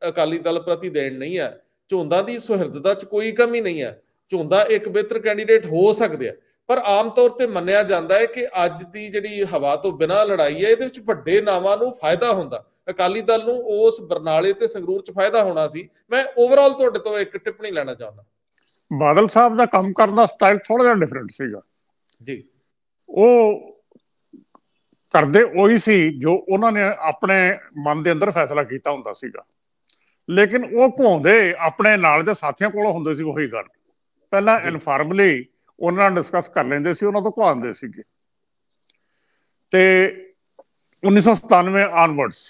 Speaker 1: ਅਕਾਲੀ ਦਲ ਪ੍ਰਤੀ ਦੇਣ ਨਹੀਂ ਹੈ ਝੁੰਦਾਂ ਦੀ ਸੁਹਿਰਦਤਾ 'ਚ ਕੋਈ ਕਮੀ ਨਹੀਂ ਹੈ ਝੁੰਦਾ ਇੱਕ ਬਿਹਤਰ ਕੈਂਡੀਡੇਟ ਹੋ ਸਕਦੇ ਆ ਪਰ ਆਮ ਤੌਰ ਤੇ ਮੰਨਿਆ ਜਾਂਦਾ ਹੈ ਕਿ ਅੱਜ ਦੀ ਜਿਹੜੀ ਹਵਾ ਤੋਂ ਬਿਨਾਂ ਲੜਾਈ ਹੈ ਇਹਦੇ ਵਿੱਚ ਵੱਡੇ ਨਾਵਾਂ ਨੂੰ ਫਾਇਦਾ ਹੁੰਦਾ ਅਕਾਲੀ ਦਲ ਨੂੰ ਉਸ ਬਰਨਾਲੇ ਤੇ ਸੰਗਰੂਰ 'ਚ ਫਾਇਦਾ ਹੋਣਾ ਸੀ ਮੈਂ ਓਵਰਆਲ ਤੁਹਾਡੇ ਤੋਂ ਇੱਕ ਟਿੱਪਣੀ ਲੈਣਾ ਚਾਹੁੰਦਾ
Speaker 3: ਬਾਦਲ ਸਾਹਿਬ ਦਾ ਕੰਮ ਕਰਨ ਦਾ ਸਟਾਈਲ ਥੋੜਾ ਜਿਹਾ ਡਿਫਰੈਂਟ ਸੀਗਾ ਜੀ ਉਹ ਕਰਦੇ ਉਹੀ ਸੀ ਜੋ ਉਹਨਾਂ ਨੇ ਆਪਣੇ ਮਨ ਦੇ ਅੰਦਰ ਫੈਸਲਾ ਕੀਤਾ ਹੁੰਦਾ ਸੀਗਾ ਲੇਕਿਨ ਉਹ ਘੁੰਮਦੇ ਆਪਣੇ ਨਾਲ ਦੇ ਸਾਥੀਆਂ ਕੋਲ ਹੁੰਦੇ ਸੀ ਉਹੀ ਗੱਲ ਪਹਿਲਾਂ ਇਨਫਾਰਮਲੀ ਉਹਨਾਂ ਨਾਲ ਡਿਸਕਸ ਕਰ ਲੈਂਦੇ ਸੀ ਉਹਨਾਂ ਤੋਂ ਘੁਆਉਂਦੇ ਸੀਗੇ ਤੇ 1997 ਆਨਵਰਡਸ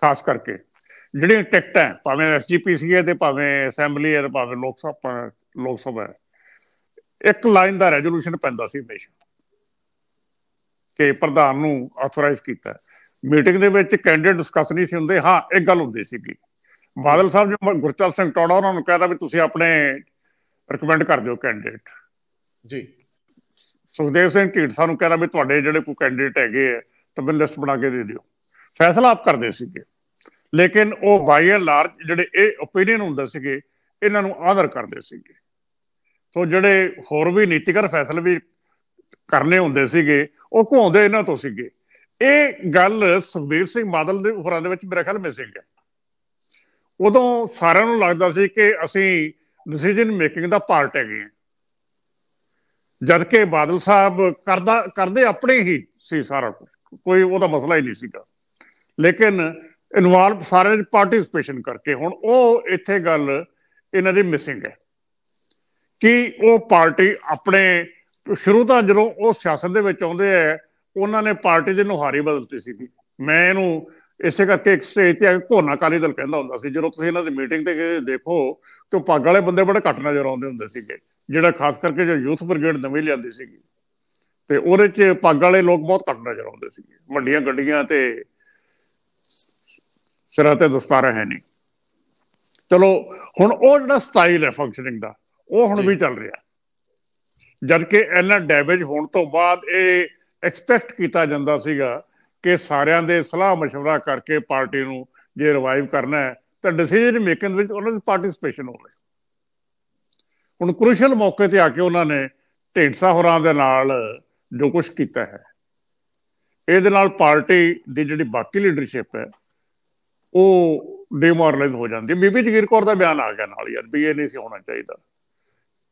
Speaker 3: ਖਾਸ ਕਰਕੇ ਜਿਹੜੀਆਂ ਟਿਕਟਾਂ ਭਾਵੇਂ ਐਸਜੀਪੀਸੀਏ ਦੇ ਭਾਵੇਂ ਅਸੈਂਬਲੀ ਹੈ ਭਾਵੇਂ ਲੋਕ ਸਭਾ ਲੋਕ ਸਭਾ ਇੱਕ ਲਾਈਨ ਦਾ ਰੈਜ਼ੋਲੂਸ਼ਨ ਪੈਂਦਾ ਸੀ ਹਮੇਸ਼ਾ ਕਿ ਪ੍ਰਧਾਨ ਨੂੰ ਆਥੋਰਾਈਜ਼ ਕੀਤਾ ਮੀਟਿੰਗ ਦੇ ਵਿੱਚ ਕੈਂਡੀਡੇਟ ਡਿਸਕਸ ਨਹੀਂ ਸੀ ਹੁੰਦੇ ਹਾਂ ਇੱਕ ਗੱਲ ਹੁੰਦੀ ਸੀ ਕਿ ਬਾਦਲ ਸਾਹਿਬ ਜੋ ਗੁਰਚਲ ਸਿੰਘ ਟੋੜਾ ਉਹਨਾਂ ਨੂੰ ਕਹਿੰਦਾ ਵੀ ਤੁਸੀਂ ਆਪਣੇ ਰეკਮੈਂਡ ਕਰ ਦਿਓ ਕੈਂਡੀਡੇਟ ਜੀ ਸੁਖਦੇਵ ਸਿੰਘ ਢੀਂਡਸਾ ਨੂੰ ਕਹਿੰਦਾ ਵੀ ਤੁਹਾਡੇ ਜਿਹੜੇ ਕੋਈ ਕੈਂਡੀਡੇਟ ਹੈਗੇ ਆ ਤਾਂ ਮੈਨੂੰ ਲਿਸਟ ਬਣਾ ਕੇ ਦੇ ਦਿਓ ਫੈਸਲਾ ਆਪ ਕਰਦੇ ਸੀਗੇ ਲੇਕਿਨ ਉਹ ਬਾਈ ਐਂਡ ਲਾਰਜ ਜਿਹੜੇ ਇਹ ਓਪੀਨੀਅਨ ਹੁੰਦੇ ਸੀਗੇ ਇਹਨਾਂ ਨੂੰ ਆਦਰ ਕਰਦੇ ਸੀਗੇ ਸੋ ਜਿਹੜੇ ਹੋਰ ਵੀ ਨੀਤੀਕਰ ਫੈਸਲੇ ਵੀ ਕਰਨੇ ਹੁੰਦੇ ਸੀਗੇ ਉਹ ਘੋਂਦੇ ਇਹਨਾਂ ਤੋਂ ਸੀਗੇ ਇਹ ਗੱਲ ਸੁਖਬੀਰ ਸਿੰਘ ਬਾਦਲ ਦੇ ਹੋਰਾਂ ਦੇ ਵਿੱਚ ਮੇਰੇ ਖਿਆਲ ਮੈਸੇਜ ਗਿਆ ਉਦੋਂ ਸਾਰਿਆਂ ਨੂੰ ਲੱਗਦਾ ਸੀ ਕਿ ਅਸੀਂ ਡਿਸੀਜਨ ਮੇਕਿੰਗ ਦਾ ਪਾਰਟ ਹੈਗੇ ਹਾਂ ਜਦ ਕਿ ਬਾਦਲ ਸਾਹਿਬ ਕਰਦਾ ਕਰਦੇ ਆਪਣੇ ਹੀ ਸੀ ਸਾਰਾ ਕੁਝ ਕੋਈ ਉਹਦਾ ਮਸਲਾ ਹੀ ਨਹੀਂ ਸੀਗਾ ਲੇਕਿਨ ਇਨਵੋਲਵ ਸਾਰੇ ਦੇ ਪਾਰਟਿਸਪੇਸ਼ਨ ਕਰਕੇ ਹੁਣ ਉਹ ਇੱਥੇ ਗੱਲ ਇਹਨਾਂ ਦੀ ਮਿਸਿੰਗ ਹੈ ਕਿ ਉਹ ਪਾਰਟੀ ਆਪਣੇ ਸ਼ੁਰੂ ਤੋਂ ਜਦੋਂ ਉਹ ਸਿਆਸਤ ਦੇ ਵਿੱਚ ਆਉਂਦੇ ਆ ਉਹਨਾਂ ਨੇ ਪਾਰਟੀ ਦੇ ਨੁਹਾਰੀ ਬਦਲਤੀ ਸੀ ਮੈਂ ਇਹਨੂੰ ਇਸੇ ਕਰਕੇ ਇੱਕ ਸਟੇਜ ਤੇ ਆ ਕਾਲੀ ਦਲ ਕਹਿੰਦਾ ਹੁੰਦਾ ਸੀ ਜਦੋਂ ਤੁਸੀਂ ਇਹਨਾਂ ਦੀ ਮੀਟਿੰਗ ਤੇ ਦੇਖੋ ਤੇ ਪੱਗ ਵਾਲੇ ਬੰਦੇ ਬੜੇ ਘੱਟ ਨਜ਼ਰ ਆਉਂਦੇ ਹੁੰਦੇ ਸੀਗੇ ਜਿਹੜਾ ਖਾਸ ਕਰਕੇ ਜੋ ਯੂਥ ਬ੍ਰਿਗੇਡ ਨਵੀਂ ਲਿਆਂਦੀ ਸੀਗੀ ਤੇ ਉਹਦੇ 'ਚ ਪੱਗ ਵਾਲੇ ਲੋਕ ਬਹੁਤ ਘੱਟ ਨਜ਼ਰ ਆਉਂਦੇ ਸੀਗੇ ਵੱਡੀਆਂ ਗੱਡੀਆਂ ਤੇ ਸਿਰਾਂ ਤੇ ਦਸਤਾਰ ਹੈ ਨਹੀਂ ਚਲੋ ਹੁਣ ਉਹ ਜਿਹੜਾ ਸਟਾਈਲ ਹੈ ਫੰਕਸ਼ਨਿੰਗ ਦਾ ਉਹ ਹੁਣ ਵੀ ਚੱਲ ਰਿਹਾ ਜਦ ਕਿ ਐਨਾ ਡੈਮੇਜ ਹੋਣ ਤੋਂ ਬਾਅਦ ਇਹ ਐਕਸਪੈਕਟ ਕੀਤਾ ਜਾਂਦਾ ਸੀਗਾ ਕਿ ਸਾਰਿਆਂ ਦੇ ਸਲਾਹ مشورہ ਕਰਕੇ ਪਾਰਟੀ ਨੂੰ ਜੇ ਰਿਵਾਈਵ ਕਰਨਾ ਹੈ ਤਾਂ ਡਿਸੀਜਨ ਮੇਕਿੰਗ ਵਿੱਚ ਉਹਨਾਂ ਦੀ ਪਾਰਟਿਸਪੇਸ਼ਨ ਹੋਵੇ ਹੁਣ ਕ੍ਰੂਸ਼ੀਅਲ ਮੌਕੇ ਤੇ ਆ ਕੇ ਉਹਨਾਂ ਨੇ ਢੇਂਸਾ ਹੋਰਾਂ ਦੇ ਨਾਲ ਜੋ ਕੁਝ ਕੀਤਾ ਹੈ ਇਹਦੇ ਨਾਲ ਪਾਰਟੀ ਦੀ ਜਿਹੜੀ ਬਾਕੀ ਲੀਡਰਸ਼ਿਪ ਹੈ ਉਹ ਡੀਮੋਰਲਾਈਜ਼ ਹੋ ਜਾਂਦੀ ਬੀਬੀ ਜਗੀਰ ਕੌਰ ਦਾ ਬਿਆਨ ਆ ਗਿਆ ਨਾਲ ਯਾਰ ਵੀ ਇਹ ਨਹੀਂ ਸੀ ਹੋਣਾ ਚਾਹੀਦਾ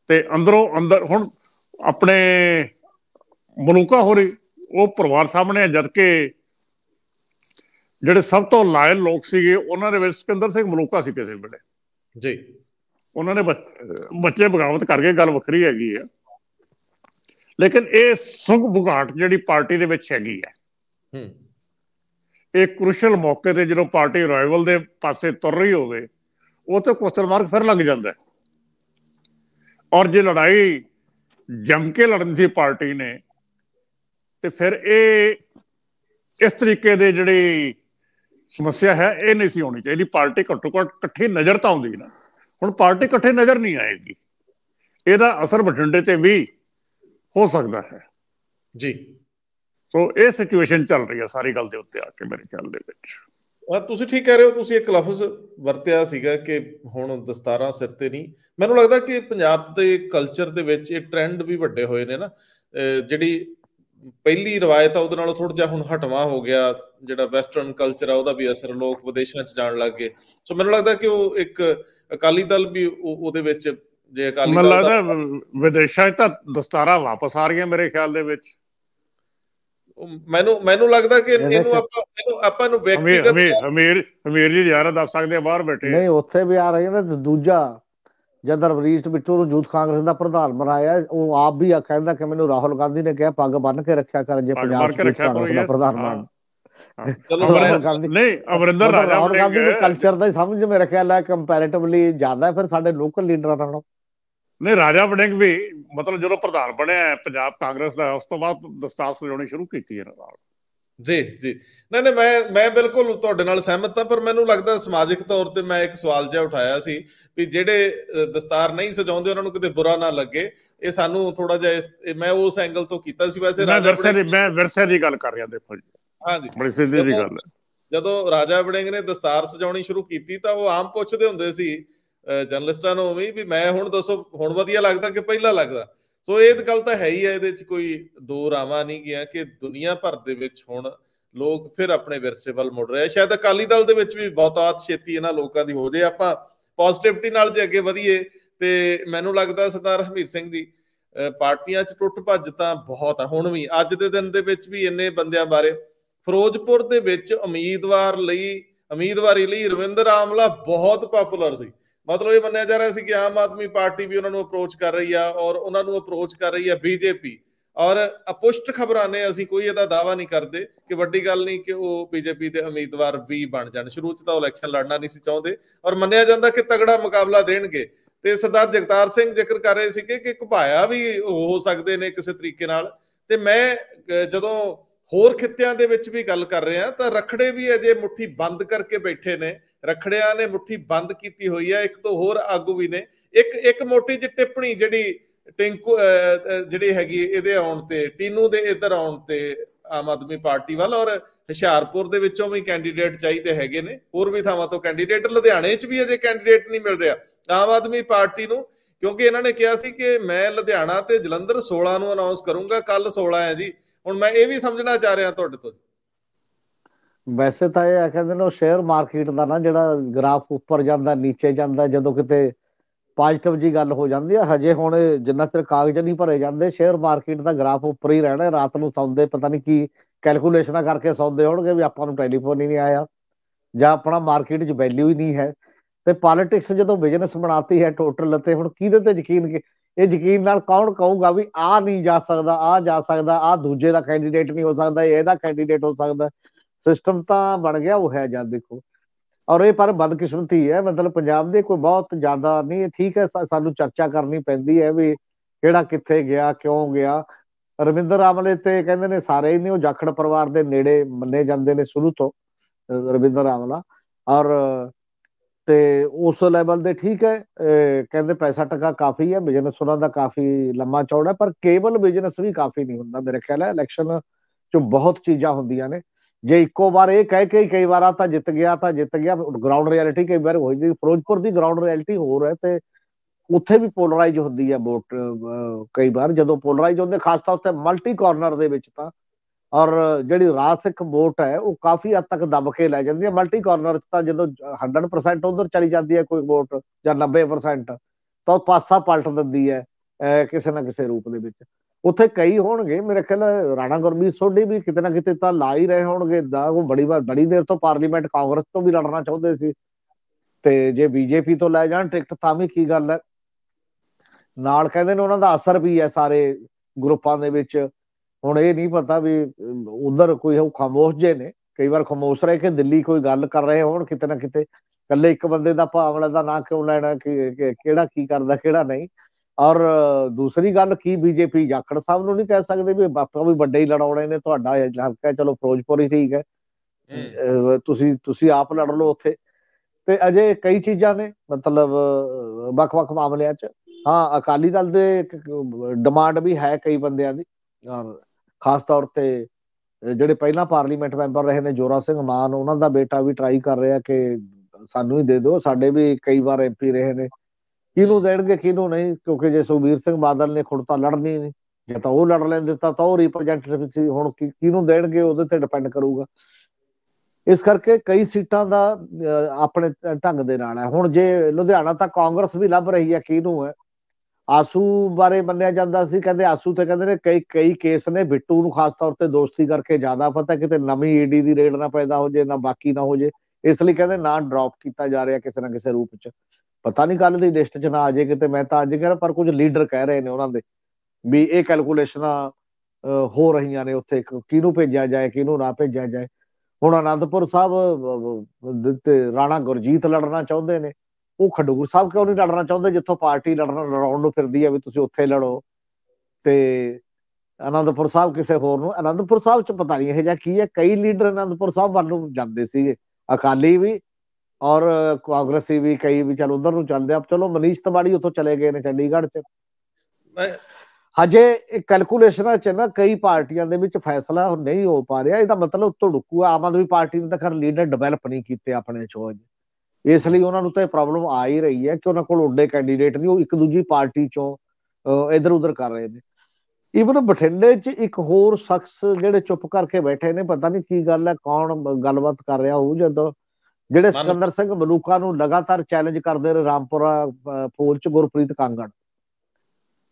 Speaker 3: ਤੇ ਅੰਦਰੋਂ ਅੰਦਰ ਹੁਣ ਆਪਣੇ ਮਲੂਕਾ ਹੋ ਰਹੀ ਉਹ ਪਰਿਵਾਰ ਸਾਹਮਣੇ ਜਦ ਕਿ ਜਿਹੜੇ ਸਭ ਤੋਂ ਲਾਇਲ ਲੋਕ ਸੀਗੇ ਉਹਨਾਂ ਦੇ ਵਿੱਚ ਸਿਕੰਦਰ ਸਿੰਘ ਮਲੂਕਾ ਸੀ ਕਿਸੇ ਵੇਲੇ ਜੀ ਉਹਨਾਂ ਨੇ ਬੱਚੇ ਬਗਾਵਤ ਕਰਕੇ ਗੱਲ ਵੱਖਰੀ ਹੈਗੀ ਆ ਲੇਕਿਨ ਇਹ ਸੁਖ ਬੁਗਾਟ ਜਿਹੜੀ ਪਾਰਟੀ ਦੇ ਵਿੱਚ ਹੈਗੀ ਹੈ ਹੂੰ ਇਹ ਕ੍ਰੂਸ਼ਲ ਮੌਕੇ ਤੇ ਜਦੋਂ ਪਾਰਟੀ ਰਾਈਵਲ ਦੇ ਪਾਸੇ ਤੁਰ ਰਹੀ ਹੋਵੇ ਉਹ ਤੇ ਕੁਸਤਰ ਮਾਰਕ ਫਿਰ ਲੱਗ ਜਾਂਦਾ ਔਰ ਜੇ ਲੜਾਈ ਜੰਮ ਕੇ ਲੜਨ ਦੀ ਪਾਰਟੀ ਨੇ ਤੇ ਫਿਰ ਇਹ ਇਸ ਤਰੀਕੇ ਦੇ ਜਿਹੜੇ ਸਮੱਸਿਆ ਹੈ ਇਹ ਨਹੀਂ ਸੀ ਹੋਣੀ ਚਾਹੀਦੀ ਪਾਰਟੀ ਘੱਟੋ ਘੱਟ ਇਕੱਠੀ ਨਜ਼ਰ ਤਾਂ ਆਉਂਦੀ ਨਾ ਹੁਣ ਪਾਰਟੀ ਇਕੱਠੇ ਨਜ਼ਰ ਨਹੀਂ ਆਏਗੀ ਇਹਦਾ ਅਸਰ ਬਟੰਡੇ ਤੇ ਵੀ ਹੋ ਸਕਦਾ ਹੈ ਜੀ ਸੋ ਇਹ ਸਿਚੁਏਸ਼ਨ ਚੱਲ ਰਹੀ ਹੈ ਸਾਰੀ ਗੱਲ ਦੇ ਉੱਤੇ ਆ ਕੇ ਮੇਰੇ ਖਿਆਲ ਦੇ
Speaker 1: ਵਿੱਚ ਤੁਸੀਂ ਠੀਕ ਕਹਿ ਰਹੇ ਹੋ ਤੁਸੀਂ ਇੱਕ ਲਫ਼ਜ਼ ਵਰਤਿਆ ਸੀਗਾ ਕਿ ਹੁਣ ਦਸਤਾਰਾਂ ਸਿਰ ਤੇ ਨਹੀਂ ਮੈਨੂੰ ਲੱਗਦਾ ਕਿ ਪੰਜਾਬ ਦੇ ਕਲਚਰ ਦੇ ਵਿੱਚ ਇਹ ਟ੍ਰੈਂਡ ਵੀ ਵੱਡੇ ਹੋਏ ਨੇ ਨਾ ਜਿਹੜੀ ਪਹਿਲੀ ਰਵਾਇਤ ਆ ਉਹਦੇ ਨਾਲੋਂ ਥੋੜਾ ਜਿਹਾ ਹੁਣ ਹਟਵਾ ਹੋ ਗਿਆ ਜਿਹੜਾ ਵੈਸਟਰਨ ਕਲਚਰ ਆ ਉਹਦਾ ਵੀ ਅਸਰ ਲੋਕ ਵਿਦੇਸ਼ਾਂ 'ਚ ਜਾਣ ਲੱਗ ਗਏ ਸੋ ਮੈਨੂੰ ਲੱਗਦਾ ਕਿ ਉਹ ਇੱਕ ਅਕਾਲੀ ਦਲ ਵੀ ਉਹਦੇ ਵਿੱਚ ਜੇ ਅਕਾਲੀ ਦਲ ਮੈਨੂੰ ਲੱਗਦਾ
Speaker 3: ਵਿਦੇਸ਼ਾਂ 'ਚ ਤਾਂ ਦਸਤਾਰਾਂ ਵਾਪਸ ਆ ਰਹੀਆਂ ਮੇਰੇ ਖਿਆਲ ਦੇ ਵਿੱਚ
Speaker 1: ਮੈਨੂੰ ਮੈਨੂੰ ਲੱਗਦਾ ਕਿ ਇਹਨੂੰ ਆਪਾਂ ਇਹਨੂੰ ਆਪਾਂ ਨੂੰ
Speaker 3: ਵਿਅਕਤੀਗਤ ਅਮੀਰ ਅਮੀਰ ਅਮੀਰ ਜੀ ਯਾਰਾ ਦੱਸ ਸਕਦੇ ਆ ਬਾਹਰ ਬੈਠੇ ਨਹੀਂ ਉੱਥੇ ਵੀ ਆ ਰਹੇ ਨੇ ਤੇ ਦੂਜਾ
Speaker 2: ਜਦ ਰਵਰੀਸ਼ ਬਿੱਟੂ ਨੂੰ ਜੂਥ ਕਾਂਗਰਸ ਦਾ ਪ੍ਰਧਾਨ ਬਣਾਇਆ ਉਹ ਆਪ ਵੀ ਆ ਕਹਿੰਦਾ ਕਿ ਮੈਨੂੰ ਰਾਹੁਲ ਗਾਂਧੀ ਨੇ ਕਿਹਾ ਪੱਗ ਬੰਨ ਕੇ ਰੱਖਿਆ ਕਰ ਜੇ ਪੰਜਾਬ ਦਾ ਪ੍ਰਧਾਨ ਬਣ ਚਲੋ ਨਹੀਂ ਅਮਰਿੰਦਰ ਰਾਜਾ ਰਾਹੁਲ ਗਾਂਧੀ ਨੂੰ ਕਲਚਰ ਦਾ ਹੀ ਸਮਝ ਮੇ ਰੱਖਿਆ ਲੈ ਕੰਪੈਰੀਟਿਵਲੀ ਜ਼ਿਆਦਾ ਫਿਰ ਸਾਡੇ ਲੋਕਲ ਲੀਡਰਾਂ ਨਾਲੋਂ
Speaker 3: ਨੇ ਰਾਜਾ ਵੜਿੰਗ ਵੀ ਮਤਲਬ ਜਦੋਂ ਪ੍ਰਧਾਨ ਬਣਿਆ ਪੰਜਾਬ ਕਾਂਗਰਸ ਦਾ ਉਸ ਤੋਂ ਬਾਅਦ ਦਸਤਾਰ ਸਜਾਉਣੀ ਸ਼ੁਰੂ ਕੀਤੀ ਇਹਨਾਂ ਨਾਲ ਜੀ ਜੀ ਨਹੀਂ ਨਹੀਂ ਮੈਂ ਮੈਂ ਬਿਲਕੁਲ
Speaker 1: ਤੁਹਾਡੇ ਨਾਲ ਸਹਿਮਤ ਹਾਂ ਪਰ ਮੈਨੂੰ ਲੱਗਦਾ ਸਮਾਜਿਕ ਤੌਰ ਤੇ ਮੈਂ ਇੱਕ ਸਵਾਲ ਜਿਹਾ ਉਠਾਇਆ ਸੀ ਵੀ ਜਿਹੜੇ ਦਸਤਾਰ ਨਹੀਂ ਸਜਾਉਂਦੇ ਉਹਨਾਂ ਨੂੰ ਕਿਤੇ ਬੁਰਾ ਨਾ ਲੱਗੇ ਇਹ ਸਾਨੂੰ ਥੋੜਾ ਜਿਹਾ ਮੈਂ ਉਸ ਐਂਗਲ ਤੋਂ ਕੀਤਾ ਸੀ ਵੈਸੇ ਮੈਂ ਵਿਰਸੇ ਦੀ
Speaker 3: ਮੈਂ ਵਿਰਸੇ ਦੀ ਗੱਲ ਕਰ ਰਿਹਾ ਦੇਖੋ ਜੀ ਹਾਂਜੀ ਬੜੀ ਸਿੱਧੀ ਦੀ ਗੱਲ ਹੈ
Speaker 1: ਜਦੋਂ ਰਾਜਾ ਬੜਿੰਗ ਨੇ ਦਸਤਾਰ ਸਜਾਉਣੀ ਸ਼ੁਰੂ ਕੀਤੀ ਤਾਂ ਉਹ ਆਮ ਪੁੱਛਦੇ ਹੁੰਦੇ ਸੀ ਜਰਨਲਿਸਟਾਂ ਨੂੰ ਵੀ ਵੀ ਮੈਂ ਹੁਣ ਦੱਸੋ ਹੁਣ ਵਧੀਆ ਲੱਗਦਾ ਕਿ ਪਹਿਲਾਂ ਲੱਗਦਾ ਸੋ ਇਹ ਗੱਲ ਤਾਂ ਹੈ ਹੀ ਹੈ ਇਹਦੇ ਵਿੱਚ ਕੋਈ ਦੋ ਰਾਵਾਂ ਨਹੀਂ ਗਿਆ ਕਿ ਦੁਨੀਆ ਭਰ ਦੇ ਵਿੱਚ ਹੁਣ ਲੋਕ ਫਿਰ ਆਪਣੇ ਵਿਰਸੇ ਵੱਲ ਮੁੜ ਰਹੇ ਸ਼ਾਇਦ ਅਕਾਲੀ ਦਲ ਦੇ ਵਿੱਚ ਵੀ ਬਹੁਤਾਤ ਛੇਤੀ ਇਹਨਾਂ ਲੋਕਾਂ ਦੀ ਹੋ ਜੇ ਆਪਾਂ ਪੋਜ਼ਿਟਿਵਿਟੀ ਨਾਲ ਜੇ ਅੱਗੇ ਵਧੀਏ ਤੇ ਮੈਨੂੰ ਲੱਗਦਾ ਸਰਦਾਰ ਹਮੀਰ ਸਿੰਘ ਦੀ ਪਾਰਟੀਆਂ 'ਚ ਟੁੱਟ ਭੱਜ ਤਾਂ ਬਹੁਤ ਆ ਹੁਣ ਵੀ ਅੱਜ ਦੇ ਦਿਨ ਦੇ ਵਿੱਚ ਵੀ ਇੰਨੇ ਬੰਦਿਆਂ ਬਾਰੇ ਫਿਰੋਜ਼ਪੁਰ ਦੇ ਵਿੱਚ ਉਮੀਦਵਾਰ ਲਈ ਉਮੀਦਵਾਰੀ ਲਈ ਰਵਿੰਦਰ ਆਮਲਾ ਬਹੁਤ ਪਪੂਲਰ ਸੀ ਮਤਲਬ ਇਹ ਮੰਨਿਆ ਜਾ ਰਿਹਾ ਸੀ ਕਿ ਆਮ ਆਦਮੀ ਪਾਰਟੀ ਵੀ ਉਹਨਾਂ ਨੂੰ ਅਪਰੋਚ ਕਰ ਰਹੀ ਆ ਔਰ ਉਹਨਾਂ ਨੂੰ ਅਪਰੋਚ ਕਰ ਰਹੀ ਆ ਬੀਜੇਪੀ ਔਰ ਅਪੁਸ਼ਟ ਖਬਰਾਂ ਨੇ ਅਸੀਂ ਕੋਈ ਇਹਦਾ ਦਾਵਾ ਨਹੀਂ ਕਰਦੇ ਕਿ ਵੱਡੀ ਗੱਲ ਨਹੀਂ ਕਿ ਉਹ ਬੀਜੇਪੀ ਦੇ ਉਮੀਦਵਾਰ ਵੀ ਬਣ ਜਾਣ ਸ਼ੁਰੂ ਚ ਤਾਂ ਇਲੈਕਸ਼ਨ ਲੜਨਾ ਨਹੀਂ ਸੀ ਚਾਹੁੰਦੇ ਔਰ ਮੰਨਿਆ ਜਾਂਦਾ ਕਿ ਤਗੜਾ ਮੁਕਾਬਲਾ ਦੇਣਗੇ ਤੇ ਸਰਦਾਰ ਜਗਤਾਰ ਸਿੰਘ ਜ਼ਿਕਰ ਕਰ ਰਹੇ ਸੀਗੇ ਕਿ ਘਪਾਇਆ ਵੀ ਹੋ ਸਕਦੇ ਨੇ ਕਿਸੇ ਤਰੀਕੇ ਨਾਲ ਤੇ ਮੈਂ ਜਦੋਂ ਹੋਰ ਖਿੱਤਿਆਂ ਦੇ ਵਿੱਚ ਵੀ ਗੱਲ ਕਰ ਰਿਹਾ ਤਾਂ ਰਖੜੇ ਵੀ ਅਜੇ ਮੁਠੀ ਬੰਦ ਕਰਕੇ ਬੈਠੇ ਨੇ ਰਖੜਿਆਂ ਨੇ ਮੁਠੀ ਬੰਦ ਕੀਤੀ ਹੋਈ ਹੈ ਇੱਕ ਤੋਂ ਹੋਰ ਆਗੂ ਵੀ ਨੇ ਇੱਕ ਇੱਕ ਮੋਟੀ ਜਿਹੀ ਟਿੱਪਣੀ ਜਿਹੜੀ ਟਿੰਕੂ ਜਿਹੜੀ ਹੈਗੀ ਇਹਦੇ ਆਉਣ ਤੇ ਟੀਨੂ ਦੇ ਇੱਧਰ ਆਉਣ ਤੇ ਆਮ ਆਦਮੀ ਪਾਰਟੀ ਵੱਲ ਔਰ ਹਸ਼ਿਆਰਪੁਰ ਦੇ ਵਿੱਚੋਂ ਵੀ ਕੈਂਡੀਡੇਟ ਚਾਹੀਦੇ ਹੈਗੇ ਨੇ ਹੋਰ ਵੀ ਥਾਵਾਂ ਤੋਂ ਕੈਂਡੀਡੇਟ ਲੁਧਿਆਣੇ 'ਚ ਵੀ ਅਜੇ ਕੈਂਡੀਡੇਟ ਨਹੀਂ ਮਿਲ ਰਿਹਾ ਆਮ ਆਦਮੀ ਪਾਰਟੀ ਨੂੰ ਕਿਉਂਕਿ ਇਹਨਾਂ ਨੇ ਕਿਹਾ ਸੀ ਕਿ ਮੈਂ ਲੁਧਿਆਣਾ ਤੇ ਜਲੰਧਰ 16 ਨੂੰ ਅਨਾਉਂਸ ਕਰੂੰਗਾ ਕੱਲ 16 ਹੈ ਜੀ ਹੁਣ ਮੈਂ ਇਹ ਵੀ ਸਮਝਣਾ ਚਾਹ ਰਿਹਾ ਤੁਹਾਡੇ ਤੋਂ
Speaker 2: ਵੈਸੇ ਤਾਂ ਇਹ ਆ ਕਹਿੰਦੇ ਨੇ ਸ਼ੇਅਰ ਮਾਰਕੀਟ ਦਾ ਨਾ ਜਿਹੜਾ ਗ੍ਰਾਫ ਉੱਪਰ ਜਾਂਦਾ ਨੀਚੇ ਜਾਂਦਾ ਜਦੋਂ ਕਿਤੇ ਪੋਜ਼ਿਟਿਵ ਜੀ ਗੱਲ ਹੋ ਜਾਂਦੀ ਆ ਹਜੇ ਹੁਣ ਜਿੰਨਾ ਚਿਰ ਕਾਗਜ਼ ਨਹੀਂ ਭਰੇ ਜਾਂਦੇ ਸ਼ੇਅਰ ਮਾਰਕੀਟ ਦਾ ਗ੍ਰਾਫ ਉੱਪਰ ਹੀ ਰਹਿਣਾ ਰਾਤ ਨੂੰ ਸੌਂਦੇ ਪਤਾ ਨਹੀਂ ਕੀ ਕੈਲਕੂਲੇਸ਼ਨਾਂ ਕਰਕੇ ਸੌਂਦੇ ਹੋਣਗੇ ਵੀ ਆਪਾਂ ਨੂੰ ਟੈਲੀਫੋਨ ਹੀ ਨਹੀਂ ਆਇਆ ਜਾਂ ਆਪਣਾ ਮਾਰਕੀਟ 'ਚ ਵੈਲਿਊ ਹੀ ਨਹੀਂ ਹੈ ਤੇ ਪੋਲਿਟਿਕਸ ਜਦੋਂ ਬਿਜ਼ਨਸ ਬਣਾਤੀ ਹੈ ਟੋਟਲ ਤੇ ਹੁਣ ਕਿਹਦੇ ਤੇ ਯਕੀਨ ਇਹ ਯਕੀਨ ਨਾਲ ਕੌਣ ਕਹੂਗਾ ਵੀ ਆ ਨਹੀਂ ਜਾ ਸਕਦਾ ਆ ਜਾ ਸਕਦਾ ਆ ਦੂਜੇ ਦਾ ਕੈਂਡੀਡੇਟ ਨਹੀਂ ਹੋ ਸਕਦਾ ਇਹਦਾ ਕੈਂਡੀਡੇਟ ਹੋ ਸਕਦਾ ਸਿਸਟਮ ਤਾਂ ਬਣ ਗਿਆ ਉਹ ਹੈ ਜਾਂ ਦੇਖੋ ਔਰ ਇਹ ਪਰ ਬਦਕਿਸਮਤੀ ਹੈ ਮਤਲਬ ਪੰਜਾਬ ਦੇ ਕੋਈ ਬਹੁਤ ਜ਼ਿਆਦਾ ਨਹੀਂ ਇਹ ਠੀਕ ਹੈ ਸਾਨੂੰ ਚਰਚਾ ਕਰਨੀ ਪੈਂਦੀ ਹੈ ਵੀ ਕਿਹੜਾ ਕਿੱਥੇ ਗਿਆ ਕਿਉਂ ਗਿਆ ਰਵਿੰਦਰ ਆਮਲੇ ਤੇ ਕਹਿੰਦੇ ਨੇ ਸਾਰੇ ਹੀ ਨੇ ਉਹ ਜਾਖੜ ਪਰਿਵਾਰ ਦੇ ਨੇੜੇ ਮੰਨੇ ਜਾਂਦੇ ਨੇ ਸ਼ੁਰੂ ਤੋਂ ਰਵਿੰਦਰ ਆਮਲਾ ਔਰ ਤੇ ਉਸ ਲੈਵਲ ਦੇ ਠੀਕ ਹੈ ਕਹਿੰਦੇ ਪੈਸਾ ਟਕਾ ਕਾਫੀ ਹੈ ਬਿਜ਼ਨਸ ਉਹਨਾਂ ਦਾ ਕਾਫੀ ਲੰਮਾ ਚੌੜਾ ਪਰ ਕੇਵਲ ਬਿਜ਼ਨਸ ਵੀ ਕਾਫੀ ਨਹੀਂ ਹੁੰਦਾ ਮੇਰੇ ਖਿਆਲ ਹੈ ਇਲੈਕਸ਼ਨ ਚ ਬਹੁਤ ਚੀਜ਼ਾਂ ਹੁੰਦੀਆਂ ਨੇ ਜੇ ਇੱਕੋ ਵਾਰ ਇਹ ਕਹਿ ਕੇ ਕਈ ਵਾਰ ਆ ਤਾਂ ਜਿੱਤ ਗਿਆ ਤਾਂ ਜਿੱਤ ਗਿਆ ਗਰਾਊਂਡ ਰਿਐਲਿਟੀ ਕਈ ਵਾਰ ਹੋ ਜਾਂਦੀ ਫਿਰੋਜ਼ਪੁਰ ਦੀ ਗਰਾਊਂਡ ਰਿਐਲਿਟੀ ਹੋਰ ਹੈ ਤੇ ਉੱਥੇ ਵੀ ਪੋਲਰਾਈਜ਼ ਹੁੰਦੀ ਹੈ ਵੋਟ ਕਈ ਵਾਰ ਜਦੋਂ ਪੋਲਰਾਈਜ਼ ਹੁੰਦੇ ਖਾਸ ਤੌਰ ਤੇ ਮਲਟੀ ਕਾਰਨਰ ਦੇ ਵਿੱਚ ਤਾਂ ਔਰ ਜਿਹੜੀ ਰਾਸਿਕ ਵੋਟ ਹੈ ਉਹ ਕਾਫੀ ਹੱਦ ਤੱਕ ਦਬ ਕੇ ਲੈ ਜਾਂਦੀ ਹੈ ਮਲਟੀ ਕਾਰਨਰ ਚ ਤਾਂ ਜਦੋਂ 100% ਉਧਰ ਚਲੀ ਜਾਂਦੀ ਹੈ ਕੋਈ ਵੋਟ ਜਾਂ 90% ਤਾਂ ਪਾਸਾ ਪਲਟ ਦਿੰਦੀ ਹੈ ਕਿਸੇ ਨਾ ਕਿਸੇ ਰੂਪ ਦੇ ਵਿੱਚ ਉੱਥੇ ਕਈ ਹੋਣਗੇ ਮੇਰੇ ਖਿਆਲ ਰਾਣਾ ਗੁਰਮੀਤ ਸੋਢੀ ਵੀ ਕਿਤੇ ਨਾ ਕਿਤੇ ਤਾਂ ਲਾ ਹੀ ਰਹੇ ਹੋਣਗੇ ਦਾ ਉਹ ਬੜੀ ਵਾਰ ਬੜੀ ਦੇਰ ਤੋਂ ਪਾਰਲੀਮੈਂਟ ਕਾਂਗਰਸ ਤੋਂ ਵੀ ਲੜਨਾ ਚਾਹੁੰਦੇ ਸੀ ਤੇ ਜੇ ਬੀਜੇਪੀ ਤੋਂ ਲੈ ਜਾਣ ਟਿਕਟ ਤਾਂ ਵੀ ਕੀ ਗੱਲ ਹੈ ਨਾਲ ਕਹਿੰਦੇ ਨੇ ਉਹਨਾਂ ਦਾ ਅਸਰ ਵੀ ਹੈ ਸਾਰੇ ਗਰੁੱਪਾਂ ਦੇ ਵਿੱਚ ਹੁਣ ਇਹ ਨਹੀਂ ਪਤਾ ਵੀ ਉਧਰ ਕੋਈ ਉਹ ਖਾਮੋਸ਼ ਜੇ ਨੇ ਕਈ ਵਾਰ ਖਾਮੋਸ਼ ਰਹੇ ਕਿ ਦਿੱਲੀ ਕੋਈ ਗੱਲ ਕਰ ਰਹੇ ਹੋਣ ਕਿਤੇ ਨਾ ਕਿਤੇ ਇਕੱਲੇ ਇੱਕ ਬੰਦੇ ਦਾ ਭਾਵਲਾ ਦਾ ਨਾਂ ਕਿਉਂ ਲੈਣਾ ਕਿ ਕਿਹੜਾ ਕੀ ਕਰਦਾ ਕਿਹੜਾ ਨਹੀਂ ਔਰ ਦੂਸਰੀ ਗੱਲ ਕੀ ਬੀਜੇਪੀ ਜਾਖੜ ਸਾਹਿਬ ਨੂੰ ਨਹੀਂ ਕਹਿ ਸਕਦੇ ਵੀ ਬਾਪਾ ਵੀ ਵੱਡੇ ਹੀ ਲੜਾਉਣੇ ਨੇ ਤੁਹਾਡਾ ਹਲਕਾ ਚਲੋ ਫਿਰੋਜ਼ਪੁਰ ਹੀ ਠੀਕ ਹੈ ਤੁਸੀਂ ਤੁਸੀਂ ਆਪ ਲੜ ਲਓ ਉੱਥੇ ਤੇ ਅਜੇ ਕਈ ਚੀਜ਼ਾਂ ਨੇ ਮਤਲਬ ਵੱਖ-ਵੱਖ ਮਾਮਲਿਆਂ 'ਚ ਹਾਂ ਅਕਾਲੀ ਦਲ ਦੇ ਡਿਮਾਂਡ ਵੀ ਹੈ ਕਈ ਬੰਦਿਆਂ ਦੀ ਔਰ ਖਾਸ ਤੌਰ ਤੇ ਜਿਹੜੇ ਪਹਿਲਾਂ ਪਾਰਲੀਮੈਂਟ ਮੈਂਬਰ ਰਹੇ ਨੇ ਜੋਰਾ ਸਿੰਘ ਮਾਨ ਉਹਨਾਂ ਦਾ ਬੇਟਾ ਵੀ ਟਰਾਈ ਕਰ ਰਿਹਾ ਕਿ ਸਾਨੂੰ ਹੀ ਦੇ ਦਿਓ ਸਾਡੇ ਵੀ ਕਈ ਵਾਰ ਐਮਪੀ ਰਹੇ ਨੇ ਕਿਹਨੂੰ ਦੇਣਗੇ ਕਿਹਨੂੰ ਨਹੀਂ ਕਿਉਂਕਿ ਜੇ ਸੁਬੀਰ ਸਿੰਘ ਬਾਦਲ ਨੇ ਖੁਦ ਤਾਂ ਲੜਨੀ ਨਹੀਂ ਜੇ ਤਾਂ ਉਹ ਲੜ ਲੈਣ ਦਿੱਤਾ ਤਾਂ ਉਹ ਰਿਪਰੈਜ਼ੈਂਟੇਟਿਵ ਸੀ ਹੁਣ ਕਿਹਨੂੰ ਦੇਣਗੇ ਉਹਦੇ ਤੇ ਡਿਪੈਂਡ ਕਰੂਗਾ ਇਸ ਕਰਕੇ ਕਈ ਸੀਟਾਂ ਦਾ ਆਪਣੇ ਢੰਗ ਦੇ ਨਾਲ ਹੈ ਹੁਣ ਜੇ ਲੁਧਿਆਣਾ ਤਾਂ ਕਾਂਗਰਸ ਵੀ ਲੱਭ ਰਹੀ ਹੈ ਕਿਹਨੂੰ ਹੈ ਆਸੂ ਬਾਰੇ ਮੰਨਿਆ ਜਾਂਦਾ ਸੀ ਕਹਿੰਦੇ ਆਸੂ ਤੇ ਕਹਿੰਦੇ ਨੇ ਕਈ ਕਈ ਕੇਸ ਨੇ ਬਿੱਟੂ ਨੂੰ ਖਾਸ ਤੌਰ ਤੇ ਦੋਸਤੀ ਕਰਕੇ ਜ਼ਿਆਦਾ ਪਤਾ ਕਿਤੇ ਨਵੀਂ ਏਡੀ ਦੀ ਰੇਡ ਨਾ ਪੈਦਾ ਹੋ ਜੇ ਨਾ ਬਾਕੀ ਨਾ ਹੋ ਜੇ ਇਸ ਲਈ ਕਹਿੰਦੇ ਨਾ ਡ੍ਰੌਪ ਕੀਤਾ ਜਾ ਰਿਹਾ ਕਿਸੇ ਨਾ ਕਿਸੇ ਰੂਪ 'ਚ ਪਤਾ ਨਹੀਂ ਕੱਲ ਦੀ ਲਿਸਟ 'ਚ ਨਾ ਆ ਜੇ ਕਿਤੇ ਮੈਂ ਤਾਂ ਅੱਜ ਕਹਿ ਪਰ ਕੁਝ ਲੀਡਰ ਕਹਿ ਰਹੇ ਨੇ ਉਹਨਾਂ ਦੇ ਵੀ ਇਹ ਕੈਲਕੂਲੇਸ਼ਨਾਂ ਹੋ ਰਹੀਆਂ ਨੇ ਉੱਥੇ ਕਿਹਨੂੰ ਭੇਜਿਆ ਜਾਏ ਕਿਹਨੂੰ ਨਾ ਭੇਜਿਆ ਜਾਏ ਹੁਣ ਆਨੰਦਪੁਰ ਸਾਹਿਬ ਦਿੱਤੇ ਰਾਣਾ ਗੁਰਜੀਤ ਲੜਨਾ ਚਾਹੁੰਦੇ ਨੇ ਉਹ ਖਡੂਰ ਸਾਹਿਬ ਕਿਉਂ ਨਹੀਂ ਲੜਨਾ ਚਾਹੁੰਦੇ ਜਿੱਥੋਂ ਪਾਰਟੀ ਲੜਨਾ ਲੜਾਉਣ ਨੂੰ ਫਿਰਦੀ ਆ ਵੀ ਤੁਸੀਂ ਉੱਥੇ ਲੜੋ ਤੇ ਆਨੰਦਪੁਰ ਸਾਹਿਬ ਕਿਸੇ ਹੋਰ ਨੂੰ ਆਨੰਦਪੁਰ ਸਾਹਿਬ ਚ ਪਤਾ ਨਹੀਂ ਇਹ ਜਾਂ ਕੀ ਹੈ ਕਈ ਲੀਡਰ ਆਨੰਦਪੁਰ ਸਾਹਿਬ ਵੱਲ ਨੂੰ ਜਾਂਦੇ ਸੀਗੇ ਅਕਾਲੀ ਵੀ ਔਰ ਕਾਂਗਰਸੀ ਵੀ ਕਈ ਵੀ ਚਲ ਉਧਰ ਨੂੰ ਚੱਲਦੇ ਆ ਚਲੋ ਮਨੀਸ਼ ਤਵਾੜੀ ਉਥੋਂ ਚਲੇ ਗਏ ਨੇ ਚੰਡੀਗੜ੍ਹ ਚ ਹਜੇ ਕੈਲਕੂਲੇਸ਼ਨਾਂ ਚ ਨਾ ਕਈ ਪਾਰਟੀਆਂ ਦੇ ਵਿੱਚ ਫੈਸਲਾ ਨਹੀਂ ਹੋ ਪਾ ਰਿਹਾ ਇਹਦਾ ਮਤਲਬ ਧੜਕੂ ਆਮ ਆਦਮੀ ਪਾਰਟੀ ਨੇ ਤਾਂ ਖਰ ਲੀਡਰ ਡਿਵੈਲਪ ਨਹੀਂ ਕੀਤੇ ਆਪਣੇ ਚੋਜ ਇਸ ਲਈ ਉਹਨਾਂ ਨੂੰ ਤਾਂ ਇਹ ਪ੍ਰੋਬਲਮ ਆ ਹੀ ਰਹੀ ਹੈ ਕਿ ਉਹਨਾਂ ਕੋਲ ਓਡੇ ਕੈਂਡੀਡੇਟ ਨਹੀਂ ਉਹ ਇੱਕ ਦੂਜੀ ਪਾਰਟੀ ਚੋਂ ਇਧਰ ਉਧਰ ਕਰ ਰਹੇ ਨੇ ਇਵਨ ਬਠਿੰਡੇ 'ਚ ਇੱਕ ਹੋਰ ਸ਼ਖਸ ਜਿਹੜੇ ਚੁੱਪ ਕਰਕੇ ਬੈਠੇ ਨੇ ਪਤਾ ਨਹੀਂ ਕੀ ਗੱਲ ਹੈ ਕੌਣ ਗੱਲਬਾਤ ਕਰ ਰਿਹਾ ਹੋਊ ਜਦੋਂ ਜਿਹੜੇ ਸਿਕੰਦਰ ਸਿੰਘ ਮਲੂਕਾ ਨੂੰ ਲਗਾਤਾਰ ਚੈਲੰਜ ਕਰਦੇ ਰਹੇ ਰਾਮਪੁਰਾ ਫੋਲ ਚ ਗੁਰਪ੍ਰੀਤ ਕਾਂਗੜ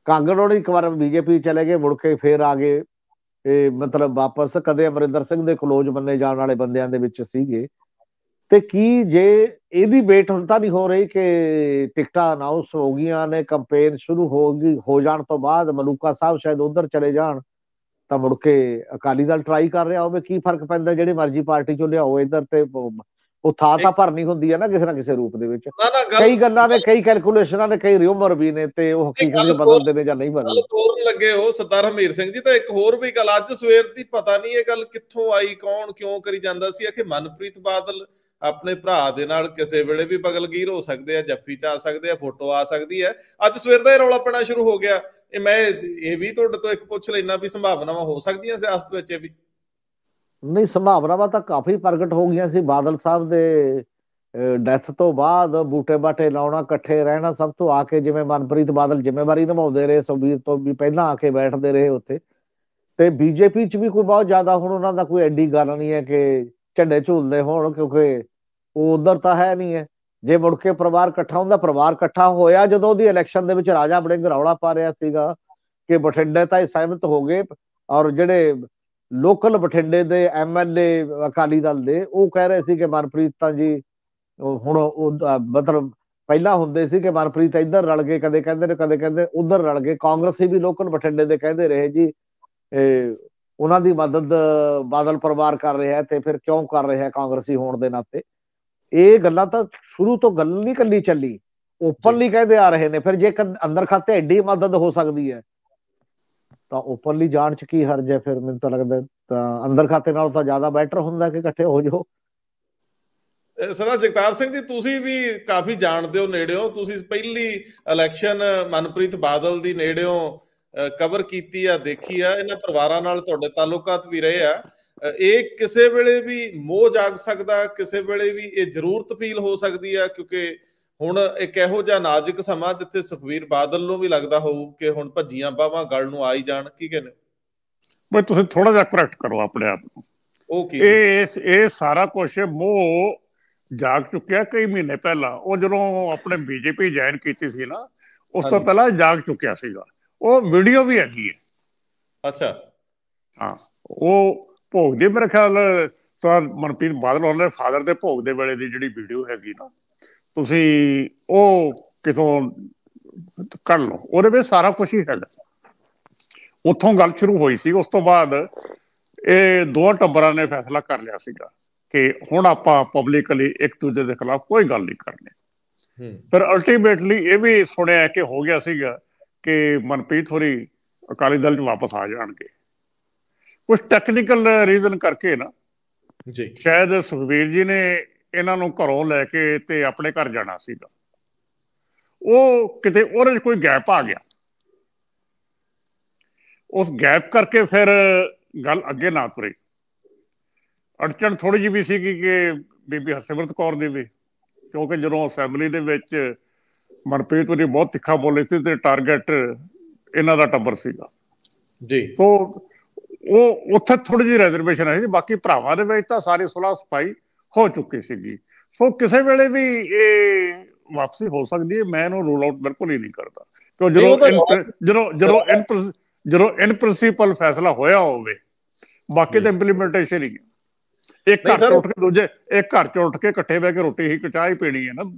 Speaker 2: ਕਾਂਗੜ ਉਹ ਇੱਕ ਵਾਰ ਬੀਜੇਪੀ ਚਲੇ ਗਏ ਮੁੜ ਕੇ ਫੇਰ ਆ ਗਏ ਇਹ ਮਤਲਬ ਵਾਪਸ ਕਦੇ ਅਮਰਿੰਦਰ ਸਿੰਘ ਦੇ ਕਲੋਜ ਬੰਨੇ ਜਾਣ ਵਾਲੇ ਬੰਦਿਆਂ ਦੇ ਵਿੱਚ ਸੀਗੇ ਤੇ ਕੀ ਜੇ ਇਹਦੀ ਵੇਟ ਹੁਣ ਤਾਂ ਨਹੀਂ ਹੋ ਰਹੀ ਕਿ ਟਿਕਟਾਂ ਅਨਾਉਂਸ ਹੋ ਗਈਆਂ ਨੇ ਕੈਂਪੇਨ ਸ਼ੁਰੂ ਹੋ ਗਈ ਹੋ ਜਾਣ ਤੋਂ ਬਾਅਦ ਮਲੂਕਾ ਸਾਹਿਬ ਸ਼ਾਇਦ ਉਧਰ ਚਲੇ ਜਾਣ ਤਾਂ ਮੁੜ ਕੇ ਅਕਾਲੀ ਦਲ ਟਰਾਈ ਕਰ ਰਿਹਾ ਹੋਵੇ ਕੀ ਫਰਕ ਪੈਂਦਾ ਜਿਹੜੇ ਮਰਜ਼ੀ ਪਾਰਟੀ ਚੋਂ ਲਿਆਓ ਇਧਰ ਤੇ ਉਹ ਥਾਂ ਤਾਂ ਭਰਨੀ ਹੁੰਦੀ ਹੈ ਨਾ ਕਿਸੇ ਨਾ ਕਿਸੇ ਰੂਪ ਦੇ ਵਿੱਚ ਕਈ ਗੱਲਾਂ ਨੇ ਕਈ ਕੈਲਕੂਲੇਸ਼ਨਾਂ ਨੇ ਕਈ ਰਿਯੂਮਰ ਵੀ ਨੇ ਤੇ ਉਹ ਹਕੀਕਤ ਦੇ ਬਦਲਦੇ ਨੇ ਜਾਂ ਨਹੀਂ ਬਦਲਦੇ
Speaker 1: ਤੋਰਨ ਲੱਗੇ ਹੋ ਸਰਦਾਰ ਹਮੀਰ ਸਿੰਘ ਜੀ ਤਾਂ ਇੱਕ ਹੋਰ ਵੀ ਗੱਲ ਅੱਜ ਸਵੇਰ ਦੀ ਪਤਾ ਨਹੀਂ ਇਹ ਗੱਲ ਕਿੱਥੋਂ ਆਈ ਕੌਣ ਕਿਉਂ ਕਰੀ ਜਾਂਦਾ ਸੀ ਕਿ ਮਨਪ੍ਰੀਤ ਬਾਦਲ ਆਪਣੇ ਭਰਾ ਦੇ ਨਾਲ ਕਿਸੇ ਵੇਲੇ ਵੀ ਬਗਲਗੀਰ ਹੋ ਸਕਦੇ ਆ ਜੱਫੀ ਚ ਆ ਸਕਦੇ ਆ ਫੋਟੋ ਆ ਸਕਦੀ ਹੈ ਅੱਜ ਸਵੇਰ ਦਾ ਇਹ ਰੌਲਾ ਪੈਣਾ ਸ਼ੁਰੂ ਹੋ ਗਿਆ ਇਹ ਮੈਂ ਇਹ ਵੀ ਤੁਹਾਡੇ ਤੋਂ ਇੱਕ ਪੁੱਛ ਲੈਣਾ ਵੀ ਸੰਭਾਵਨਾਵਾਂ ਹੋ ਸਕਦੀਆਂ ਸਿਆਸਤ ਵਿੱਚ ਇਹ ਵੀ
Speaker 2: ਨਹੀਂ ਸੰਭਾਵਨਾਵਾਂ ਤਾਂ ਕਾਫੀ ਪ੍ਰਗਟ ਹੋ ਗਈਆਂ ਸੀ ਬਾਦਲ ਸਾਹਿਬ ਦੇ ਡੈਥ ਤੋਂ ਬਾਅਦ ਬੂਟੇ ਬਾਟੇ ਲਾਉਣਾ ਇਕੱਠੇ ਰਹਿਣਾ ਸਭ ਤੋਂ ਆ ਕੇ ਜਿਵੇਂ ਮਨਪ੍ਰੀਤ ਬਾਦਲ ਜ਼ਿੰਮੇਵਾਰੀ ਨਿਭਾਉਂਦੇ ਰਹੇ ਸੁਬੀਰ ਤੋਂ ਵੀ ਪਹਿਲਾਂ ਆ ਕੇ ਬੈਠਦੇ ਰਹੇ ਉੱਥੇ ਤੇ ਬੀਜੇਪੀ ਚ ਵੀ ਕੋਈ ਬਹੁਤ ਜ਼ਿਆਦਾ ਹੁਣ ਉਹਨਾਂ ਦਾ ਕੋਈ ਐਡੀ ਗੱਲ ਨਹੀਂ ਹੈ ਕਿ ਝੰਡੇ ਝੂਲਦੇ ਹੋਣ ਕਿਉਂਕਿ ਉਹ ਉਧਰ ਤਾਂ ਹੈ ਨਹੀਂ ਹੈ ਜੇ ਮੁੜ ਕੇ ਪਰਿਵਾਰ ਇਕੱਠਾ ਹੁੰਦਾ ਪਰਿਵਾਰ ਇਕੱਠਾ ਹੋਇਆ ਜਦੋਂ ਉਹਦੀ ਇਲੈਕਸ਼ਨ ਦੇ ਵਿੱਚ ਰਾਜਾ ਬੜਿੰਗ ਰੌਲਾ ਪਾ ਰਿਹਾ ਸੀਗਾ ਕਿ ਬਠਿੰਡੇ ਤਾਂ ਇਹ ਸਹਿਮਤ ਹੋ ਗਏ ਔਰ ਜਿਹੜੇ ਲੋਕਲ ਬਠਿੰਡੇ ਦੇ ਐਮਐਲਏ ਅਕਾਲੀ ਦਲ ਦੇ ਉਹ ਕਹਿ ਰਹੇ ਸੀ ਕਿ ਮਨਪ੍ਰੀਤ ਤਾਂ ਜੀ ਹੁਣ ਉਹ ਮਤਲਬ ਪਹਿਲਾਂ ਹੁੰਦੇ ਸੀ ਕਿ ਮਨਪ੍ਰੀਤ ਇੱਧਰ ਰਲ ਗਏ ਕਦੇ ਕਹਿੰਦੇ ਨੇ ਕਦੇ ਕਹਿੰਦੇ ਉਧਰ ਰਲ ਗਏ ਕਾਂਗਰਸੀ ਵੀ ਲੋਕਲ ਬਠਿੰਡੇ ਦੇ ਕਹਿੰਦੇ ਰਹੇ ਜੀ ਉਹਨਾਂ ਦੀ ਮਦਦ ਬਾਦਲ ਪਰਿਵਾਰ ਕਰ ਰਿਹਾ ਤੇ ਫਿਰ ਕਿਉਂ ਕਰ ਰਿਹਾ ਕਾਂਗਰਸੀ ਹੋਣ ਦੇ ਨਾਤੇ ਇਹ ਗੱਲਾਂ ਤਾਂ ਸ਼ੁਰੂ ਤੋਂ ਗੱਲ ਨਹੀਂ ਕੱਲੀ ਚੱਲੀ ਓਪਨਲੀ ਕਹਿੰਦੇ ਆ ਰਹੇ ਨੇ ਫਿਰ ਜੇ ਅੰਦਰ ਖਾਤੇ ਐਡੀ ਮਦਦ ਹੋ ਸਕਦੀ ਹੈ ਤਾਂ ਉੱਪਰਲੀ ਜਾਣ ਚ ਕੀ ਹਰਜ ਹੈ ਫਿਰ ਮੈਨੂੰ ਤਾਂ ਲੱਗਦਾ ਤਾਂ ਅੰਦਰ ਖਾਤੇ ਨਾਲ ਤਾਂ ਜ਼ਿਆਦਾ ਬੈਟਰ ਹੁੰਦਾ ਕਿ ਇਕੱਠੇ ਹੋ ਜਾਓ
Speaker 1: ਸਰਦਾਰ ਜਗਤਾਰ ਸਿੰਘ ਜੀ ਤੁਸੀਂ ਵੀ ਕਾਫੀ ਜਾਣਦੇ ਹੋ ਨੇੜਿਓ ਤੁਸੀਂ ਪਹਿਲੀ ਇਲੈਕਸ਼ਨ ਮਨਪ੍ਰੀਤ ਬਾਦਲ ਦੀ ਨੇੜਿਓ ਕਵਰ ਕੀਤੀ ਆ ਦੇਖੀ ਆ ਇਹਨਾਂ ਪਰਿਵਾਰਾਂ ਨਾਲ ਤੁਹਾਡੇ ਤਾਲੁਕਾਤ ਵੀ ਰਹੇ ਆ ਇਹ ਕਿਸੇ ਵੇਲੇ ਵੀ ਮੋਹ ਜਾਗ ਸਕਦਾ ਕਿਸੇ ਵੇਲੇ ਵੀ ਇਹ ਜ਼ਰੂਰਤ ਫੀਲ ਹੋ ਸਕਦੀ ਆ ਕਿਉਂਕਿ ਹੁਣ ਇੱਕ ਇਹੋ ਜਿਹਾ ਨਾਜ਼ੁਕ ਸਮਾਂ ਜਿੱਥੇ ਸੁਖਵੀਰ ਬਾਦਲ ਨੂੰ ਵੀ ਲੱਗਦਾ ਹੋਊ ਕਿ ਹੁਣ ਭੱਜੀਆਂ ਬਾਵਾਂ ਗੱਲ ਨੂੰ ਆਈ ਜਾਣ ਕੀ ਕਹਿੰਦੇ
Speaker 3: ਬਈ ਤੁਸੀਂ ਥੋੜਾ ਜਿਹਾ ਕਰੈਕਟ ਕਰੋ ਆਪਣੇ ਆਪ ਨੂੰ ਓਕੇ ਇਹ ਇਹ ਸਾਰਾ ਕੁਝ ਮੋਹ ਜਾਗ ਚੁੱਕਿਆ ਕਈ ਮਹੀਨੇ ਪਹਿਲਾਂ ਉਹ ਜਦੋਂ ਆਪਣੇ ਬੀਜੇਪੀ ਜੁਆਇਨ ਕੀਤੀ ਸੀ ਨਾ ਉਸ ਤੋਂ ਪਹਿਲਾਂ ਜਾਗ ਚੁੱਕਿਆ ਸੀਗਾ ਉਹ ਵੀਡੀਓ ਵੀ ਹੈਗੀ ਹੈ ਅੱਛਾ ਹਾਂ ਉਹ ਭੋਗ ਦੇ ਮੇਰੇ ਖਿਆਲ ਸਰ ਮਨਪ੍ਰੀਤ ਬਾਦਲ ਉਹਨਾਂ ਦੇ ਫਾਦਰ ਦੇ ਭੋਗ ਦੇ ਵੇਲੇ ਦੀ ਜਿਹੜੀ ਵੀਡੀਓ ਹੈਗੀ ਨਾ ਤੁਸੀਂ ਉਹ ਕਿਥੋਂ ਕਰ ਲਓ ਉਹਦੇ ਵਿੱਚ ਸਾਰਾ ਕੁਝ ਹੀ ਹੈ ਉੱਥੋਂ ਗੱਲ ਸ਼ੁਰੂ ਹੋਈ ਸੀ ਉਸ ਤੋਂ ਬਾਅਦ ਇਹ ਦੋ ਟੱਬਰਾਂ ਨੇ ਫੈਸਲਾ ਕਰ ਲਿਆ ਸੀਗਾ ਕਿ ਹੁਣ ਆਪਾਂ ਪਬਲਿਕਲੀ ਇੱਕ ਦੂਜੇ ਦੇ ਖਿਲਾਫ ਕੋਈ ਗੱਲ ਨਹੀਂ ਕਰਨੀ ਪਰ ਅਲਟੀਮੇਟਲੀ ਇਹ ਵੀ ਸੁਣਿਆ ਕਿ ਹੋ ਗਿਆ ਸੀਗਾ ਕਿ ਮਨਪ੍ਰੀਤ ਹੋਰੀ ਅਕਾਲੀ ਦਲ 'ਚ ਵਾਪਸ ਆ ਜਾਣਗੇ ਕੁਝ ਟੈਕਨੀਕਲ ਰੀਜ਼ਨ ਕਰਕੇ ਨਾ ਜੀ ਸ਼ਾਇਦ ਸੁਖਵੀਰ ਜੀ ਨੇ ਇਹਨਾਂ ਨੂੰ ਘਰੋਂ ਲੈ ਕੇ ਤੇ ਆਪਣੇ ਘਰ ਜਾਣਾ ਸੀਗਾ ਉਹ ਕਿਤੇ ਉਹਦੇ ਵਿੱਚ ਕੋਈ ਗੈਪ ਆ ਗਿਆ ਉਸ ਗੈਪ ਕਰਕੇ ਫਿਰ ਗੱਲ ਅੱਗੇ ਨਾ ਤੁਰੇ ਅੜਚਣ ਥੋੜੀ ਜਿਹੀ ਵੀ ਸੀ ਕਿ ਕਿ ਬੀਬੀ ਹਰਸਿਮਰਤ ਕੌਰ ਦੀ ਵੀ ਕਿਉਂਕਿ ਜਦੋਂ ਅਸੈਂਬਲੀ ਦੇ ਵਿੱਚ ਮਨਪ੍ਰੀਤ ਜੀ ਬਹੁਤ ਤਿੱਖਾ ਬੋਲੇ ਸੀ ਤੇ ਟਾਰਗੇਟ ਇਹਨਾਂ ਦਾ ਟੱਬਰ ਸੀਗਾ ਜੀ ਉਹ ਉਹ ਉੱਥੇ ਥੋੜੀ ਜਿਹੀ ਰਿਜ਼ਰਵੇਸ਼ਨ ਹੈ ਜੀ ਬਾਕੀ ਭਰਾਵਾਂ ਦੇ ਵਿੱਚ ਤਾਂ ਸਾਰੇ ਸੁਲਾ ਸਫਾਈ ਹੋ ਚੁੱਕੀ ਸੀਗੀ ਸੋ ਕਿਸੇ ਵੇਲੇ ਵੀ ਇਹ ਵਾਪਸੀ ਹੋ ਸਕਦੀ ਹੈ ਮੈਂ ਇਹਨੂੰ ਰੂਲ ਆਊਟ ਬਿਲਕੁਲ ਹੀ ਨਹੀਂ ਕਰਦਾ ਕਿਉਂ ਜਦੋਂ ਜਦੋਂ ਜਦੋਂ ਇਨ ਜਦੋਂ ਇਨ ਪ੍ਰਿੰਸੀਪਲ ਫੈਸਲਾ ਹੋਇਆ ਹੋਵੇ ਬਾਕੀ ਤਾਂ ਇੰਪਲੀਮੈਂਟੇਸ਼ਨ ਹੀ ਇੱਕ ਘਰ ਤੋਂ ਉੱਠ ਕੇ ਦੂਜੇ ਇੱਕ ਘਰ ਚੋਂ ਉੱਠ ਕੇ ਇਕੱਠੇ ਬੈ ਕੇ ਰੋਟੀ ਹੀ ਹੀ ਪੀਣੀ ਹੈ ਨਾ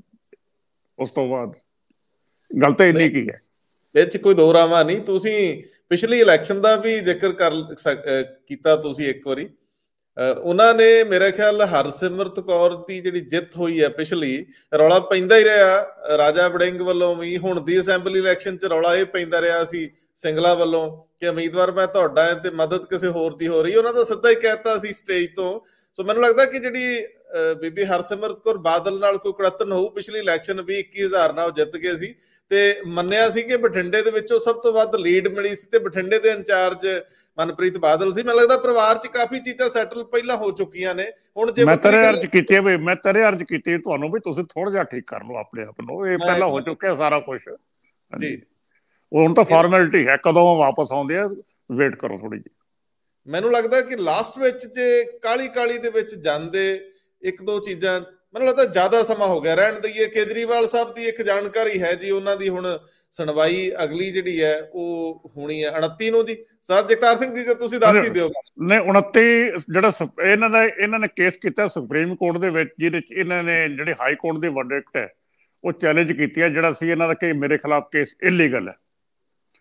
Speaker 3: ਉਸ ਤੋਂ ਬਾਅਦ ਗੱਲ ਤਾਂ ਇੰਨੀ ਕੀ ਹੈ
Speaker 1: ਇਹ ਚ ਕੋਈ ਦੋਰਾਵਾ ਨਹੀਂ ਤੁਸੀਂ ਪਿਛਲੀ ਇਲੈਕਸ਼ਨ ਦਾ ਵੀ ਜ਼ਿਕਰ ਕਰ ਕੀਤਾ ਤੁਸੀਂ ਇੱਕ ਵਾਰੀ ਉਹਨਾਂ ਨੇ ਮੇਰੇ ਖਿਆਲ ਹਰਸਿਮਰਤ ਕੌਰ ਦੀ ਜਿਹੜੀ ਜਿੱਤ ਹੋਈ ਹੈ ਪਿਛਲੀ ਰੌਲਾ ਪੈਂਦਾ ਹੀ ਰਿਹਾ ਰਾਜਾ ਬੜਿੰਗ ਵੱਲੋਂ ਵੀ ਹੁਣ ਦੀ ਅਸੈਂਬਲੀ ਇਲੈਕਸ਼ਨ 'ਚ ਰੌਲਾ ਇਹ ਪੈਂਦਾ ਰਿਹਾ ਸੀ ਸਿੰਗਲਾ ਵੱਲੋਂ ਕਿ ਉਮੀਦਵਾਰ ਮੈਂ ਤੁਹਾਡਾ ਤੇ ਮਦਦ ਕਿਸੇ ਹੋਰ ਦੀ ਹੋ ਰਹੀ ਉਹਨਾਂ ਦਾ ਸਿੱਧਾ ਹੀ ਕਹਿਤਾ ਸੀ ਸਟੇਜ ਤੋਂ ਸੋ ਮੈਨੂੰ ਲੱਗਦਾ ਕਿ ਜਿਹੜੀ ਬੀਬੀ ਹਰਸਿਮਰਤ ਕੌਰ ਬਾਦਲ ਨਾਲ ਕੋਈ ਕੜਤਨ ਹੋਊ ਪਿਛਲੀ ਇਲੈਕਸ਼ਨ ਵੀ 21000 ਨਾਲ ਜਿੱਤ ਗਏ ਸੀ ਤੇ ਮੰਨਿਆ ਸੀ ਕਿ ਬਠਿੰਡੇ ਦੇ ਵਿੱਚੋਂ ਸਭ ਤੋਂ ਵੱਧ ਲੀਡ ਮਿਲੀ ਸੀ ਤੇ ਬਠਿੰਡੇ ਦੇ ਇੰਚਾਰਜ ਮਨਪ੍ਰੀਤ ਬਾਦਲ ਸੀ ਮੈਨੂੰ ਲੱਗਦਾ ਪਰਿਵਾਰ 'ਚ ਕਾਫੀ ਚੀਜ਼ਾਂ ਸੈਟਲ ਪਹਿਲਾਂ ਹੋ ਚੁੱਕੀਆਂ ਨੇ ਹੁਣ ਜੇ ਮੈਂ ਤੇਰੇ ਅਰਜ
Speaker 3: ਕੀਤੀ ਵੀ ਮੈਂ ਤੇਰੇ ਅਰਜ ਕੀਤੀ ਤੁਹਾਨੂੰ ਵੀ ਤੁਸੀਂ ਥੋੜਾ ਜਿਹਾ ਠੀਕ ਕਰ ਲਓ ਆਪਣੇ ਆਪ ਨੂੰ ਇਹ ਪਹਿਲਾਂ ਹੋ ਚੁੱਕਿਆ ਸਾਰਾ ਕੁਝ ਜੀ ਹੁਣ ਤਾਂ ਫਾਰਮੈਲਿਟੀ ਹੈ ਕਦੋਂ ਵਾਪਸ ਆਉਂਦੇ ਆ ਵੇਟ ਕਰੋ ਥੋੜੀ ਜੀ
Speaker 1: ਮੈਨੂੰ ਲੱਗਦਾ ਕਿ ਲਾਸਟ ਵਿੱਚ ਜੇ ਕਾਲੀ ਕਾਲੀ ਦੇ ਵਿੱਚ ਜਾਂਦੇ ਇੱਕ ਦੋ ਚੀਜ਼ਾਂ ਮੈਨੂੰ ਲੱਗਦਾ ਜ਼ਿਆਦਾ ਸਮਾਂ ਹੋ ਗਿਆ ਰਹਿਣ ਦਈਏ ਕੇਦਰੀਵਾਲ ਸਾਹਿਬ ਦੀ ਇੱਕ ਜਾਣਕਾਰੀ ਹੈ ਜੀ ਉਹਨਾਂ ਦੀ ਹੁਣ ਸੁਣਵਾਈ ਅਗਲੀ ਜਿਹੜੀ ਹੈ ਉਹ ਹੋਣੀ ਹੈ 29 ਨੂੰ ਜੀ ਸਰ ਜਗਤਾਰ ਸਿੰਘ ਜੀ ਜੇ ਤੁਸੀਂ ਦੱਸ ਹੀ
Speaker 3: ਦਿਓ ਨਹੀਂ 29 ਜਿਹੜਾ ਇਹਨਾਂ ਦਾ ਇਹਨਾਂ ਨੇ ਕੇਸ ਕੀਤਾ ਸੁਪਰੀਮ ਕੋਰਟ ਦੇ ਵਿੱਚ ਜਿਹਦੇ ਵਿੱਚ ਇਹਨਾਂ ਨੇ ਜਿਹੜੇ ਹਾਈ ਕੋਰਟ ਦੇ ਵਰਡਿਕਟ ਹੈ ਉਹ ਚੈਲੰਜ ਕੀਤੀ ਹੈ ਜਿਹੜਾ ਸੀ ਇਹਨਾਂ ਦਾ ਕਿ ਮੇਰੇ ਖਿਲਾਫ ਕੇਸ ਇਲੀਗਲ ਹੈ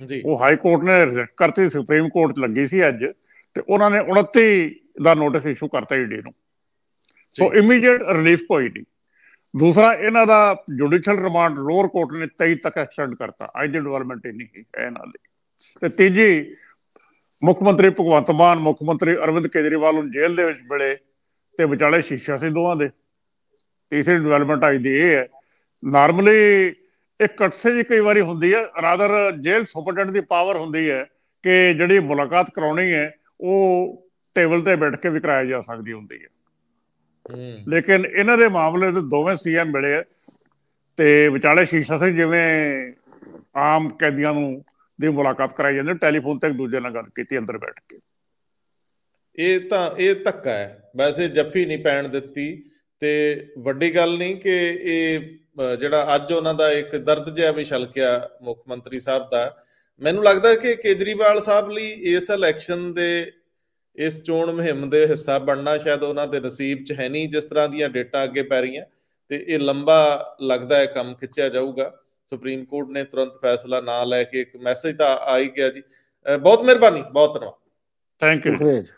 Speaker 3: ਜੀ ਉਹ ਹਾਈ ਕੋਰਟ ਨੇ ਰਿਜੈਕਟ ਕਰਤੀ ਸੁਪਰੀਮ ਕੋਰਟ ਲੱਗੀ ਸੀ ਅੱਜ ਤੇ ਉਹਨਾਂ ਨੇ 29 ਦਾ ਨੋਟਿਸ ਇਸ਼ੂ ਕਰਤਾ ਈਡੀ ਨੂੰ ਸੋ ਇਮੀਡੀਏਟ ਰਿਲੀਫ ਕੋਈ ਨਹੀਂ ਦੂਸਰਾ ਇਹਨਾਂ ਦਾ ਜੁਡੀਸ਼ੀਅਲ ਰਿਮਾਂਡ ਲੋਅਰ ਕੋਰਟ ਨੇ 23 ਤੱਕ ਐਕਸਟੈਂਡ ਕਰਤਾ ਅੱਜ ਦੇ ਡਿਵੈਲਪਮੈਂਟ ਇੰਨੀ ਹੈ ਇਹਨਾਂ ਦੇ ਤੇ ਤੀਜੀ ਮੁੱਖ ਮੰਤਰੀ ਭਗਵੰਤ ਮਾਨ ਮੁੱਖ ਮੰਤਰੀ ਅਰਵਿੰਦ ਕੇਜਰੀਵਾਲ ਨੂੰ ਜੇਲ੍ਹ ਦੇ ਵਿੱਚ ਮਿਲੇ ਤੇ ਵਿਚਾਲੇ ਸ਼ੀਸ਼ਾ ਸੀ ਦੋਵਾਂ ਦੇ ਤੀਸਰੀ ਡਿਵੈਲਪਮੈਂਟ ਅੱਜ ਦੀ ਇਹ ਹੈ ਨਾਰਮਲੀ ਇਹ ਕਟਸੇ ਜੀ ਕਈ ਵਾਰੀ ਹੁੰਦੀ ਹੈ ਰਾਦਰ ਜੇਲ੍ਹ ਸੁਪਰਡੈਂਟ ਦੀ ਪਾਵਰ ਹੁੰਦੀ ਹੈ ਕਿ ਜਿਹੜੀ ਮੁਲਾਕਾਤ ਕਰਾਉਣੀ ਹੈ ਉਹ ਟੇਬਲ ਤੇ ਬੈਠ ਕੇ ਵੀ ਕਰਾਇਆ ਜਾ ਸਕਦੀ ਹੁੰਦੀ ਹੈ ਲੇਕਿਨ ਇਹਨਾਂ ਦੇ ਮਾਮਲੇ ਤੇ ਦੋਵੇਂ ਸੀਐਮ ਮਿਲੇ ਤੇ ਵਿਚਾਲੇ ਸ਼ੀਸ਼ਾ ਸਿੰਘ ਜਿਵੇਂ ਆਮ ਕੈਦੀਆਂ ਨੂੰ ਦੀ ਮੁਲਾਕਾਤ ਕਰਾਈ ਜਾਂਦੀ ਟੈਲੀਫੋਨ ਤੇ ਇੱਕ ਦੂਜੇ ਨਾਲ ਗੱਲ ਕੀਤੀ ਅੰਦਰ ਬੈਠ ਕੇ ਇਹ ਤਾਂ ਇਹ ਧੱਕਾ ਹੈ ਵੈਸੇ ਜੱਫੀ ਨਹੀਂ ਪੈਣ ਦਿੱਤੀ ਤੇ
Speaker 1: ਵੱਡੀ ਗੱਲ ਨਹੀਂ ਕਿ ਇਹ ਜਿਹੜਾ ਅੱਜ ਉਹਨਾਂ ਦਾ ਇੱਕ ਦਰਦ ਜਿਹਾ ਵੀ ਛਲਕਿਆ ਮੁੱਖ ਮੰਤਰੀ ਸਾਹਿਬ ਦਾ ਮੈਨੂੰ ਲੱਗਦਾ ਕਿ ਕੇਜਰੀਵਾਲ ਸਾਹਿਬ ਲਈ ਇਸ ਇਲੈਕਸ਼ਨ ਦੇ ਇਸ ਚੋਣ ਮੁਹਿੰਮ ਦੇ ਹਿੱਸਾ ਬਣਨਾ ਸ਼ਾਇਦ ਉਹਨਾਂ ਦੇ ਨਸੀਬ 'ਚ ਹੈ ਨਹੀਂ ਜਿਸ ਤਰ੍ਹਾਂ ਦੀਆਂ ਡੇਟਾ ਅੱਗੇ ਪੈ ਰਹੀਆਂ ਤੇ ਇਹ ਲੰਬਾ ਲੱਗਦਾ ਹੈ ਕੰਮ ਖਿੱਚਿਆ ਜਾਊਗਾ ਸੁਪਰੀਮ ਕੋਰਟ ਨੇ ਤੁਰੰਤ ਫੈਸਲਾ ਨਾ ਲੈ ਕੇ ਇੱਕ ਮੈਸੇਜ ਤਾਂ ਆ ਹੀ ਗਿਆ ਜੀ ਬਹੁਤ ਮਿਹਰਬਾਨੀ ਬਹੁਤ ਧੰਨਵਾਦ
Speaker 3: ਥੈਂਕ ਯੂ